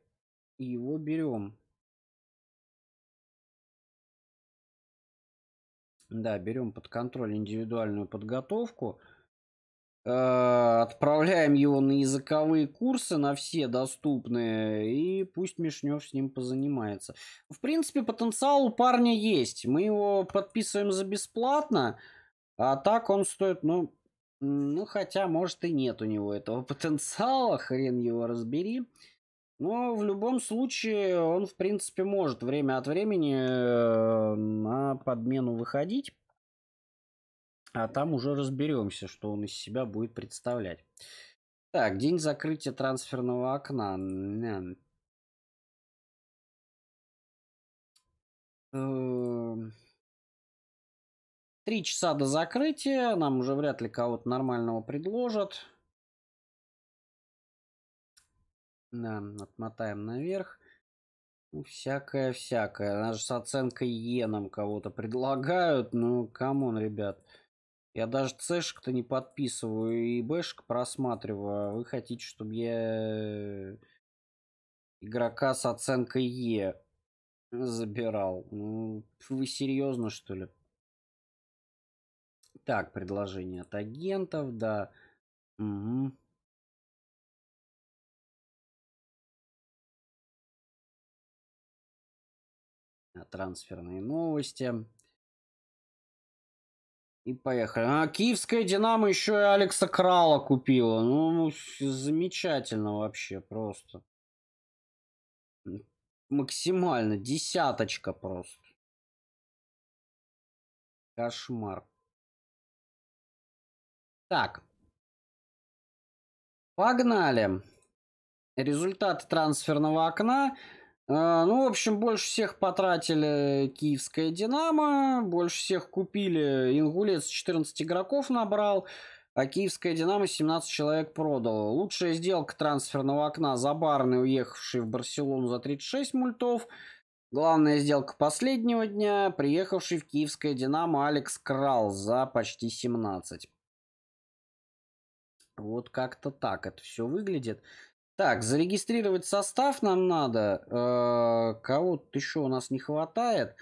его берем. Да, берем под контроль индивидуальную подготовку. Э, отправляем его на языковые курсы, на все доступные, и пусть Мишнев с ним позанимается. В принципе, потенциал у парня есть. Мы его подписываем за бесплатно, а так он стоит, ну, ну, хотя, может, и нет у него этого потенциала, хрен его разбери. Но в любом случае он, в принципе, может время от времени э, на подмену выходить. А там уже разберемся, что он из себя будет представлять. Так, день закрытия трансферного окна. Эм три часа до закрытия. Нам уже вряд ли кого-то нормального предложат. Да, отмотаем наверх. Ну, всякое-всякое. Даже с оценкой нам кого-то предлагают. Ну, камон, ребят. Я даже цешек-то не подписываю и бэшек просматриваю. А вы хотите, чтобы я э, игрока с оценкой Е забирал? Ну, вы серьезно, что ли? Так, предложение от агентов, да. Угу. Трансферные новости. И поехали. А киевская Динамо еще и Алекса Крала купила. Ну, ну замечательно вообще просто. Максимально. Десяточка просто. Кошмар. Так. Погнали. Результаты трансферного окна. Э, ну, в общем, больше всех потратили киевская «Динамо», больше всех купили. Ингулец 14 игроков набрал, а киевская «Динамо» 17 человек продал. Лучшая сделка трансферного окна – Забарный, уехавший в Барселону за 36 мультов. Главная сделка последнего дня – приехавший в киевское «Динамо» Алекс Крал за почти 17. Вот как-то так это все выглядит. Так, зарегистрировать состав нам надо. Э -э Кого-то еще у нас не хватает.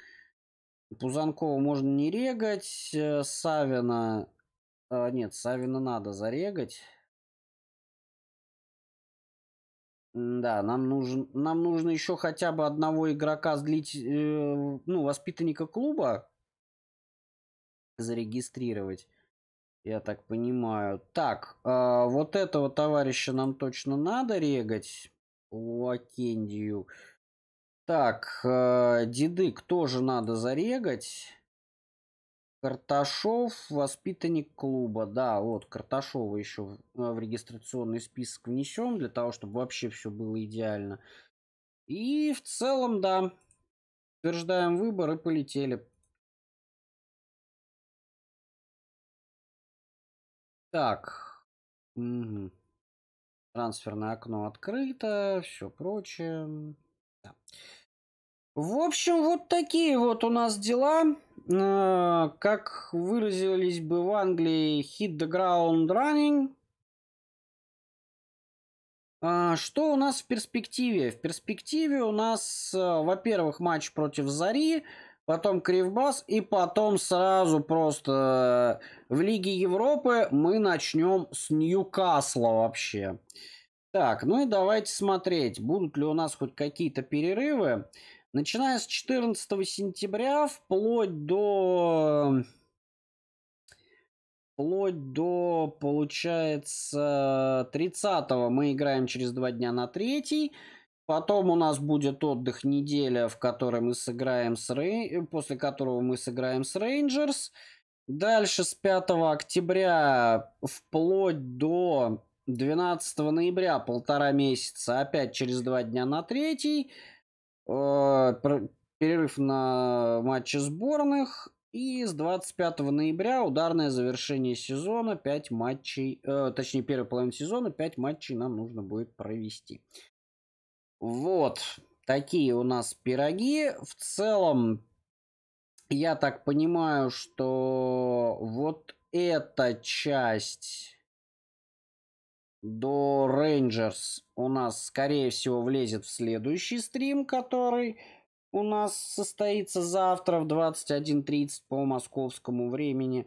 Пузанкова можно не регать. Э Савина... Э, нет, Савина надо зарегать. Да, нам нужен, нам нужно еще хотя бы одного игрока сдлить, э, ну, воспитанника клуба зарегистрировать. Я так понимаю. Так, э, вот этого товарища нам точно надо регать. Лакендию. Так, э, а, Дедык тоже надо зарегать. Карташов, воспитанник клуба. Да, вот Карташова еще в, а, в регистрационный список внесем, для того, чтобы вообще все было идеально. И в целом, да, утверждаем выбор и полетели. Так. Угу. Трансферное окно открыто, все прочее. Да. В общем, вот такие вот у нас дела. А, как выразились бы в Англии, hit the ground running. А, что у нас в перспективе? В перспективе у нас, а, во-первых, матч против Зари потом Кривбас, и потом сразу просто э, в Лиге Европы мы начнем с Ньюкасла вообще. Так, ну и давайте смотреть, будут ли у нас хоть какие-то перерывы. Начиная с 14 сентября вплоть до... Вплоть до, получается, 30 мы играем через два дня на третий. Потом у нас будет отдых неделя, в которой мы сыграем с Рей... после которого мы сыграем с Рейнджерс. Дальше с 5 октября вплоть до 12 ноября полтора месяца, опять через два дня на третий. Э, перерыв на матчи сборных. И с 25 ноября ударное завершение сезона, 5 матчей, э, точнее первая половина сезона, 5 матчей нам нужно будет провести. Вот такие у нас пироги. В целом, я так понимаю, что вот эта часть до Рейнджерс у нас, скорее всего, влезет в следующий стрим, который у нас состоится завтра в 21.30 по московскому времени.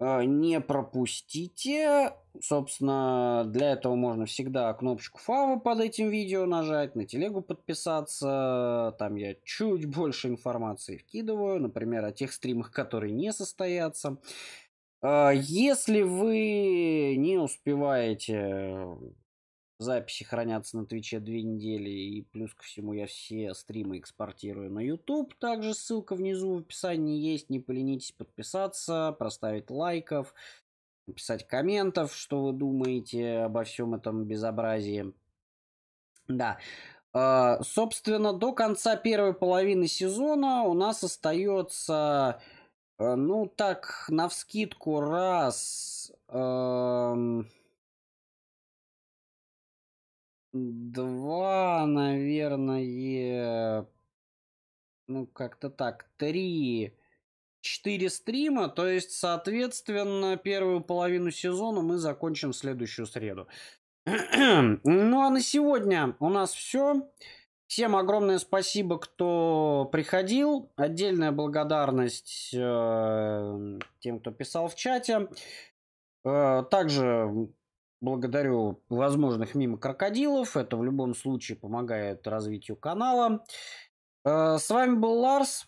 Э, не пропустите. Собственно, для этого можно всегда кнопочку фава под этим видео нажать, на телегу подписаться. Там я чуть больше информации вкидываю, например, о тех стримах, которые не состоятся. Э, если вы не успеваете Записи хранятся на Твиче две недели, и плюс ко всему я все стримы экспортирую на YouTube. Также ссылка внизу в описании есть. Не поленитесь подписаться, проставить лайков, написать комментов, что вы думаете обо всем этом безобразии. Да. А, собственно, до конца первой половины сезона у нас остается, э, ну так, на вскидку раз... Uh, Два, наверное, ну как-то так, три, четыре стрима, то есть, соответственно, первую половину сезона мы закончим в следующую среду. ну а на сегодня у нас все. Всем огромное спасибо, кто приходил. Отдельная благодарность э, тем, кто писал в чате. Э, также благодарю возможных мимо крокодилов. Это в любом случае помогает развитию канала. Э, с вами был Ларс.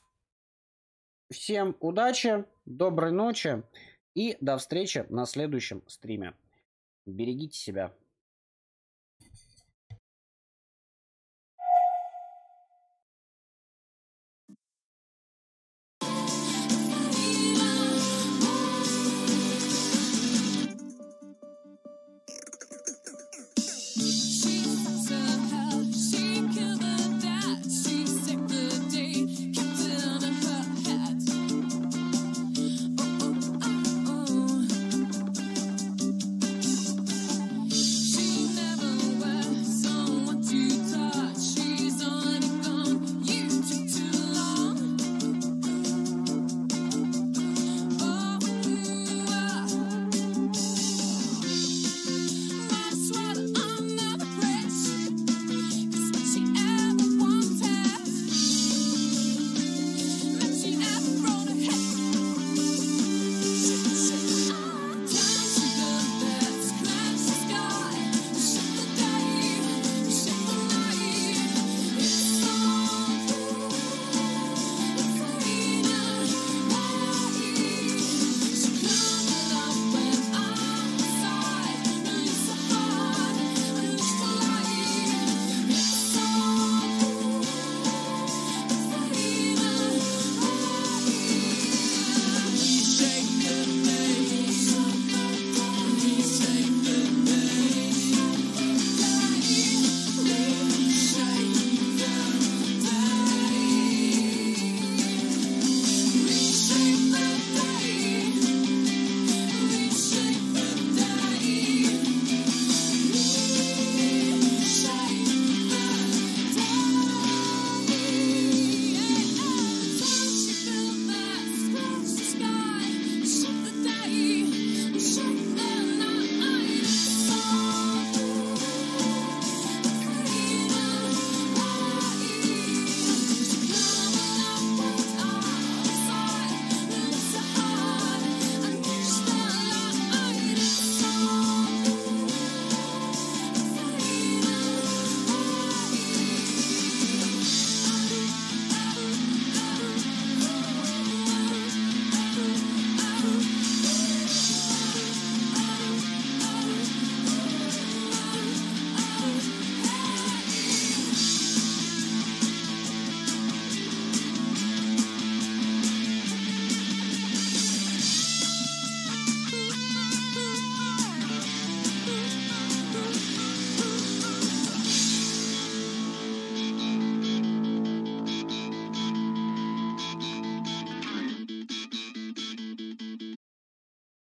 Всем удачи, доброй ночи и до встречи на следующем стриме. Берегите себя.